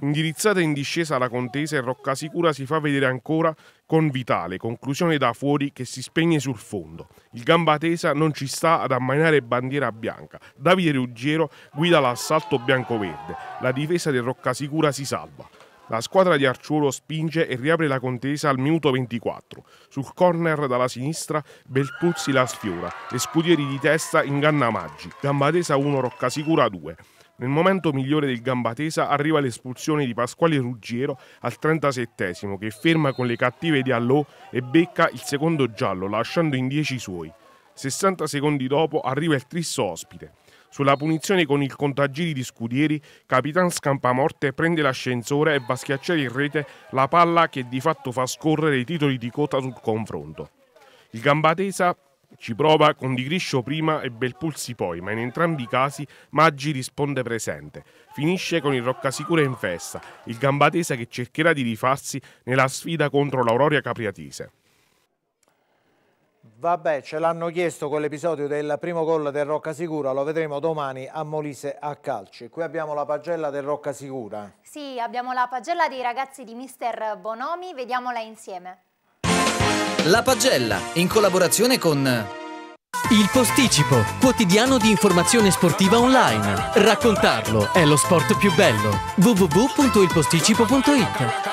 Indirizzata in discesa la contesa e Roccasicura si fa vedere ancora con Vitale, conclusione da fuori che si spegne sul fondo. Il Gambatesa non ci sta ad ammainare bandiera bianca. Davide Ruggiero guida l'assalto bianco-verde. La difesa del Roccasicura si salva. La squadra di Arciuolo spinge e riapre la contesa al minuto 24. Sul corner dalla sinistra Beltuzzi la sfiora e Scudieri di testa inganna Maggi. Gambatesa 1, Roccasicura 2. Nel momento migliore del Gambatesa arriva l'espulsione di Pasquale Ruggiero al 37 che ferma con le cattive di Allò e becca il secondo giallo lasciando in 10 suoi. 60 secondi dopo arriva il trisso ospite. Sulla punizione con il contagiri di Scudieri, Capitan Scampamorte prende l'ascensore e va a schiacciare in rete la palla che di fatto fa scorrere i titoli di cota sul confronto. Il Gambatesa ci prova con Di Griscio prima e Belpulsi poi, ma in entrambi i casi Maggi risponde presente. Finisce con il Roccasicura in festa, il Gambatesa che cercherà di rifarsi nella sfida contro l'Auroria Capriatese. Vabbè, ce l'hanno chiesto con l'episodio del primo gol del Rocca Sicura, lo vedremo domani a Molise a calci. Qui abbiamo la pagella del Rocca Sicura. Sì, abbiamo la pagella dei ragazzi di Mister Bonomi, vediamola insieme. La pagella, in collaborazione con... Il posticipo, quotidiano di informazione sportiva online. Raccontarlo è lo sport più bello. www.ilposticipo.it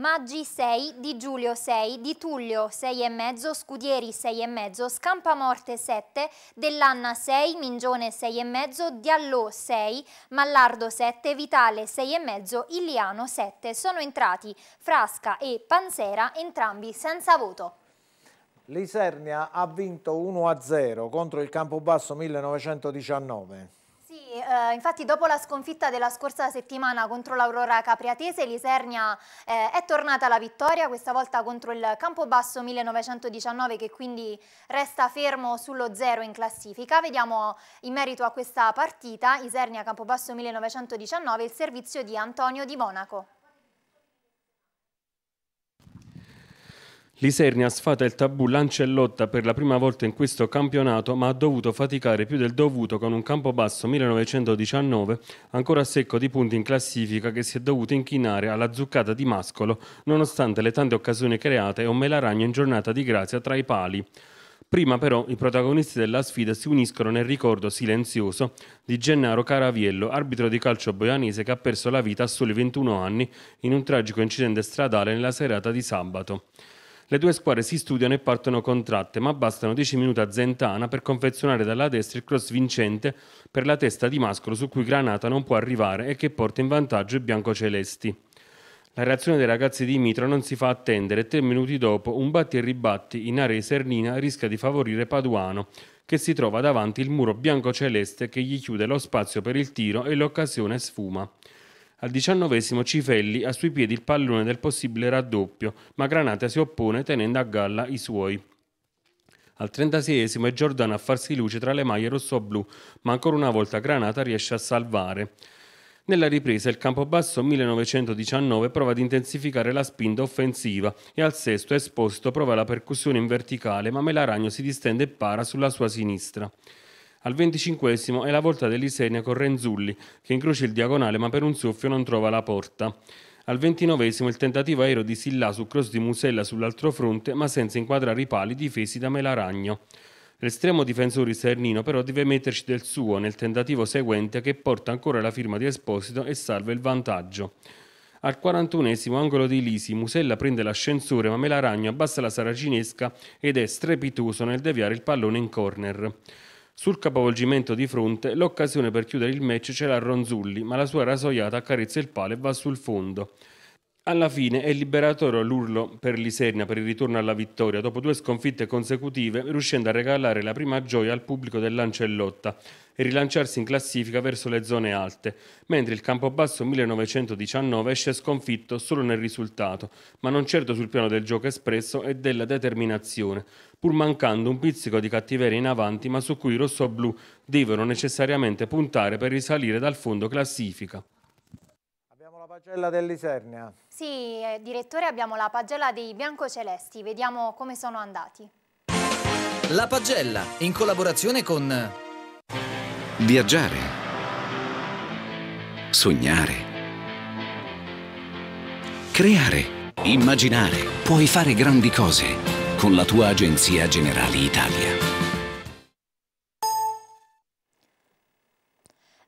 Maggi 6, Di Giulio 6, Di Tullio 6,5, Scudieri 6,5, Scampamorte 7, Dell'Anna 6, Mingione 6,5, Diallo 6, Mallardo 7, Vitale 6,5, Iliano 7. Sono entrati Frasca e Panzera, entrambi senza voto. L'Isernia ha vinto 1-0 contro il Campobasso 1919. Sì, eh, infatti dopo la sconfitta della scorsa settimana contro l'Aurora Capriatese, l'Isernia eh, è tornata alla vittoria, questa volta contro il Campobasso 1919 che quindi resta fermo sullo zero in classifica. Vediamo in merito a questa partita, Isernia-Campobasso 1919, il servizio di Antonio Di Monaco. Lisernia sfata il tabù Lancellotta per la prima volta in questo campionato, ma ha dovuto faticare più del dovuto con un campo basso 1919 ancora secco di punti in classifica che si è dovuto inchinare alla zuccata di Mascolo, nonostante le tante occasioni create e un melaragno in giornata di grazia tra i pali. Prima però i protagonisti della sfida si uniscono nel ricordo silenzioso di Gennaro Caraviello, arbitro di calcio boianese che ha perso la vita a soli 21 anni in un tragico incidente stradale nella serata di sabato. Le due squadre si studiano e partono contratte, ma bastano 10 minuti a Zentana per confezionare dalla destra il cross vincente per la testa di Mascolo su cui Granata non può arrivare e che porta in vantaggio i biancocelesti. La reazione dei ragazzi di Mitra non si fa attendere e tre minuti dopo un batti e ribatti in area Sernina rischia di favorire Paduano, che si trova davanti il muro biancoceleste che gli chiude lo spazio per il tiro e l'occasione sfuma. Al diciannovesimo Cifelli ha sui piedi il pallone del possibile raddoppio, ma Granata si oppone tenendo a galla i suoi. Al 36esimo è Giordano a farsi luce tra le maglie rosso-blu, ma ancora una volta Granata riesce a salvare. Nella ripresa il Campobasso 1919 prova ad intensificare la spinta offensiva e al sesto esposto prova la percussione in verticale, ma Melaragno si distende e para sulla sua sinistra. Al venticinquesimo è la volta dell'Isenia con Renzulli, che incrocia il diagonale ma per un soffio non trova la porta. Al ventinovesimo il tentativo aereo di Silla su cross di Musella sull'altro fronte, ma senza inquadrare i pali difesi da Melaragno. L'estremo difensore Sernino però deve metterci del suo nel tentativo seguente che porta ancora la firma di Esposito e salva il vantaggio. Al 41 angolo di Lisi, Musella prende l'ascensore ma Melaragno abbassa la saracinesca ed è strepitoso nel deviare il pallone in corner. Sul capovolgimento di fronte, l'occasione per chiudere il match ce l'ha Ronzulli, ma la sua rasoiata accarezza il palo e va sul fondo. Alla fine è liberatorio l'urlo per l'Isernia per il ritorno alla vittoria dopo due sconfitte consecutive, riuscendo a regalare la prima gioia al pubblico del dell'Ancellotta e rilanciarsi in classifica verso le zone alte, mentre il Campobasso 1919 esce sconfitto solo nel risultato, ma non certo sul piano del gioco espresso e della determinazione, pur mancando un pizzico di cattiveria in avanti ma su cui i rossoblù devono necessariamente puntare per risalire dal fondo classifica. Abbiamo la pagella dell'Isernia. Sì, eh, direttore, abbiamo la pagella dei biancocelesti, vediamo come sono andati. La pagella, in collaborazione con... Viaggiare. Sognare. Creare. Immaginare. Puoi fare grandi cose con la tua agenzia Generali Italia.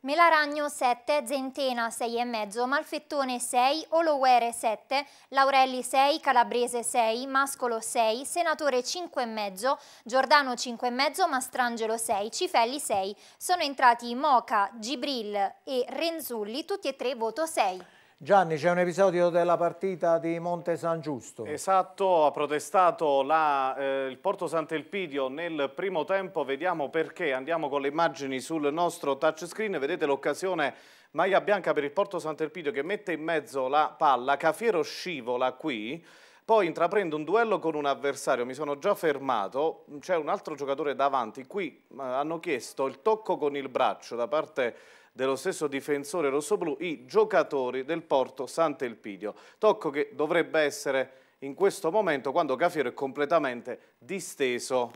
Melaragno 7, Zentena 6,5, Malfettone 6, Ologuere 7, Laurelli 6, Calabrese 6, Mascolo 6, Senatore 5,5, Giordano 5,5, Mastrangelo 6, Cifelli 6. Sono entrati Moca, Gibril e Renzulli, tutti e tre voto 6. Gianni, c'è un episodio della partita di Monte San Giusto. Esatto, ha protestato la, eh, il Porto Sant'Elpidio nel primo tempo, vediamo perché, andiamo con le immagini sul nostro touchscreen, vedete l'occasione maglia bianca per il Porto Sant'Elpidio che mette in mezzo la palla, Cafiero scivola qui, poi intraprende un duello con un avversario, mi sono già fermato, c'è un altro giocatore davanti, qui eh, hanno chiesto il tocco con il braccio da parte dello stesso difensore rossoblu i giocatori del Porto Sant'Elpidio. Tocco che dovrebbe essere in questo momento quando Cafiero è completamente disteso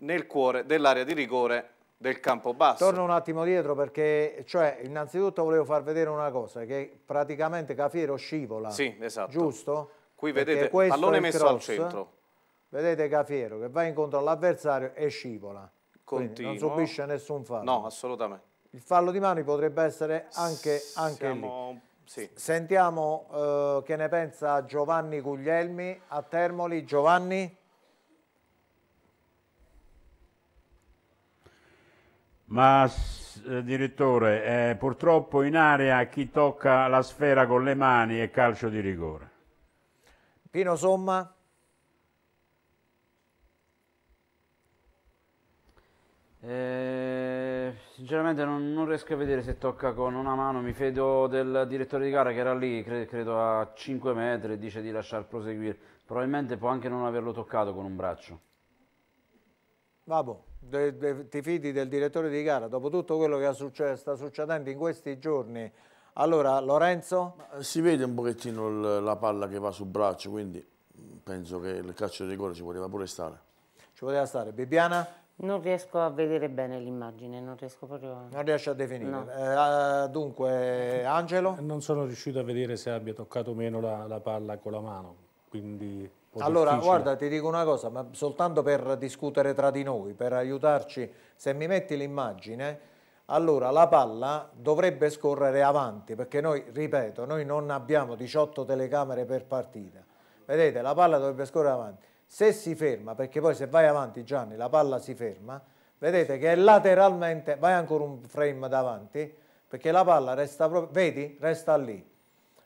nel cuore dell'area di rigore del campo basso. Torno un attimo dietro perché, cioè, innanzitutto volevo far vedere una cosa, che praticamente Cafiero scivola. Sì, esatto. Giusto? Qui vedete, pallone messo cross, al centro. Vedete Cafiero che va incontro all'avversario e scivola. Continua. non subisce nessun fallo. No, assolutamente il fallo di mani potrebbe essere anche, anche Siamo... lì. Sì. Sentiamo eh, che ne pensa Giovanni Guglielmi a Termoli. Giovanni? Ma eh, direttore, eh, purtroppo in area chi tocca la sfera con le mani è calcio di rigore. Pino Somma? Eh, sinceramente non, non, riesco a vedere se tocca con una mano, mi fido del direttore di gara che era lì, cre credo a 5 metri, e dice di lasciar proseguire. Probabilmente può anche non averlo toccato con un braccio. Vabbè, ti fidi del direttore di gara, dopo tutto quello che succe sta succedendo in questi giorni. Allora, Lorenzo? Eh, si vede un pochettino la palla che va sul braccio, quindi mm, penso che il calcio di rigore ci poteva pure stare. Ci poteva stare. Bibiana? Non riesco a vedere bene l'immagine, non riesco proprio a... Non riesco a definire. No. Eh, eh dunque, Angelo? Eh, non sono riuscito a vedere se abbia toccato o meno la, la palla con la mano, quindi... Allora, difficile. guarda, ti dico una cosa, ma soltanto per discutere tra di noi, per aiutarci, se mi metti l'immagine, allora la palla dovrebbe scorrere avanti, perché noi, ripeto, noi non abbiamo 18 telecamere per partita. Vedete, la palla dovrebbe scorrere avanti se si ferma, perché poi se vai avanti Gianni la palla si ferma, vedete che è lateralmente, vai ancora un frame davanti, perché la palla resta proprio, vedi, resta lì,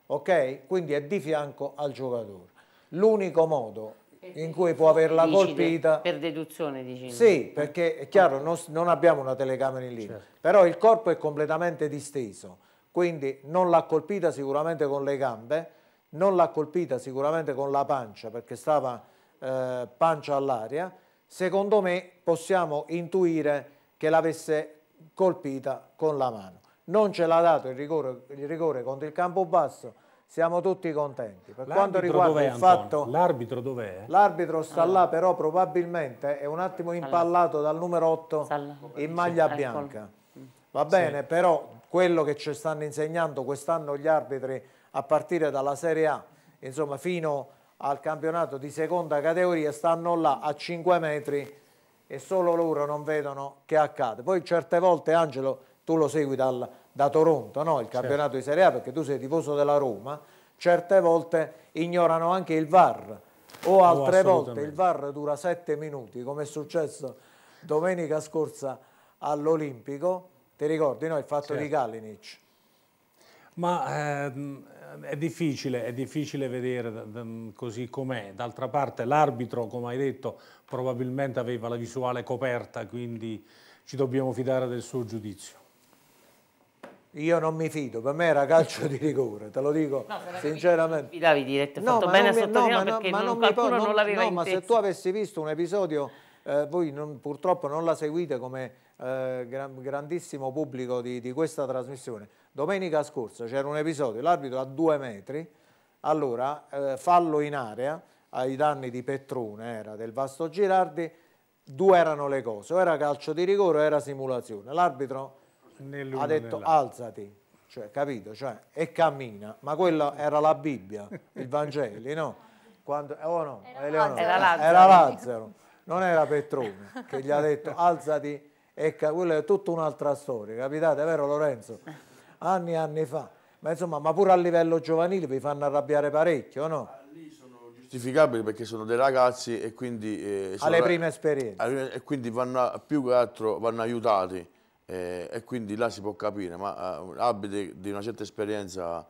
ok? Quindi è di fianco al giocatore. L'unico modo in cui può averla dici colpita... per deduzione, dici? Sì, perché è chiaro, non, non abbiamo una telecamera in lì, certo. però il corpo è completamente disteso, quindi non l'ha colpita sicuramente con le gambe, non l'ha colpita sicuramente con la pancia, perché stava eh, pancia all'aria, secondo me possiamo intuire che l'avesse colpita con la mano. Non ce l'ha dato il rigore, il rigore contro il campo basso, siamo tutti contenti. Per quanto riguarda il fatto... L'arbitro dov'è? L'arbitro sta allora. Ah. là, però probabilmente è un attimo impallato dal numero 8 in maglia bianca. Mm. Va bene, sì. però quello che ci stanno insegnando quest'anno gli arbitri a partire dalla Serie A, insomma fino a al campionato di seconda categoria stanno là a 5 metri e solo loro non vedono che accade. Poi certe volte Angelo tu lo segui dal, da Toronto, no? il campionato certo. di Serie A perché tu sei tifoso della Roma, certe volte ignorano anche il VAR o oh, altre oh, volte il VAR dura 7 minuti come è successo domenica scorsa all'Olimpico, ti ricordi no? il fatto certo. di Kalinic? Ma ehm, Ehm, è difficile, è difficile vedere mm, così com'è. D'altra parte l'arbitro, come hai detto, probabilmente aveva la visuale coperta, quindi ci dobbiamo fidare del suo giudizio. Io non mi fido, per me era calcio di rigore, te lo dico no, sinceramente. Mi davi dirette, no, fatto bene a sottolineare perché ma non, qualcuno non, non l'aveva No, ma se tu avessi visto un episodio, eh, voi non, purtroppo non la seguite come eh, grandissimo pubblico di, di questa trasmissione, Domenica scorsa c'era un episodio, l'arbitro a due metri, allora eh, fallo in area ai danni di Petrone, era del Vasto Girardi, due erano le cose, o era calcio di rigore o era simulazione. L'arbitro ha detto alzati, cioè, capito? Cioè, e cammina, ma quella era la Bibbia, il Vangeli, no? Quando, oh no, era, Eleonora, era, Lazzaro. era Lazzaro, non era Petrone che gli ha detto alzati e quella è tutta un'altra storia, capitate, vero Lorenzo? anni e anni fa. Ma insomma, ma pure a livello giovanile vi fanno arrabbiare parecchio, no? Ah, giustificabili perché sono dei ragazzi e quindi... Eh, alle prime esperienze. Alle, e quindi vanno, più che altro vanno aiutati eh, e quindi là si può capire, ma eh, abiti di una certa esperienza...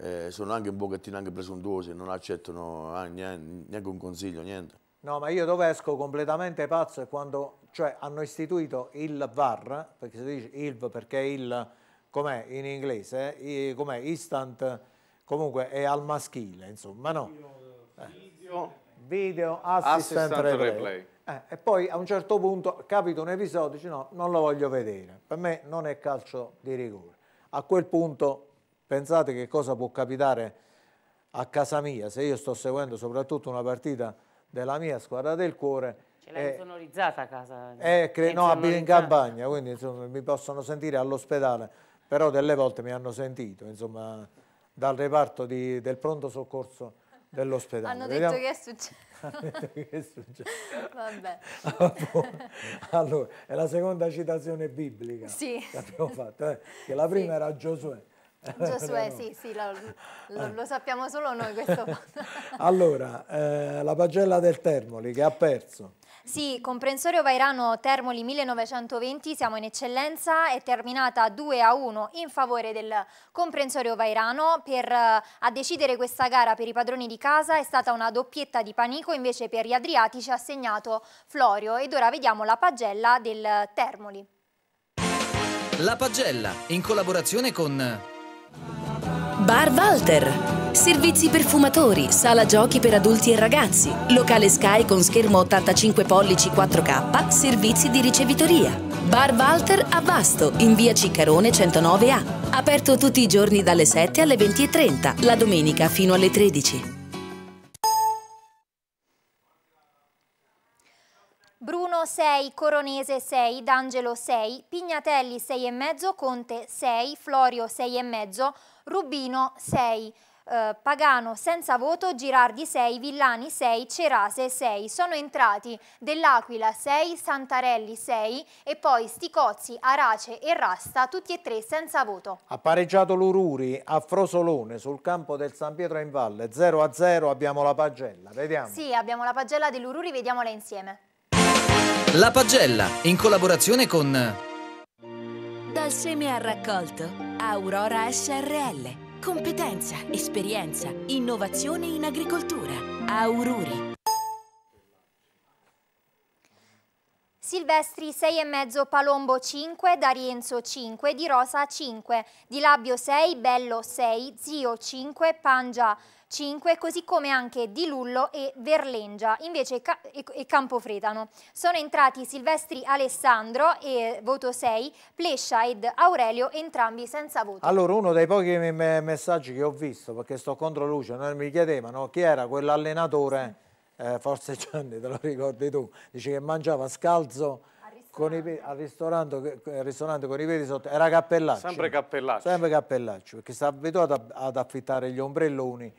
Eh, sono anche un pochettino anche presuntuosi, non accettano ah, niente, neanche un consiglio, niente. No, ma io dove esco completamente pazzo è quando cioè, hanno istituito il VAR, perché si dice il perché il com'è in inglese, eh? com'è instant, comunque è al maschile, insomma, no? Eh. Video, video assistant, assistant replay. replay. Eh, e poi a un certo punto capita un episodio, dice no, non lo voglio vedere, per me non è calcio di rigore. A quel punto pensate che cosa può capitare a casa mia, se io sto seguendo soprattutto una partita della mia squadra del cuore. Ce l'hai eh, sonorizzata a casa? Eh, no, abito in campagna, quindi insomma, mi possono sentire all'ospedale però delle volte mi hanno sentito, insomma, dal reparto di, del pronto soccorso dell'ospedale. Hanno detto Vediamo... che è successo. che è successo. Vabbè. Allora, è la seconda citazione biblica sì. che abbiamo fatto, eh? che la prima sì. era Giosuè. Giosuè, sì, sì lo, lo, lo, sappiamo solo noi questo. allora, eh, la pagella del Termoli che ha perso sì, comprensorio Vairano Termoli 1920, siamo in eccellenza, è terminata 2 a 1 in favore del comprensorio Vairano. Per, eh, a decidere questa gara per i padroni di casa è stata una doppietta di Panico, invece per gli Adriatici ha segnato Florio. Ed ora vediamo la pagella del Termoli. La pagella, in collaborazione con... Bar Walter. Servizi per fumatori, sala giochi per adulti e ragazzi, locale Sky con schermo 85 pollici 4K, servizi di ricevitoria. Bar Walter a Vasto, in via Ciccarone 109A. Aperto tutti i giorni dalle 7 alle 20.30, la domenica fino alle 13. Bruno 6, Coronese 6, D'Angelo 6, Pignatelli 6,5, Conte 6, Florio 6,5, Rubino 6, eh, Pagano senza voto, Girardi 6, Villani 6, Cerase 6. Sono entrati Dell'Aquila 6, Santarelli 6 e poi Sticozzi, Arace e Rasta, tutti e tre senza voto. Ha pareggiato l'Ururi a Frosolone sul campo del San Pietro in Valle, 0-0 a abbiamo la pagella, vediamo. Sì, abbiamo la pagella dell'Ururi, vediamola insieme. La pagella, in collaborazione con... Dal seme al raccolto, Aurora SRL. Competenza, esperienza, innovazione in agricoltura. Aururi. Silvestri 6,5, Palombo 5, D'Arienzo 5, Di Rosa 5, Di Labio 6, Bello 6, Zio 5, Pangia 5. 5, così come anche Di Lullo e Verlengia, invece Ca e Campofretano. Sono entrati Silvestri Alessandro e voto 6, Plescia ed Aurelio, entrambi senza voto. Allora, uno dei pochi me messaggi che ho visto, perché sto contro luce, non mi chiedevano chi era quell'allenatore, eh, forse Gianni te lo ricordi tu, dice che mangiava scalzo con i, al, ristorante, al ristorante con i piedi sotto, era cappellaccio. Sempre cappellaccio. Sempre cappellaccio, perché si è abituato ad affittare gli ombrelloni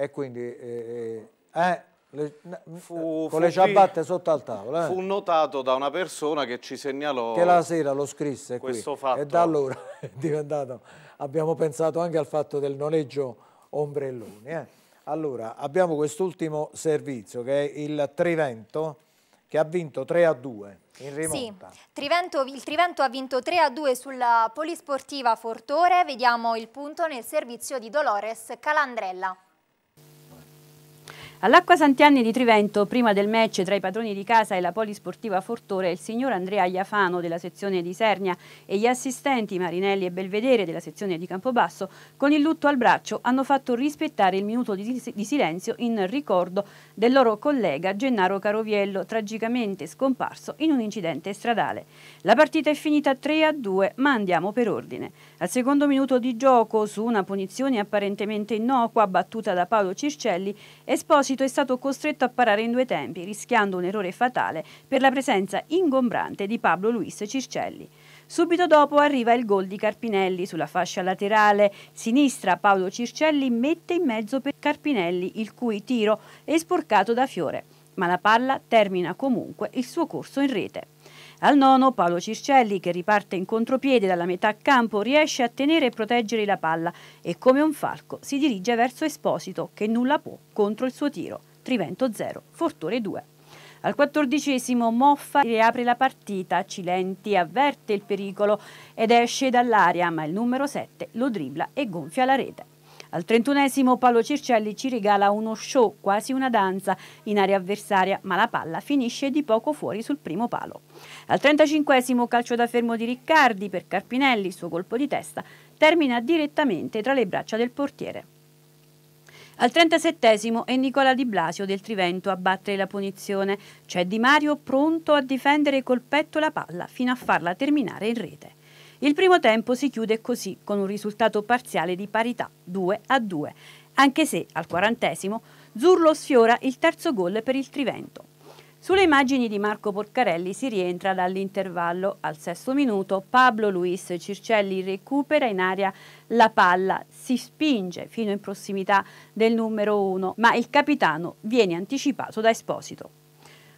e quindi eh, eh, le, fu, con fu le ciabatte sotto al tavolo. Eh. Fu notato da una persona che ci segnalò che la sera lo scrisse questo qui, fatto. E da allora è diventato, abbiamo pensato anche al fatto del noleggio ombrelloni. Eh. Allora, abbiamo quest'ultimo servizio che è il Trivento che ha vinto 3 a 2 in rimonta. Sì, Trivento, il Trivento ha vinto 3 a 2 sulla polisportiva Fortore, vediamo il punto nel servizio di Dolores Calandrella. All'Acqua Santianni di Trivento, prima del match tra i padroni di casa e la polisportiva Fortore, il signor Andrea Iafano della sezione di Sernia e gli assistenti Marinelli e Belvedere della sezione di Campobasso, con il lutto al braccio, hanno fatto rispettare il minuto di, di silenzio in ricordo del loro collega Gennaro Caroviello, tragicamente scomparso in un incidente stradale. La partita è finita 3 a 2, ma andiamo per ordine. Al secondo minuto di gioco, su una punizione apparentemente innocua battuta da Paolo Circelli, Esposito proposito è stato costretto a parare in due tempi, rischiando un errore fatale per la presenza ingombrante di Pablo Luis Circelli. Subito dopo arriva il gol di Carpinelli sulla fascia laterale sinistra. Paolo Circelli mette in mezzo per Carpinelli, il cui tiro è sporcato da Fiore, ma la palla termina comunque il suo corso in rete. Al nono Paolo Circelli che riparte in contropiede dalla metà campo riesce a tenere e proteggere la palla e come un falco si dirige verso Esposito che nulla può contro il suo tiro. Trivento 0, Fortore 2. Al quattordicesimo Moffa riapre la partita, Cilenti avverte il pericolo ed esce dall'aria ma il numero 7 lo dribla e gonfia la rete. Al trentunesimo Paolo Circelli ci regala uno show, quasi una danza, in area avversaria, ma la palla finisce di poco fuori sul primo palo. Al trentacinquesimo calcio da fermo di Riccardi per Carpinelli, il suo colpo di testa, termina direttamente tra le braccia del portiere. Al 37 è Nicola Di Blasio del Trivento a battere la punizione. C'è Di Mario pronto a difendere col petto la palla fino a farla terminare in rete. Il primo tempo si chiude così con un risultato parziale di parità 2 a 2, anche se al quarantesimo Zurlo sfiora il terzo gol per il Trivento. Sulle immagini di Marco Porcarelli si rientra dall'intervallo. Al sesto minuto Pablo Luis Circelli recupera in aria la palla, si spinge fino in prossimità del numero 1, ma il capitano viene anticipato da Esposito.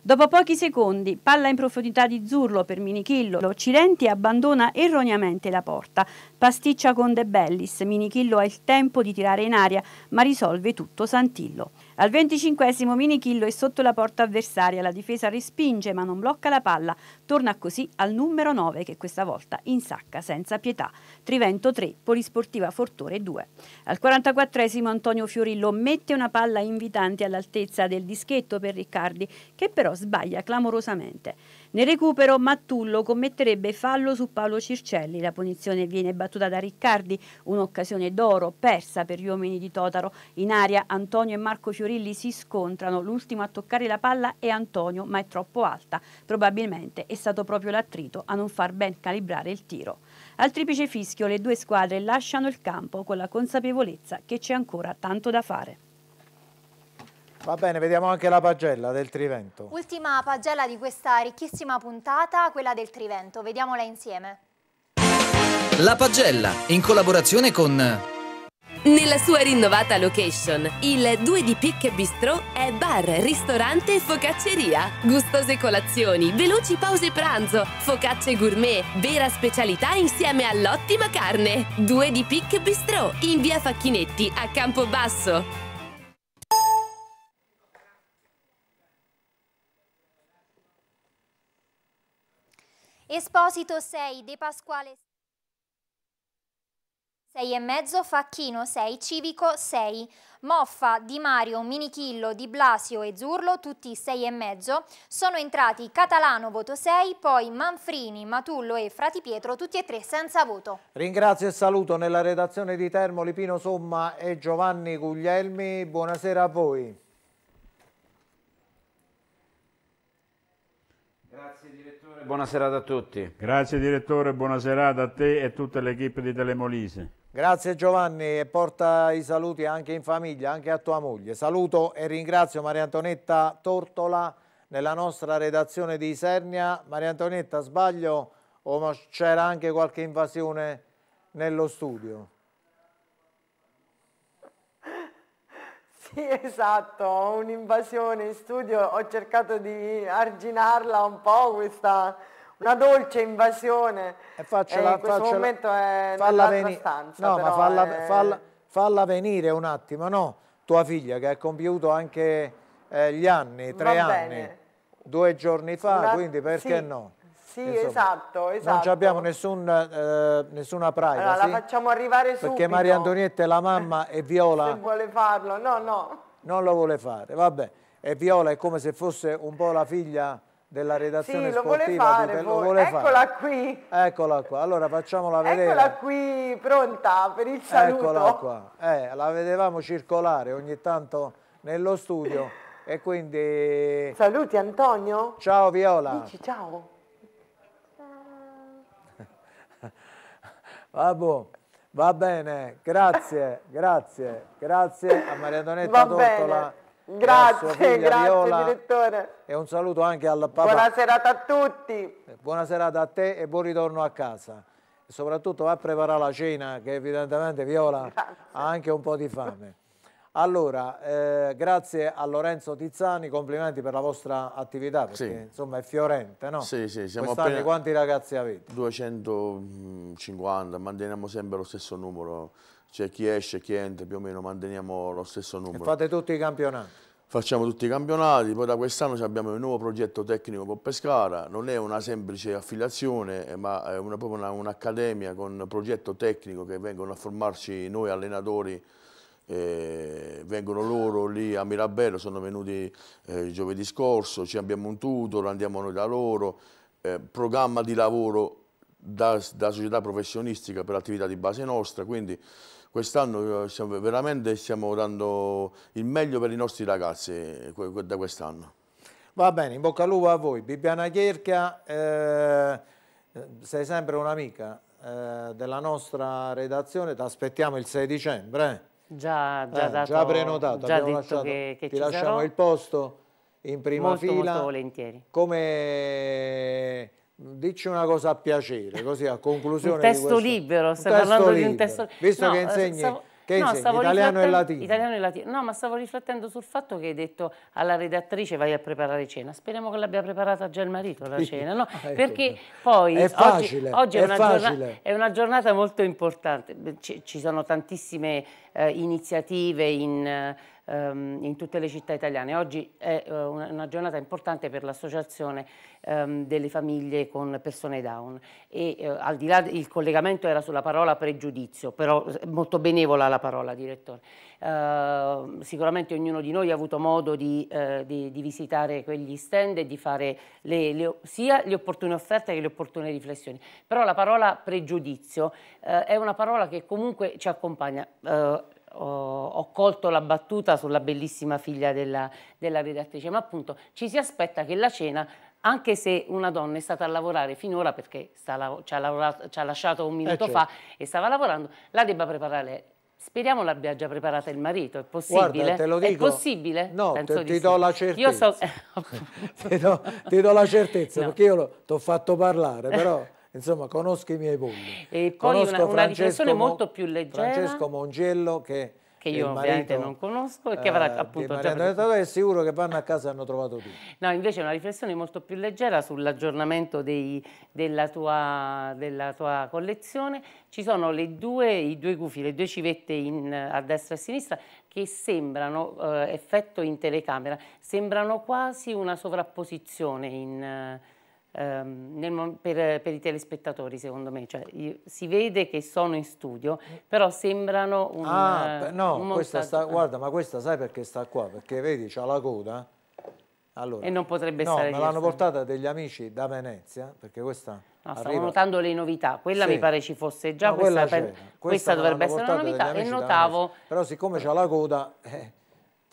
Dopo pochi secondi, palla in profondità di Zurlo per Minichillo, l'Occidente abbandona erroneamente la porta. Pasticcia con De Bellis, Minichillo ha il tempo di tirare in aria, ma risolve tutto Santillo. Al 25 Minichillo è sotto la porta avversaria, la difesa respinge ma non blocca la palla, torna così al numero 9 che questa volta insacca senza pietà, Trivento 3, Polisportiva Fortore 2. Al 44 Antonio Fiorillo mette una palla invitante all'altezza del dischetto per Riccardi che però sbaglia clamorosamente. Nel recupero Mattullo commetterebbe fallo su Paolo Circelli, la punizione viene battuta da Riccardi, un'occasione d'oro persa per gli uomini di Totaro. In aria Antonio e Marco Fiorilli si scontrano, l'ultimo a toccare la palla è Antonio ma è troppo alta, probabilmente è stato proprio l'attrito a non far ben calibrare il tiro. Al triplice fischio le due squadre lasciano il campo con la consapevolezza che c'è ancora tanto da fare. Va bene, vediamo anche la pagella del Trivento. Ultima pagella di questa ricchissima puntata, quella del Trivento. Vediamola insieme. La pagella, in collaborazione con... Nella sua rinnovata location, il 2 di Picche Bistro è bar, ristorante e focacceria. Gustose colazioni, veloci pause pranzo, focacce gourmet, vera specialità insieme all'ottima carne. 2 di Picche Bistro, in via Facchinetti, a Campobasso. Esposito 6, De Pasquale 6 e mezzo, Facchino 6, Civico 6, Moffa, Di Mario, Minichillo, Di Blasio e Zurlo, tutti 6 e mezzo, sono entrati Catalano voto 6, poi Manfrini, Matullo e Frati Pietro, tutti e tre senza voto. Ringrazio e saluto nella redazione di Termoli Pino Somma e Giovanni Guglielmi, buonasera a voi. Buona serata a tutti. Grazie direttore, buona serata a te e a tutta l'equipe di Telemolise. Grazie Giovanni e porta i saluti anche in famiglia, anche a tua moglie. Saluto e ringrazio Maria Antonietta Tortola nella nostra redazione di Isernia. Maria Antonietta, sbaglio o c'era anche qualche invasione nello studio? Sì, esatto, un'invasione in studio, ho cercato di arginarla un po' questa, una dolce invasione. E faccela, e in questo faccela, momento è falla veni- stanza. No, ma falla, è... falla, falla, venire un attimo, no? Tua figlia che ha compiuto anche eh, gli anni, tre anni, due giorni fa, una... quindi perché sì. no? Sì, Insomma, esatto, esatto. Non abbiamo nessun, eh, nessuna privacy. Allora, la facciamo arrivare subito. Perché Maria Antonietta è la mamma e Viola... Se vuole farlo, no, no. Non lo vuole fare, vabbè. E Viola è come se fosse un po' la figlia della redazione sì, lo vuole fare, di, lo vuole Eccola qui. Eccola qua. Allora facciamola vedere. Eccola qui pronta per il saluto. Eccola qua. Eh, la vedevamo circolare ogni tanto nello studio e quindi Saluti Antonio. Ciao Viola. Dici ciao. Vabbè, va bene, grazie, grazie, grazie a Maria Donetta Tortola. Grazie, grazie Viola, direttore. E un saluto anche al Papa. Buona serata a tutti. Eh, buona serata a te e buon ritorno a casa. E soprattutto va a preparare la cena che evidentemente Viola grazie. ha anche un po' di fame. Allora, eh, grazie a Lorenzo Tizzani, complimenti per la vostra attività, perché sì. insomma è fiorente, no? Sì, sì, siamo Quest'anno appena... quanti ragazzi avete? 250, manteniamo sempre lo stesso numero, cioè chi esce, chi entra, più o meno manteniamo lo stesso numero. E fate tutti i campionati? Facciamo tutti i campionati, poi da quest'anno abbiamo il nuovo progetto tecnico con Pescara, non è una semplice affiliazione, eh, ma è una, proprio un'accademia un con progetto tecnico che vengono a formarci noi allenatori eh, vengono loro lì a Mirabello, sono venuti eh, giovedì scorso, ci abbiamo un tutor, andiamo noi da loro, eh, programma di lavoro da, da, società professionistica per l'attività di base nostra, quindi quest'anno eh, veramente stiamo dando il meglio per i nostri ragazzi da quest'anno. Va bene, in bocca al lupo a voi. Bibiana Chierca, eh, sei sempre un'amica eh, della nostra redazione, ti aspettiamo il 6 dicembre. Eh? Già, già, eh, dato, già prenotato, già abbiamo lasciato, che, che ti lasciamo sarò. il posto in prima molto, fila. Molto volentieri. Come Dici una cosa a piacere, così a conclusione. Un testo questo... libero, stai parlando libero. di un testo libero. Visto no, che eh, insegni stavo... Che no, insegni? Italiano e latino. Italiano e latino. No, ma stavo riflettendo sul fatto che hai detto alla redattrice vai a preparare cena. Speriamo che l'abbia preparata già il marito la cena, no? Perché poi è facile, oggi, oggi è, è, una giornata, è, una Giornata, molto importante. Ci, ci sono tantissime eh, iniziative in ehm, in tutte le città italiane. Oggi è eh, una giornata importante per l'associazione ehm, delle famiglie con persone down e eh, al di là del collegamento era sulla parola pregiudizio, però eh, molto benevola la parola direttore. Uh, sicuramente ognuno di noi ha avuto modo di, uh, di, di visitare quegli stand e di fare le, le, sia le opportune offerte che le opportune riflessioni. Però la parola pregiudizio uh, è una parola che comunque ci accompagna ho, ho, colto la battuta sulla bellissima figlia della, della redattrice, ma appunto ci si aspetta che la cena anche se una donna è stata a lavorare finora perché sta, ci, ha lavorato, ci, ha lasciato un eh, minuto eh certo. fa e stava lavorando, la debba preparare lei. Speriamo l'abbia già preparata il marito, è possibile? Guarda, te lo dico. È possibile? No, Penso te, ti do la certezza. So... ti, do, do, la certezza no. perché io ti ho fatto parlare, però insomma conosco i miei polli. E poi conosco una, una Francesco, molto più leggera. Francesco Mongello che che io ovviamente non conosco e che eh, avrà eh, appunto già detto, è sicuro che vanno a casa e hanno trovato tutto. No, invece una riflessione molto più leggera sull'aggiornamento della, della, tua, collezione. Ci sono due, i due gufi, le due civette in, a destra e a sinistra che sembrano, eh, effetto in telecamera, sembrano quasi una sovrapposizione in... Eh, Ehm, nel, per, per, i telespettatori secondo me, cioè, io, si vede che sono in studio, però sembrano un Ah, no, un questa sta, guarda, ma questa sai perché sta qua? Perché vedi, c'ha la coda. Allora, e non potrebbe no, stare No, me l'hanno portata degli amici da Venezia, perché questa No, stavo arriva... notando le novità, quella sì. mi pare ci fosse già, no, questa, quella, per... questa, questa dovrebbe essere una novità e notavo... Però siccome c'ha la coda... Eh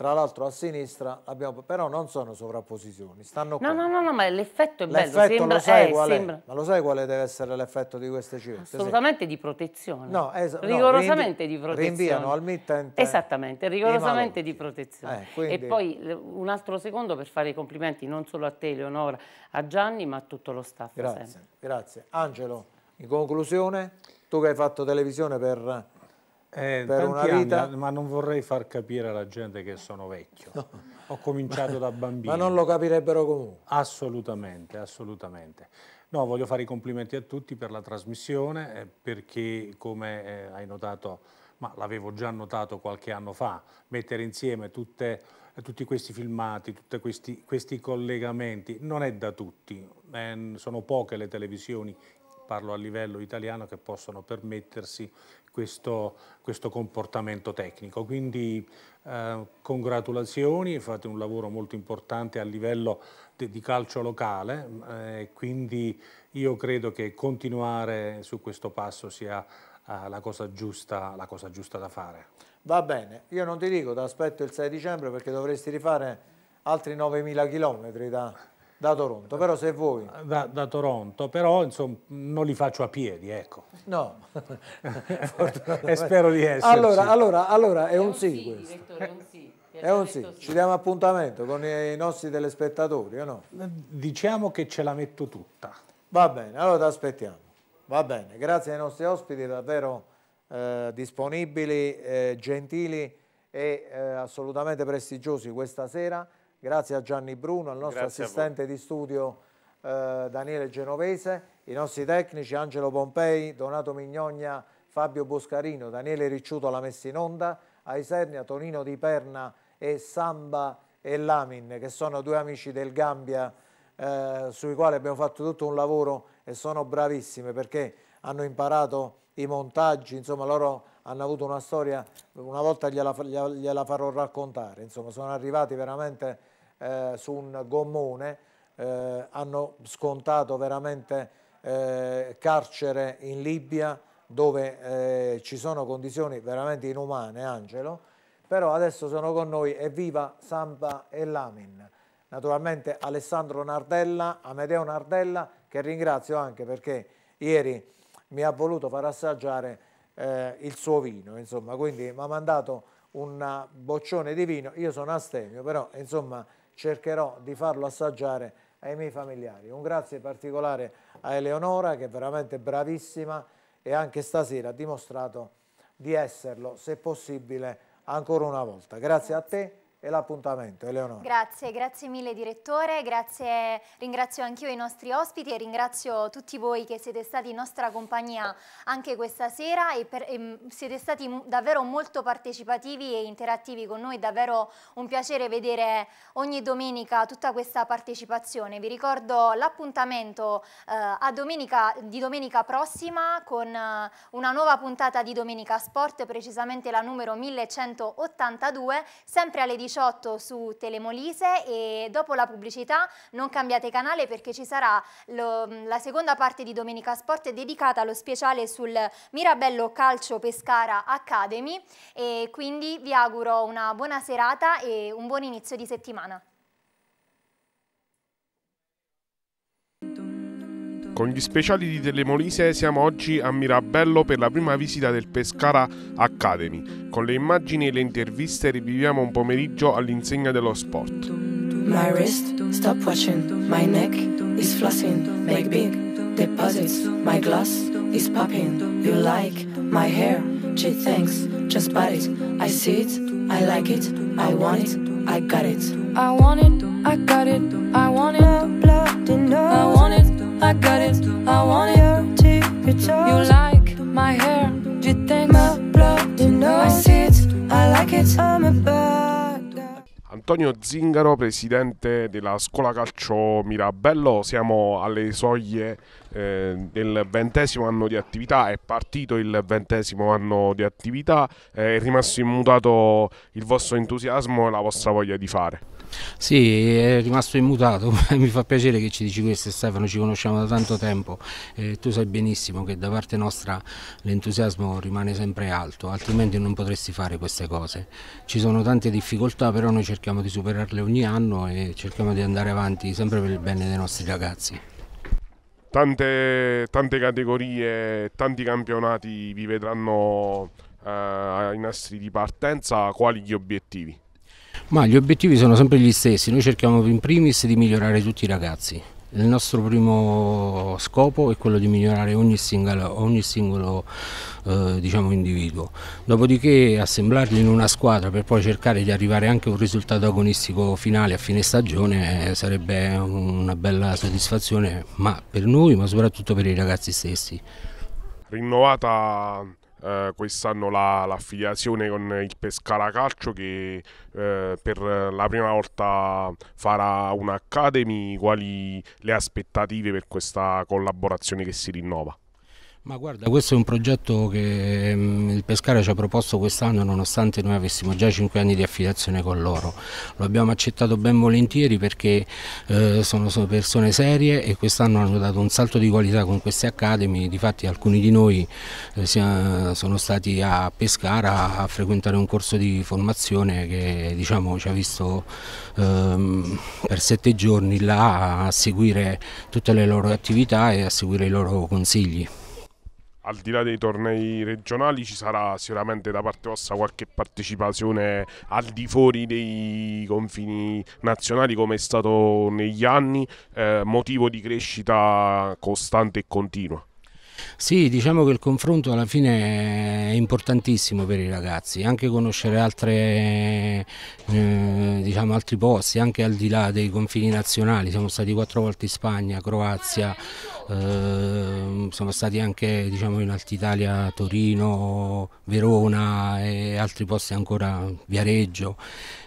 tra l'altro a sinistra abbiamo, però non sono sovrapposizioni, stanno no, qua. No, no, no, ma l'effetto è bello. Sembra, lo sai eh, qual sembra... è? Ma lo sai quale deve essere l'effetto di queste cifre? Assolutamente sì. di protezione. No, esatto. rigorosamente no, di protezione. Rinviano al mittente. Esattamente, rigorosamente di protezione. Eh, quindi... E poi un altro secondo per fare i complimenti non solo a te Leonora, a Gianni, ma a tutto lo staff. Grazie, sempre. grazie. Angelo, in conclusione, tu che hai fatto televisione per eh, per una vita. Anni, eh. ma non vorrei far capire alla gente che sono vecchio. No. Ho cominciato da bambino. Ma non lo capirebbero comunque. Assolutamente, assolutamente. No, voglio fare i complimenti a tutti per la trasmissione, eh, perché come eh, hai notato, ma l'avevo già notato qualche anno fa, mettere insieme tutte, eh, tutti questi filmati, tutti questi, questi collegamenti, non è da tutti, sono poche le televisioni parlo a livello italiano, che possono permettersi questo, questo comportamento tecnico. Quindi eh, congratulazioni, fate un lavoro molto importante a livello de, di calcio locale, eh, quindi io credo che continuare su questo passo sia eh, la, cosa giusta, la cosa giusta da fare. Va bene, io non ti dico, ti aspetto il 6 dicembre perché dovresti rifare altri 9.000 chilometri da da Toronto, però se vuoi. Da, da, Toronto, però insomma non li faccio a piedi, ecco. No, e spero di esserci. Allora, allora, allora è, è, un, un sì, sì direttore, è un sì. È un sì. Ci diamo appuntamento con i nostri telespettatori, o no? Diciamo che ce la metto tutta. Va bene, allora ti aspettiamo. Va bene, grazie ai nostri ospiti davvero eh, disponibili, eh, gentili e eh, assolutamente prestigiosi questa sera. Grazie a Gianni Bruno, al nostro Grazie assistente di studio eh, Daniele Genovese, i nostri tecnici Angelo Pompei, Donato Mignogna, Fabio Boscarino, Daniele Ricciuto alla messa in onda, Aisernia, Tonino Di Perna e Samba e Lamin, che sono due amici del Gambia eh, sui quali abbiamo fatto tutto un lavoro e sono bravissime perché hanno imparato i montaggi, insomma loro hanno avuto una storia, una volta gliela, gliela farò raccontare, insomma sono arrivati veramente eh, su un gommone, eh, hanno scontato veramente eh, carcere in Libia dove eh, ci sono condizioni veramente inumane, Angelo, però adesso sono con noi Evviva Samba e Lamin. Naturalmente Alessandro Nardella, Amedeo Nardella, che ringrazio anche perché ieri mi ha voluto far assaggiare eh, il suo vino, insomma, quindi mi ha mandato un boccione di vino, io sono astemio, però insomma cercherò di farlo assaggiare ai miei familiari. Un grazie particolare a Eleonora che è veramente bravissima e anche stasera ha dimostrato di esserlo, se possibile, ancora una volta. Grazie a te e l'appuntamento. Eleonora. Grazie, grazie mille direttore, grazie, ringrazio anch'io i nostri ospiti e ringrazio tutti voi che siete stati in nostra compagnia anche questa sera e, per, e mm, siete stati davvero molto partecipativi e interattivi con noi, davvero un piacere vedere ogni domenica tutta questa partecipazione. Vi ricordo l'appuntamento eh, domenica, di domenica prossima con eh, una nuova puntata di Domenica Sport, precisamente la numero 1182, sempre alle 18.00 18 su Telemolise e dopo la pubblicità non cambiate canale perché ci sarà lo, la seconda parte di Domenica Sport dedicata allo speciale sul Mirabello Calcio Pescara Academy e quindi vi auguro una buona serata e un buon inizio di settimana. Con gli speciali di Telemolise siamo oggi a Mirabello per la prima visita del Pescara Academy. Con le immagini e le interviste riviviamo un pomeriggio all'insegna dello sport. My wrist, stop watching, my neck is flossing, make big deposits, my glass is popping, you like my hair, gee thanks, just bought it, I see it, I like it, I want it, I got it. I want it, I got it, I want it, I want it. I got it, I want it You like my hair, you think my blood You know I see it, I like it, I'm a bad Antonio Zingaro, presidente della scuola calcio Mirabello, siamo alle soglie eh, del ventesimo anno di attività, è partito il ventesimo anno di attività, eh, è rimasto immutato il vostro entusiasmo e la vostra voglia di fare. Sì, è rimasto immutato, mi fa piacere che ci dici questo Stefano, ci conosciamo da tanto tempo e tu sai benissimo che da parte nostra l'entusiasmo rimane sempre alto, altrimenti non potresti fare queste cose. Ci sono tante difficoltà, però noi cerchiamo di superarle ogni anno e cerchiamo di andare avanti sempre per il bene dei nostri ragazzi. Tante, tante categorie, tanti campionati vi vedranno eh, ai nastri di partenza, quali gli obiettivi? Ma gli obiettivi sono sempre gli stessi, noi cerchiamo in primis di migliorare tutti i ragazzi. Il nostro primo scopo è quello di migliorare ogni, single, ogni singolo eh, diciamo individuo, dopodiché assemblarli in una squadra per poi cercare di arrivare anche a un risultato agonistico finale a fine stagione eh, sarebbe una bella soddisfazione ma per noi ma soprattutto per i ragazzi stessi. Rinnovata eh, quest'anno la, l'affiliazione con il Pescara Calcio che eh, per la prima volta farà un'Academy, quali le aspettative per questa collaborazione che si rinnova? Ma guarda, questo è un progetto che mm, il Pescara ci ha proposto quest'anno nonostante noi avessimo già 5 anni di affiliazione con loro. Lo abbiamo accettato ben volentieri perché eh, sono persone serie e quest'anno hanno dato un salto di qualità con queste academy, difatti alcuni di noi eh, sono stati a Pescara a frequentare un corso di formazione che diciamo, ci ha visto ehm, per 7 giorni là a seguire tutte le loro attività e a seguire i loro consigli al di là dei tornei regionali ci sarà sicuramente da parte vostra qualche partecipazione al di fuori dei confini nazionali come è stato negli anni, eh, motivo di crescita costante e continua. Sì, diciamo che il confronto alla fine è importantissimo per i ragazzi, anche conoscere altre, eh, diciamo, altri posti, anche al di là dei confini nazionali, siamo stati quattro volte in Spagna, Croazia, eh, siamo stati anche diciamo, in Alta Italia, Torino, Verona e altri posti ancora, Viareggio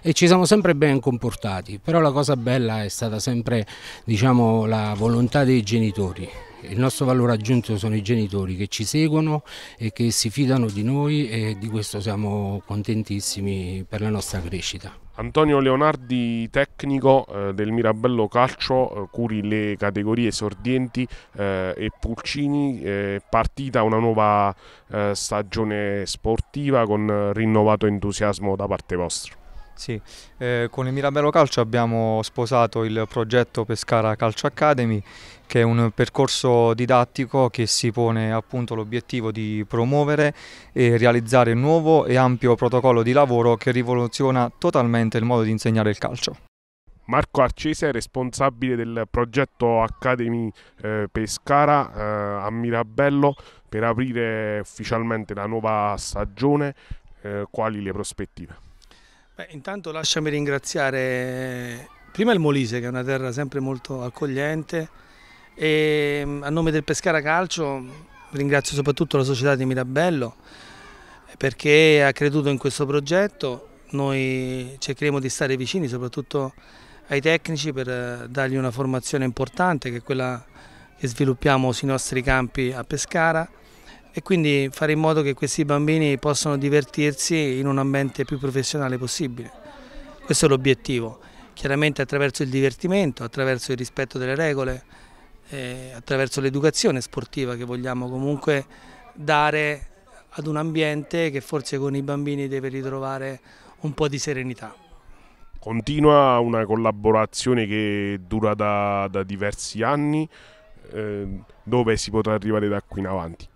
e ci siamo sempre ben comportati, però la cosa bella è stata sempre diciamo, la volontà dei genitori il nostro valore aggiunto sono i genitori che ci seguono e che si fidano di noi e di questo siamo contentissimi per la nostra crescita. Antonio Leonardi, tecnico eh, del Mirabello Calcio, eh, curi le categorie sordienti eh, e pulcini, è partita una nuova stagione sportiva con rinnovato entusiasmo da parte vostra. Sì, eh, con il Mirabello Calcio abbiamo sposato il progetto Pescara Calcio Academy che è un percorso didattico che si pone appunto l'obiettivo di promuovere e realizzare un nuovo e ampio protocollo di lavoro che rivoluziona totalmente il modo di insegnare il calcio. Marco Arcese è responsabile del progetto Academy eh, Pescara eh, a Mirabello per aprire ufficialmente la nuova stagione, eh, quali le prospettive? Beh, intanto lasciami ringraziare prima il Molise che è una terra sempre molto accogliente, e a nome del Pescara Calcio ringrazio soprattutto la società di Mirabello perché ha creduto in questo progetto, noi cercheremo di stare vicini soprattutto ai tecnici per eh, dargli una formazione importante che è quella che sviluppiamo sui nostri campi a Pescara e quindi fare in modo che questi bambini possano divertirsi in un ambiente più professionale possibile. Questo è l'obiettivo, chiaramente attraverso il divertimento, attraverso il rispetto delle regole, eh, attraverso l'educazione sportiva che vogliamo comunque dare ad un ambiente che forse con i bambini deve ritrovare un po' di serenità. Continua una collaborazione che dura da, da diversi anni, eh, dove si potrà arrivare da qui in avanti?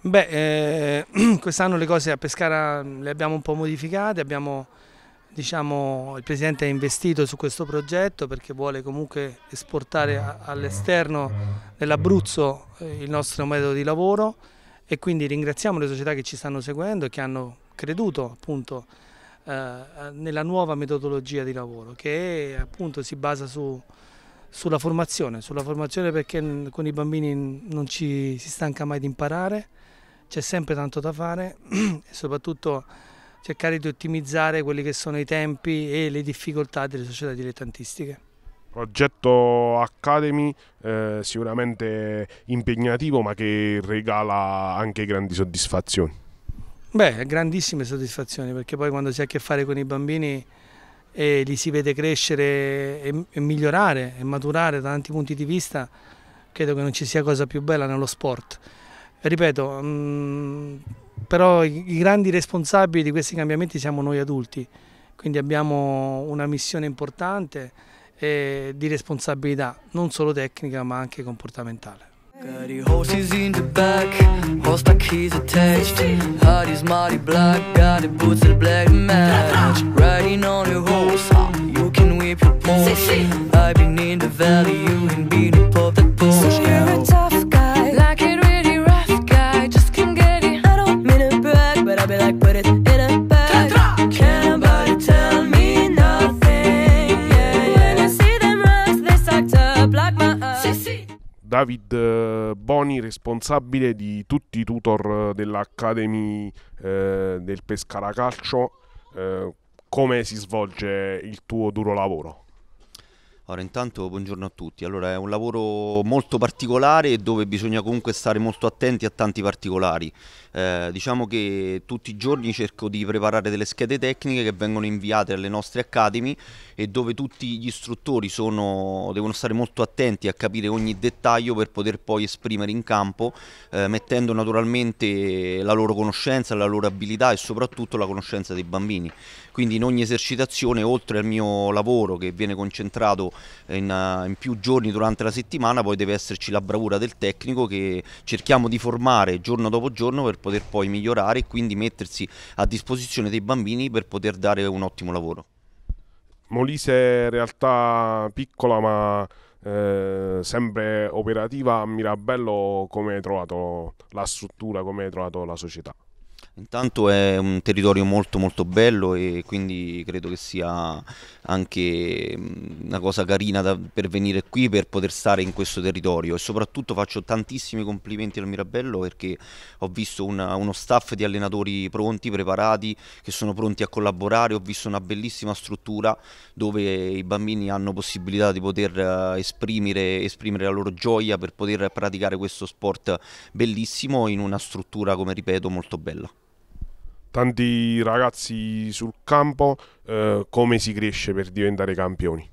Beh, eh, quest'anno le cose a Pescara le abbiamo un po' modificate, abbiamo Diciamo, il Presidente ha investito su questo progetto perché vuole comunque esportare all'esterno dell'Abruzzo eh, il nostro metodo di lavoro e quindi ringraziamo le società che ci stanno seguendo e che hanno creduto appunto eh, nella nuova metodologia di lavoro che appunto si basa su, sulla formazione, sulla formazione perché con i bambini non ci si stanca mai di imparare, c'è sempre tanto da fare e soprattutto cercare di ottimizzare quelli che sono i tempi e le difficoltà delle società dilettantistiche progetto Academy eh, sicuramente impegnativo ma che regala anche grandi soddisfazioni. Beh, grandissime soddisfazioni perché poi quando si ha a che fare con i bambini e eh, li si vede crescere e, e migliorare e maturare da tanti punti di vista, credo che non ci sia cosa più bella nello sport. Ripeto, mh, mm, però i, grandi responsabili di questi cambiamenti siamo noi adulti, quindi abbiamo una missione importante eh, di responsabilità, non solo tecnica ma anche comportamentale. Got your horses in the back, horse stock keys attached. Heart mighty black, got the boots that black match. Riding on your horse, you can whip your Porsche. I've been in the valley, you ain't been a that Porsche. Boni, responsabile di tutti i tutor eh, dell'Academy eh, del Pescara Calcio. Eh, come si svolge il tuo duro lavoro? Allora, intanto buongiorno a tutti. Allora, è un lavoro molto particolare dove bisogna comunque stare molto attenti a tanti particolari. Eh, diciamo che tutti i giorni cerco di preparare delle schede tecniche che vengono inviate alle nostre academy e dove tutti gli istruttori sono, devono stare molto attenti a capire ogni dettaglio per poter poi esprimere in campo, eh, mettendo naturalmente la loro conoscenza, la loro abilità e soprattutto la conoscenza dei bambini. Quindi in ogni esercitazione, oltre al mio lavoro che viene concentrato in, eh, in più giorni durante la settimana, poi deve esserci la bravura del tecnico che cerchiamo di formare giorno dopo giorno per poter poi migliorare e quindi mettersi a disposizione dei bambini per poter dare un ottimo lavoro. Molise in realtà piccola ma eh, sempre operativa a Mirabello, come hai trovato la struttura, come hai trovato la società? Intanto è un territorio molto molto bello e quindi credo che sia anche mm, una cosa carina da, per venire qui, per poter stare in questo territorio e soprattutto faccio tantissimi complimenti al Mirabello perché ho visto una, uno staff di allenatori pronti, preparati, che sono pronti a collaborare, ho visto una bellissima struttura dove i bambini hanno possibilità di poter eh, esprimere, esprimere la loro gioia per poter praticare questo sport bellissimo in una struttura, come ripeto, molto bella tanti ragazzi sul campo, eh, come si cresce per diventare campioni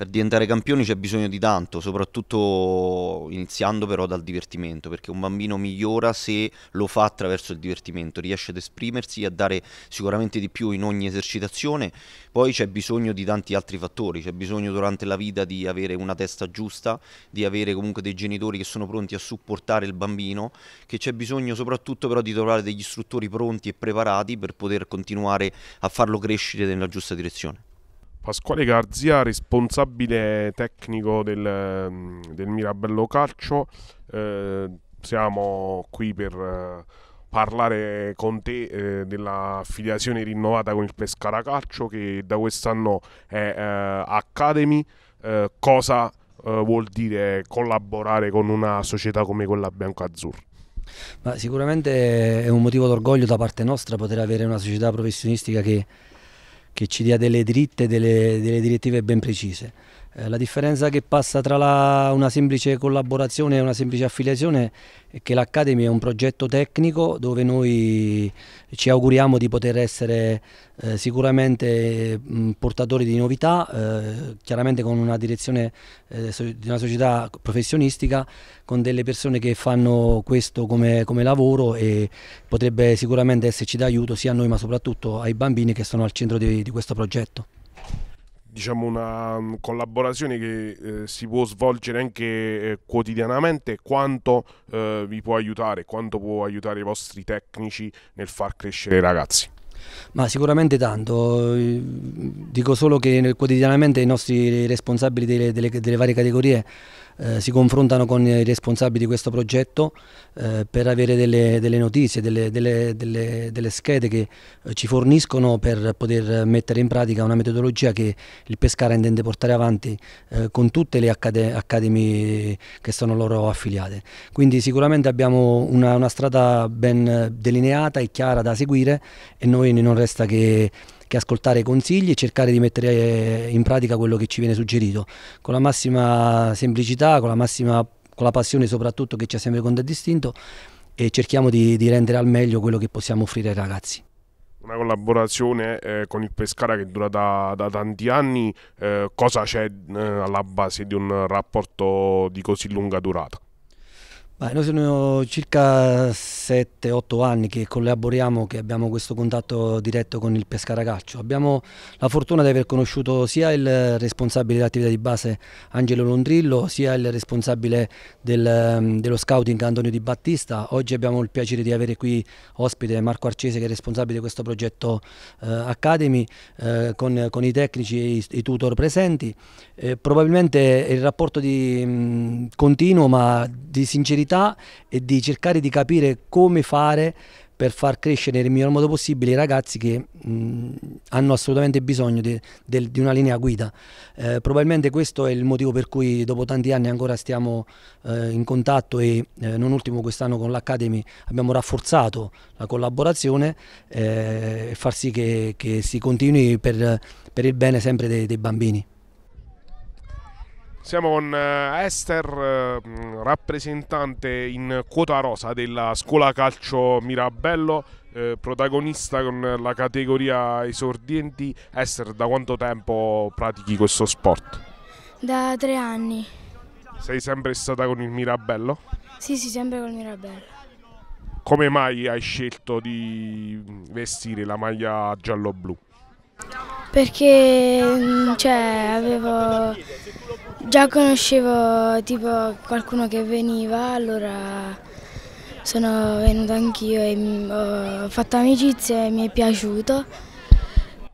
per diventare campioni c'è bisogno di tanto, soprattutto iniziando però dal divertimento, perché un bambino migliora se lo fa attraverso il divertimento, riesce ad esprimersi e a dare sicuramente di più in ogni esercitazione, poi c'è bisogno di tanti altri fattori, c'è bisogno durante la vita di avere una testa giusta, di avere comunque dei genitori che sono pronti a supportare il bambino, che c'è bisogno soprattutto però di trovare degli istruttori pronti e preparati per poter continuare a farlo crescere nella giusta direzione. Pasquale Garzia, responsabile tecnico del, del Mirabello Calcio. Eh, siamo qui per eh, parlare con te eh, della filiazione rinnovata con il Pescara Calcio che da quest'anno è eh, Academy. Eh, cosa eh, vuol dire collaborare con una società come quella biancoazzurra? Ma sicuramente è un motivo d'orgoglio da parte nostra poter avere una società professionistica che che ci dia delle dritte, delle, delle direttive ben precise. Eh, la differenza che passa tra la, una semplice collaborazione e una semplice affiliazione è che l'Academy è un progetto tecnico dove noi ci auguriamo di poter essere eh, sicuramente mh, mm, portatori di novità, eh, chiaramente con una direzione eh, di una società professionistica, con delle persone che fanno questo come, come lavoro e potrebbe sicuramente esserci d'aiuto sia a noi ma soprattutto ai bambini che sono al centro di, di questo progetto diciamo una mm, collaborazione che eh, si può svolgere anche eh, quotidianamente, quanto eh, vi può aiutare, quanto può aiutare i vostri tecnici nel far crescere i ragazzi? Ma sicuramente tanto, eh, dico solo che quotidianamente i nostri responsabili delle, delle, delle varie categorie eh, si confrontano con i responsabili di questo progetto eh, per avere delle, delle notizie, delle, delle, delle, schede che eh, ci forniscono per poter mettere in pratica una metodologia che il Pescara intende portare avanti eh, con tutte le accade, academy che sono loro affiliate. Quindi sicuramente abbiamo una, una strada ben delineata e chiara da seguire e noi non resta che che ascoltare consigli e cercare di mettere eh, in pratica quello che ci viene suggerito, con la massima semplicità, con la massima con la passione soprattutto che ci ha sempre contraddistinto e cerchiamo di, di rendere al meglio quello che possiamo offrire ai ragazzi una collaborazione eh, con il Pescara che dura da, da tanti anni, eh, cosa c'è eh, alla base di un rapporto di così lunga durata? Beh, noi sono circa 7-8 anni che collaboriamo, che abbiamo questo contatto diretto con il Pescara Calcio. Abbiamo la fortuna di aver conosciuto sia il responsabile dell'attività di base Angelo Londrillo, sia il responsabile del, mm, dello scouting Antonio Di Battista. Oggi abbiamo il piacere di avere qui ospite Marco Arcese che è responsabile di questo progetto eh, Academy eh, con, con, i tecnici e i, i tutor presenti. Eh, probabilmente il rapporto di, mh, mm, continuo ma di sincerità curiosità e di cercare di capire come fare per far crescere nel miglior modo possibile i ragazzi che mh, hanno assolutamente bisogno di, del, di una linea guida. Eh, probabilmente questo è il motivo per cui dopo tanti anni ancora stiamo eh, in contatto e eh, non ultimo quest'anno con l'Academy abbiamo rafforzato la collaborazione eh, e far sì che, che si continui per, per, il bene sempre dei, dei bambini. Siamo con eh, Esther, eh, rappresentante in quota rosa della scuola calcio Mirabello, eh, protagonista con la categoria esordienti. Esther, da quanto tempo pratichi questo sport? Da tre anni. Sei sempre stata con il Mirabello? Sì, sì, sempre con il Mirabello. Come mai hai scelto di vestire la maglia giallo-blu? Perché mm, cioè, avevo, già conoscevo tipo, qualcuno che veniva, allora sono venuto anch'io e mm, ho fatto amicizia e mi è piaciuto.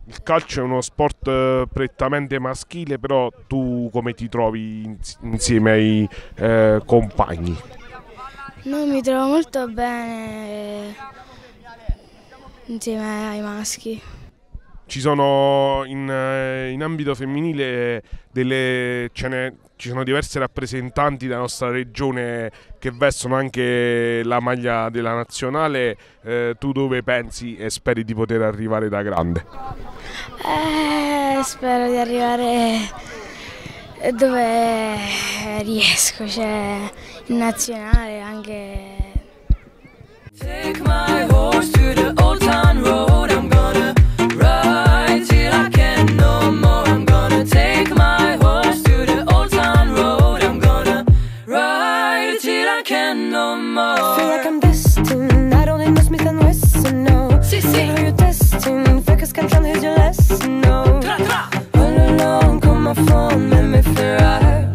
Il calcio è uno sport eh, prettamente maschile, però tu come ti trovi insieme ai eh, compagni? Non mi trovo molto bene eh, insieme ai maschi. Ci sono in, eh, in ambito femminile delle, ne, ci sono diverse rappresentanti della nostra regione che vestono anche la maglia della nazionale. Eh, tu dove pensi e speri di poter arrivare da grande? Eh, spero di arrivare dove riesco, cioè in nazionale anche. Take my horse to the old town road. my phone, make me feel right.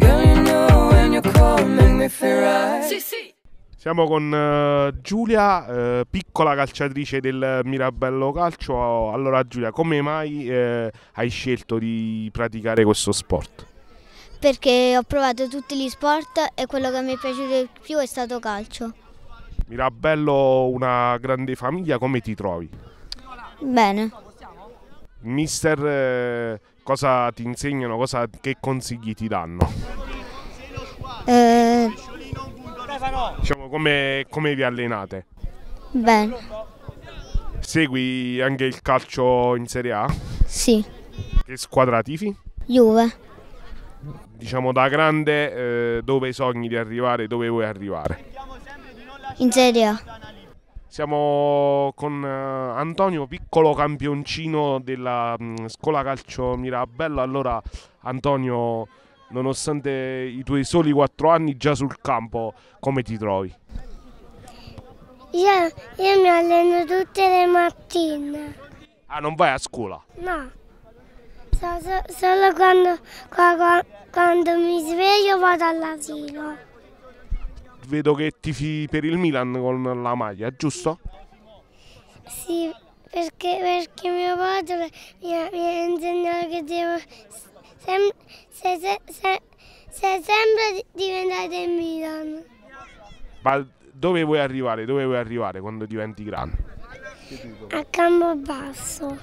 Girl, you know when you call, make me feel right. Sì, sì. Siamo con uh, Giulia, uh, piccola calciatrice del Mirabello Calcio. Allora Giulia, come mai uh, hai scelto di praticare questo sport? Perché ho provato tutti gli sport e quello che mi è piaciuto di più è stato calcio. Mirabello, una grande famiglia, come ti trovi? Bene. Mister eh, cosa ti insegnano, cosa, che consigli ti danno? Eh... Diciamo, come, come vi allenate? Bene. Segui anche il calcio in Serie A? Sì. Che squadra tifi? Juve. Diciamo da grande eh, dove sogni di arrivare, dove vuoi arrivare? In Serie A. Siamo con eh, Antonio, piccolo campioncino della mm, scuola calcio Mirabello. Allora, Antonio, nonostante i tuoi soli quattro anni già sul campo, come ti trovi? Io, io mi alleno tutte le mattine. Ah, non vai a scuola? No, so, so, solo quando, quando, quando mi sveglio vado all'asilo vedo che tifi per il Milan con la maglia, giusto? Sì, perché, perché mio padre mi ha, mi ha insegnato che devo sem, se, se, se, se sempre diventare Milan. Ma dove vuoi arrivare? Dove vuoi arrivare quando diventi grande? A Campobasso.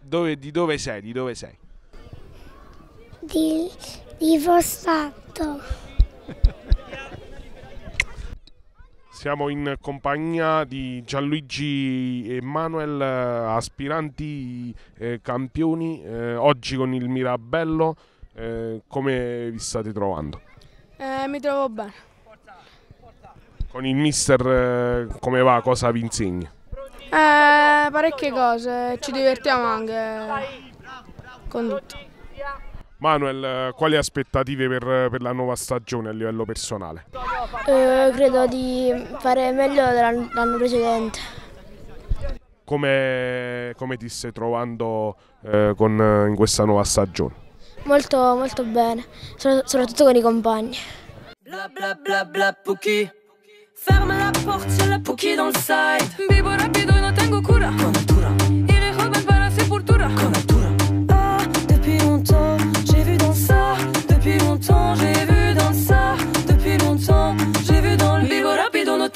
Dove, di dove sei? Di dove sei? Di, di Fosfatto. Siamo in compagnia di Gianluigi e Manuel, eh, aspiranti eh, campioni, eh, oggi con il Mirabello. Eh, come vi state trovando? Eh, mi trovo bene. Con il mister eh, come va? Cosa vi insegna? parecchie cose, ci divertiamo anche con tutto. Manuel, quali aspettative per, per la nuova stagione a livello personale? Eh, credo di fare meglio dell'anno precedente. Come, come ti stai trovando eh, con, in questa nuova stagione? Molto, molto bene, soprattutto con i compagni. Bla bla bla bla pochi. Ferme la porta, y'a la pochi dans le side Bibo rapido, non tengo cura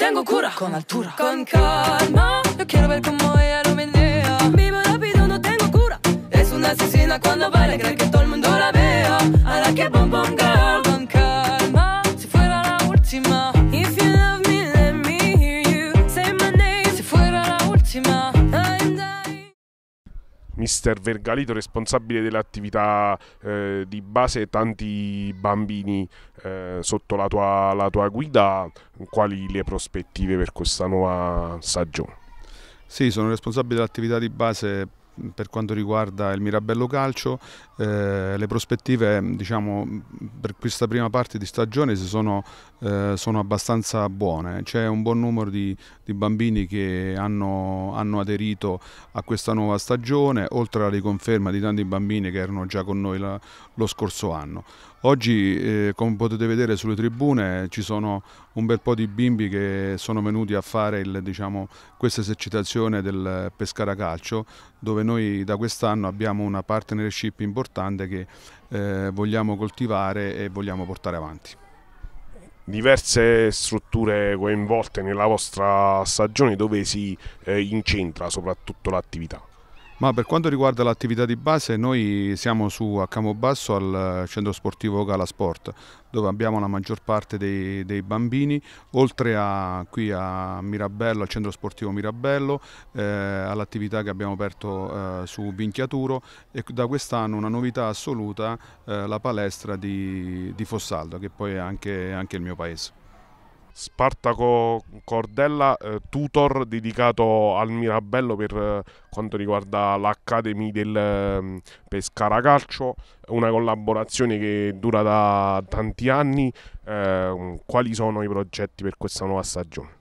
tengo cura Con altura Con calma Yo quiero ver cómo ella lo menea Vivo rápido, no tengo cura Es una asesina cuando baila Cree que todo mister Vergalito, responsabile dell'attività eh, di base, tanti bambini eh, sotto la tua, la tua guida, quali le prospettive per questa nuova stagione? Sì, sono responsabile dell'attività di base per quanto riguarda il Mirabello Calcio eh, le prospettive diciamo, per questa prima parte di stagione sono, eh, sono abbastanza buone, c'è un buon numero di, di bambini che hanno, hanno, aderito a questa nuova stagione oltre alla riconferma di tanti bambini che erano già con noi la, lo scorso anno. Oggi, eh, come potete vedere sulle tribune, ci sono un bel po' di bimbi che sono venuti a fare diciamo, questa esercitazione del pescara calcio, dove noi da quest'anno abbiamo una partnership importante che eh, vogliamo coltivare e vogliamo portare avanti. Diverse strutture coinvolte nella vostra stagione dove si eh, incentra soprattutto l'attività? Ma per quanto riguarda l'attività di base, noi siamo su a Camobasso al centro sportivo Cala Sport, dove abbiamo la maggior parte dei, dei bambini, oltre a qui a Mirabello, al centro sportivo Mirabello, eh, all'attività che abbiamo aperto eh, su Vinchiaturo e da quest'anno una novità assoluta, eh, la palestra di, di Fossaldo, che poi è anche, anche il mio paese. Spartaco Cordella eh, tutor dedicato al Mirabello per eh, quanto riguarda l'Academy del eh, Pescara Calcio, una collaborazione che dura da tanti anni. Eh, quali sono i progetti per questa nuova stagione?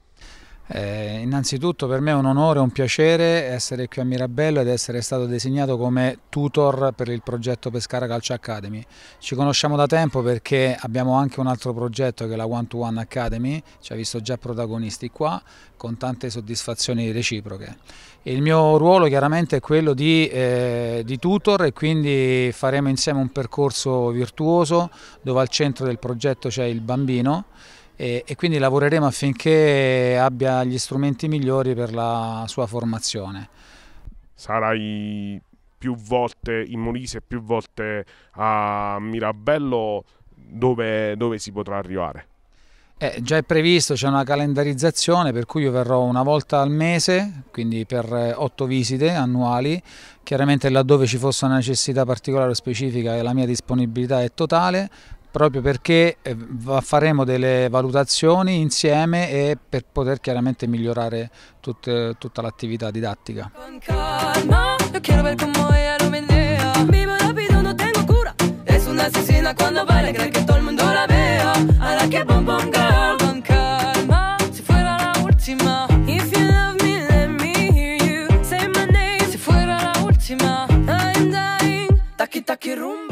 Eh, innanzitutto per me è un onore e un piacere essere qui a Mirabello ed essere stato designato come tutor per il progetto Pescara Calcio Academy. Ci conosciamo da tempo perché abbiamo anche un altro progetto che è la One to One Academy, ci ha visto già protagonisti qua con tante soddisfazioni reciproche. Il mio ruolo chiaramente è quello di, eh, di tutor e quindi faremo insieme un percorso virtuoso dove al centro del progetto c'è il bambino e, e quindi lavoreremo affinché abbia gli strumenti migliori per la sua formazione. Sarai più volte in Molise, più volte a Mirabello, dove, dove si potrà arrivare? Eh, già è previsto, c'è una calendarizzazione per cui io verrò una volta al mese, quindi per eh, otto visite annuali, chiaramente laddove ci fosse una necessità particolare o specifica la mia disponibilità è totale, proprio perché eh, faremo delle valutazioni insieme e per poter chiaramente migliorare tut, tutta l'attività didattica. Tacchi tacchi rumba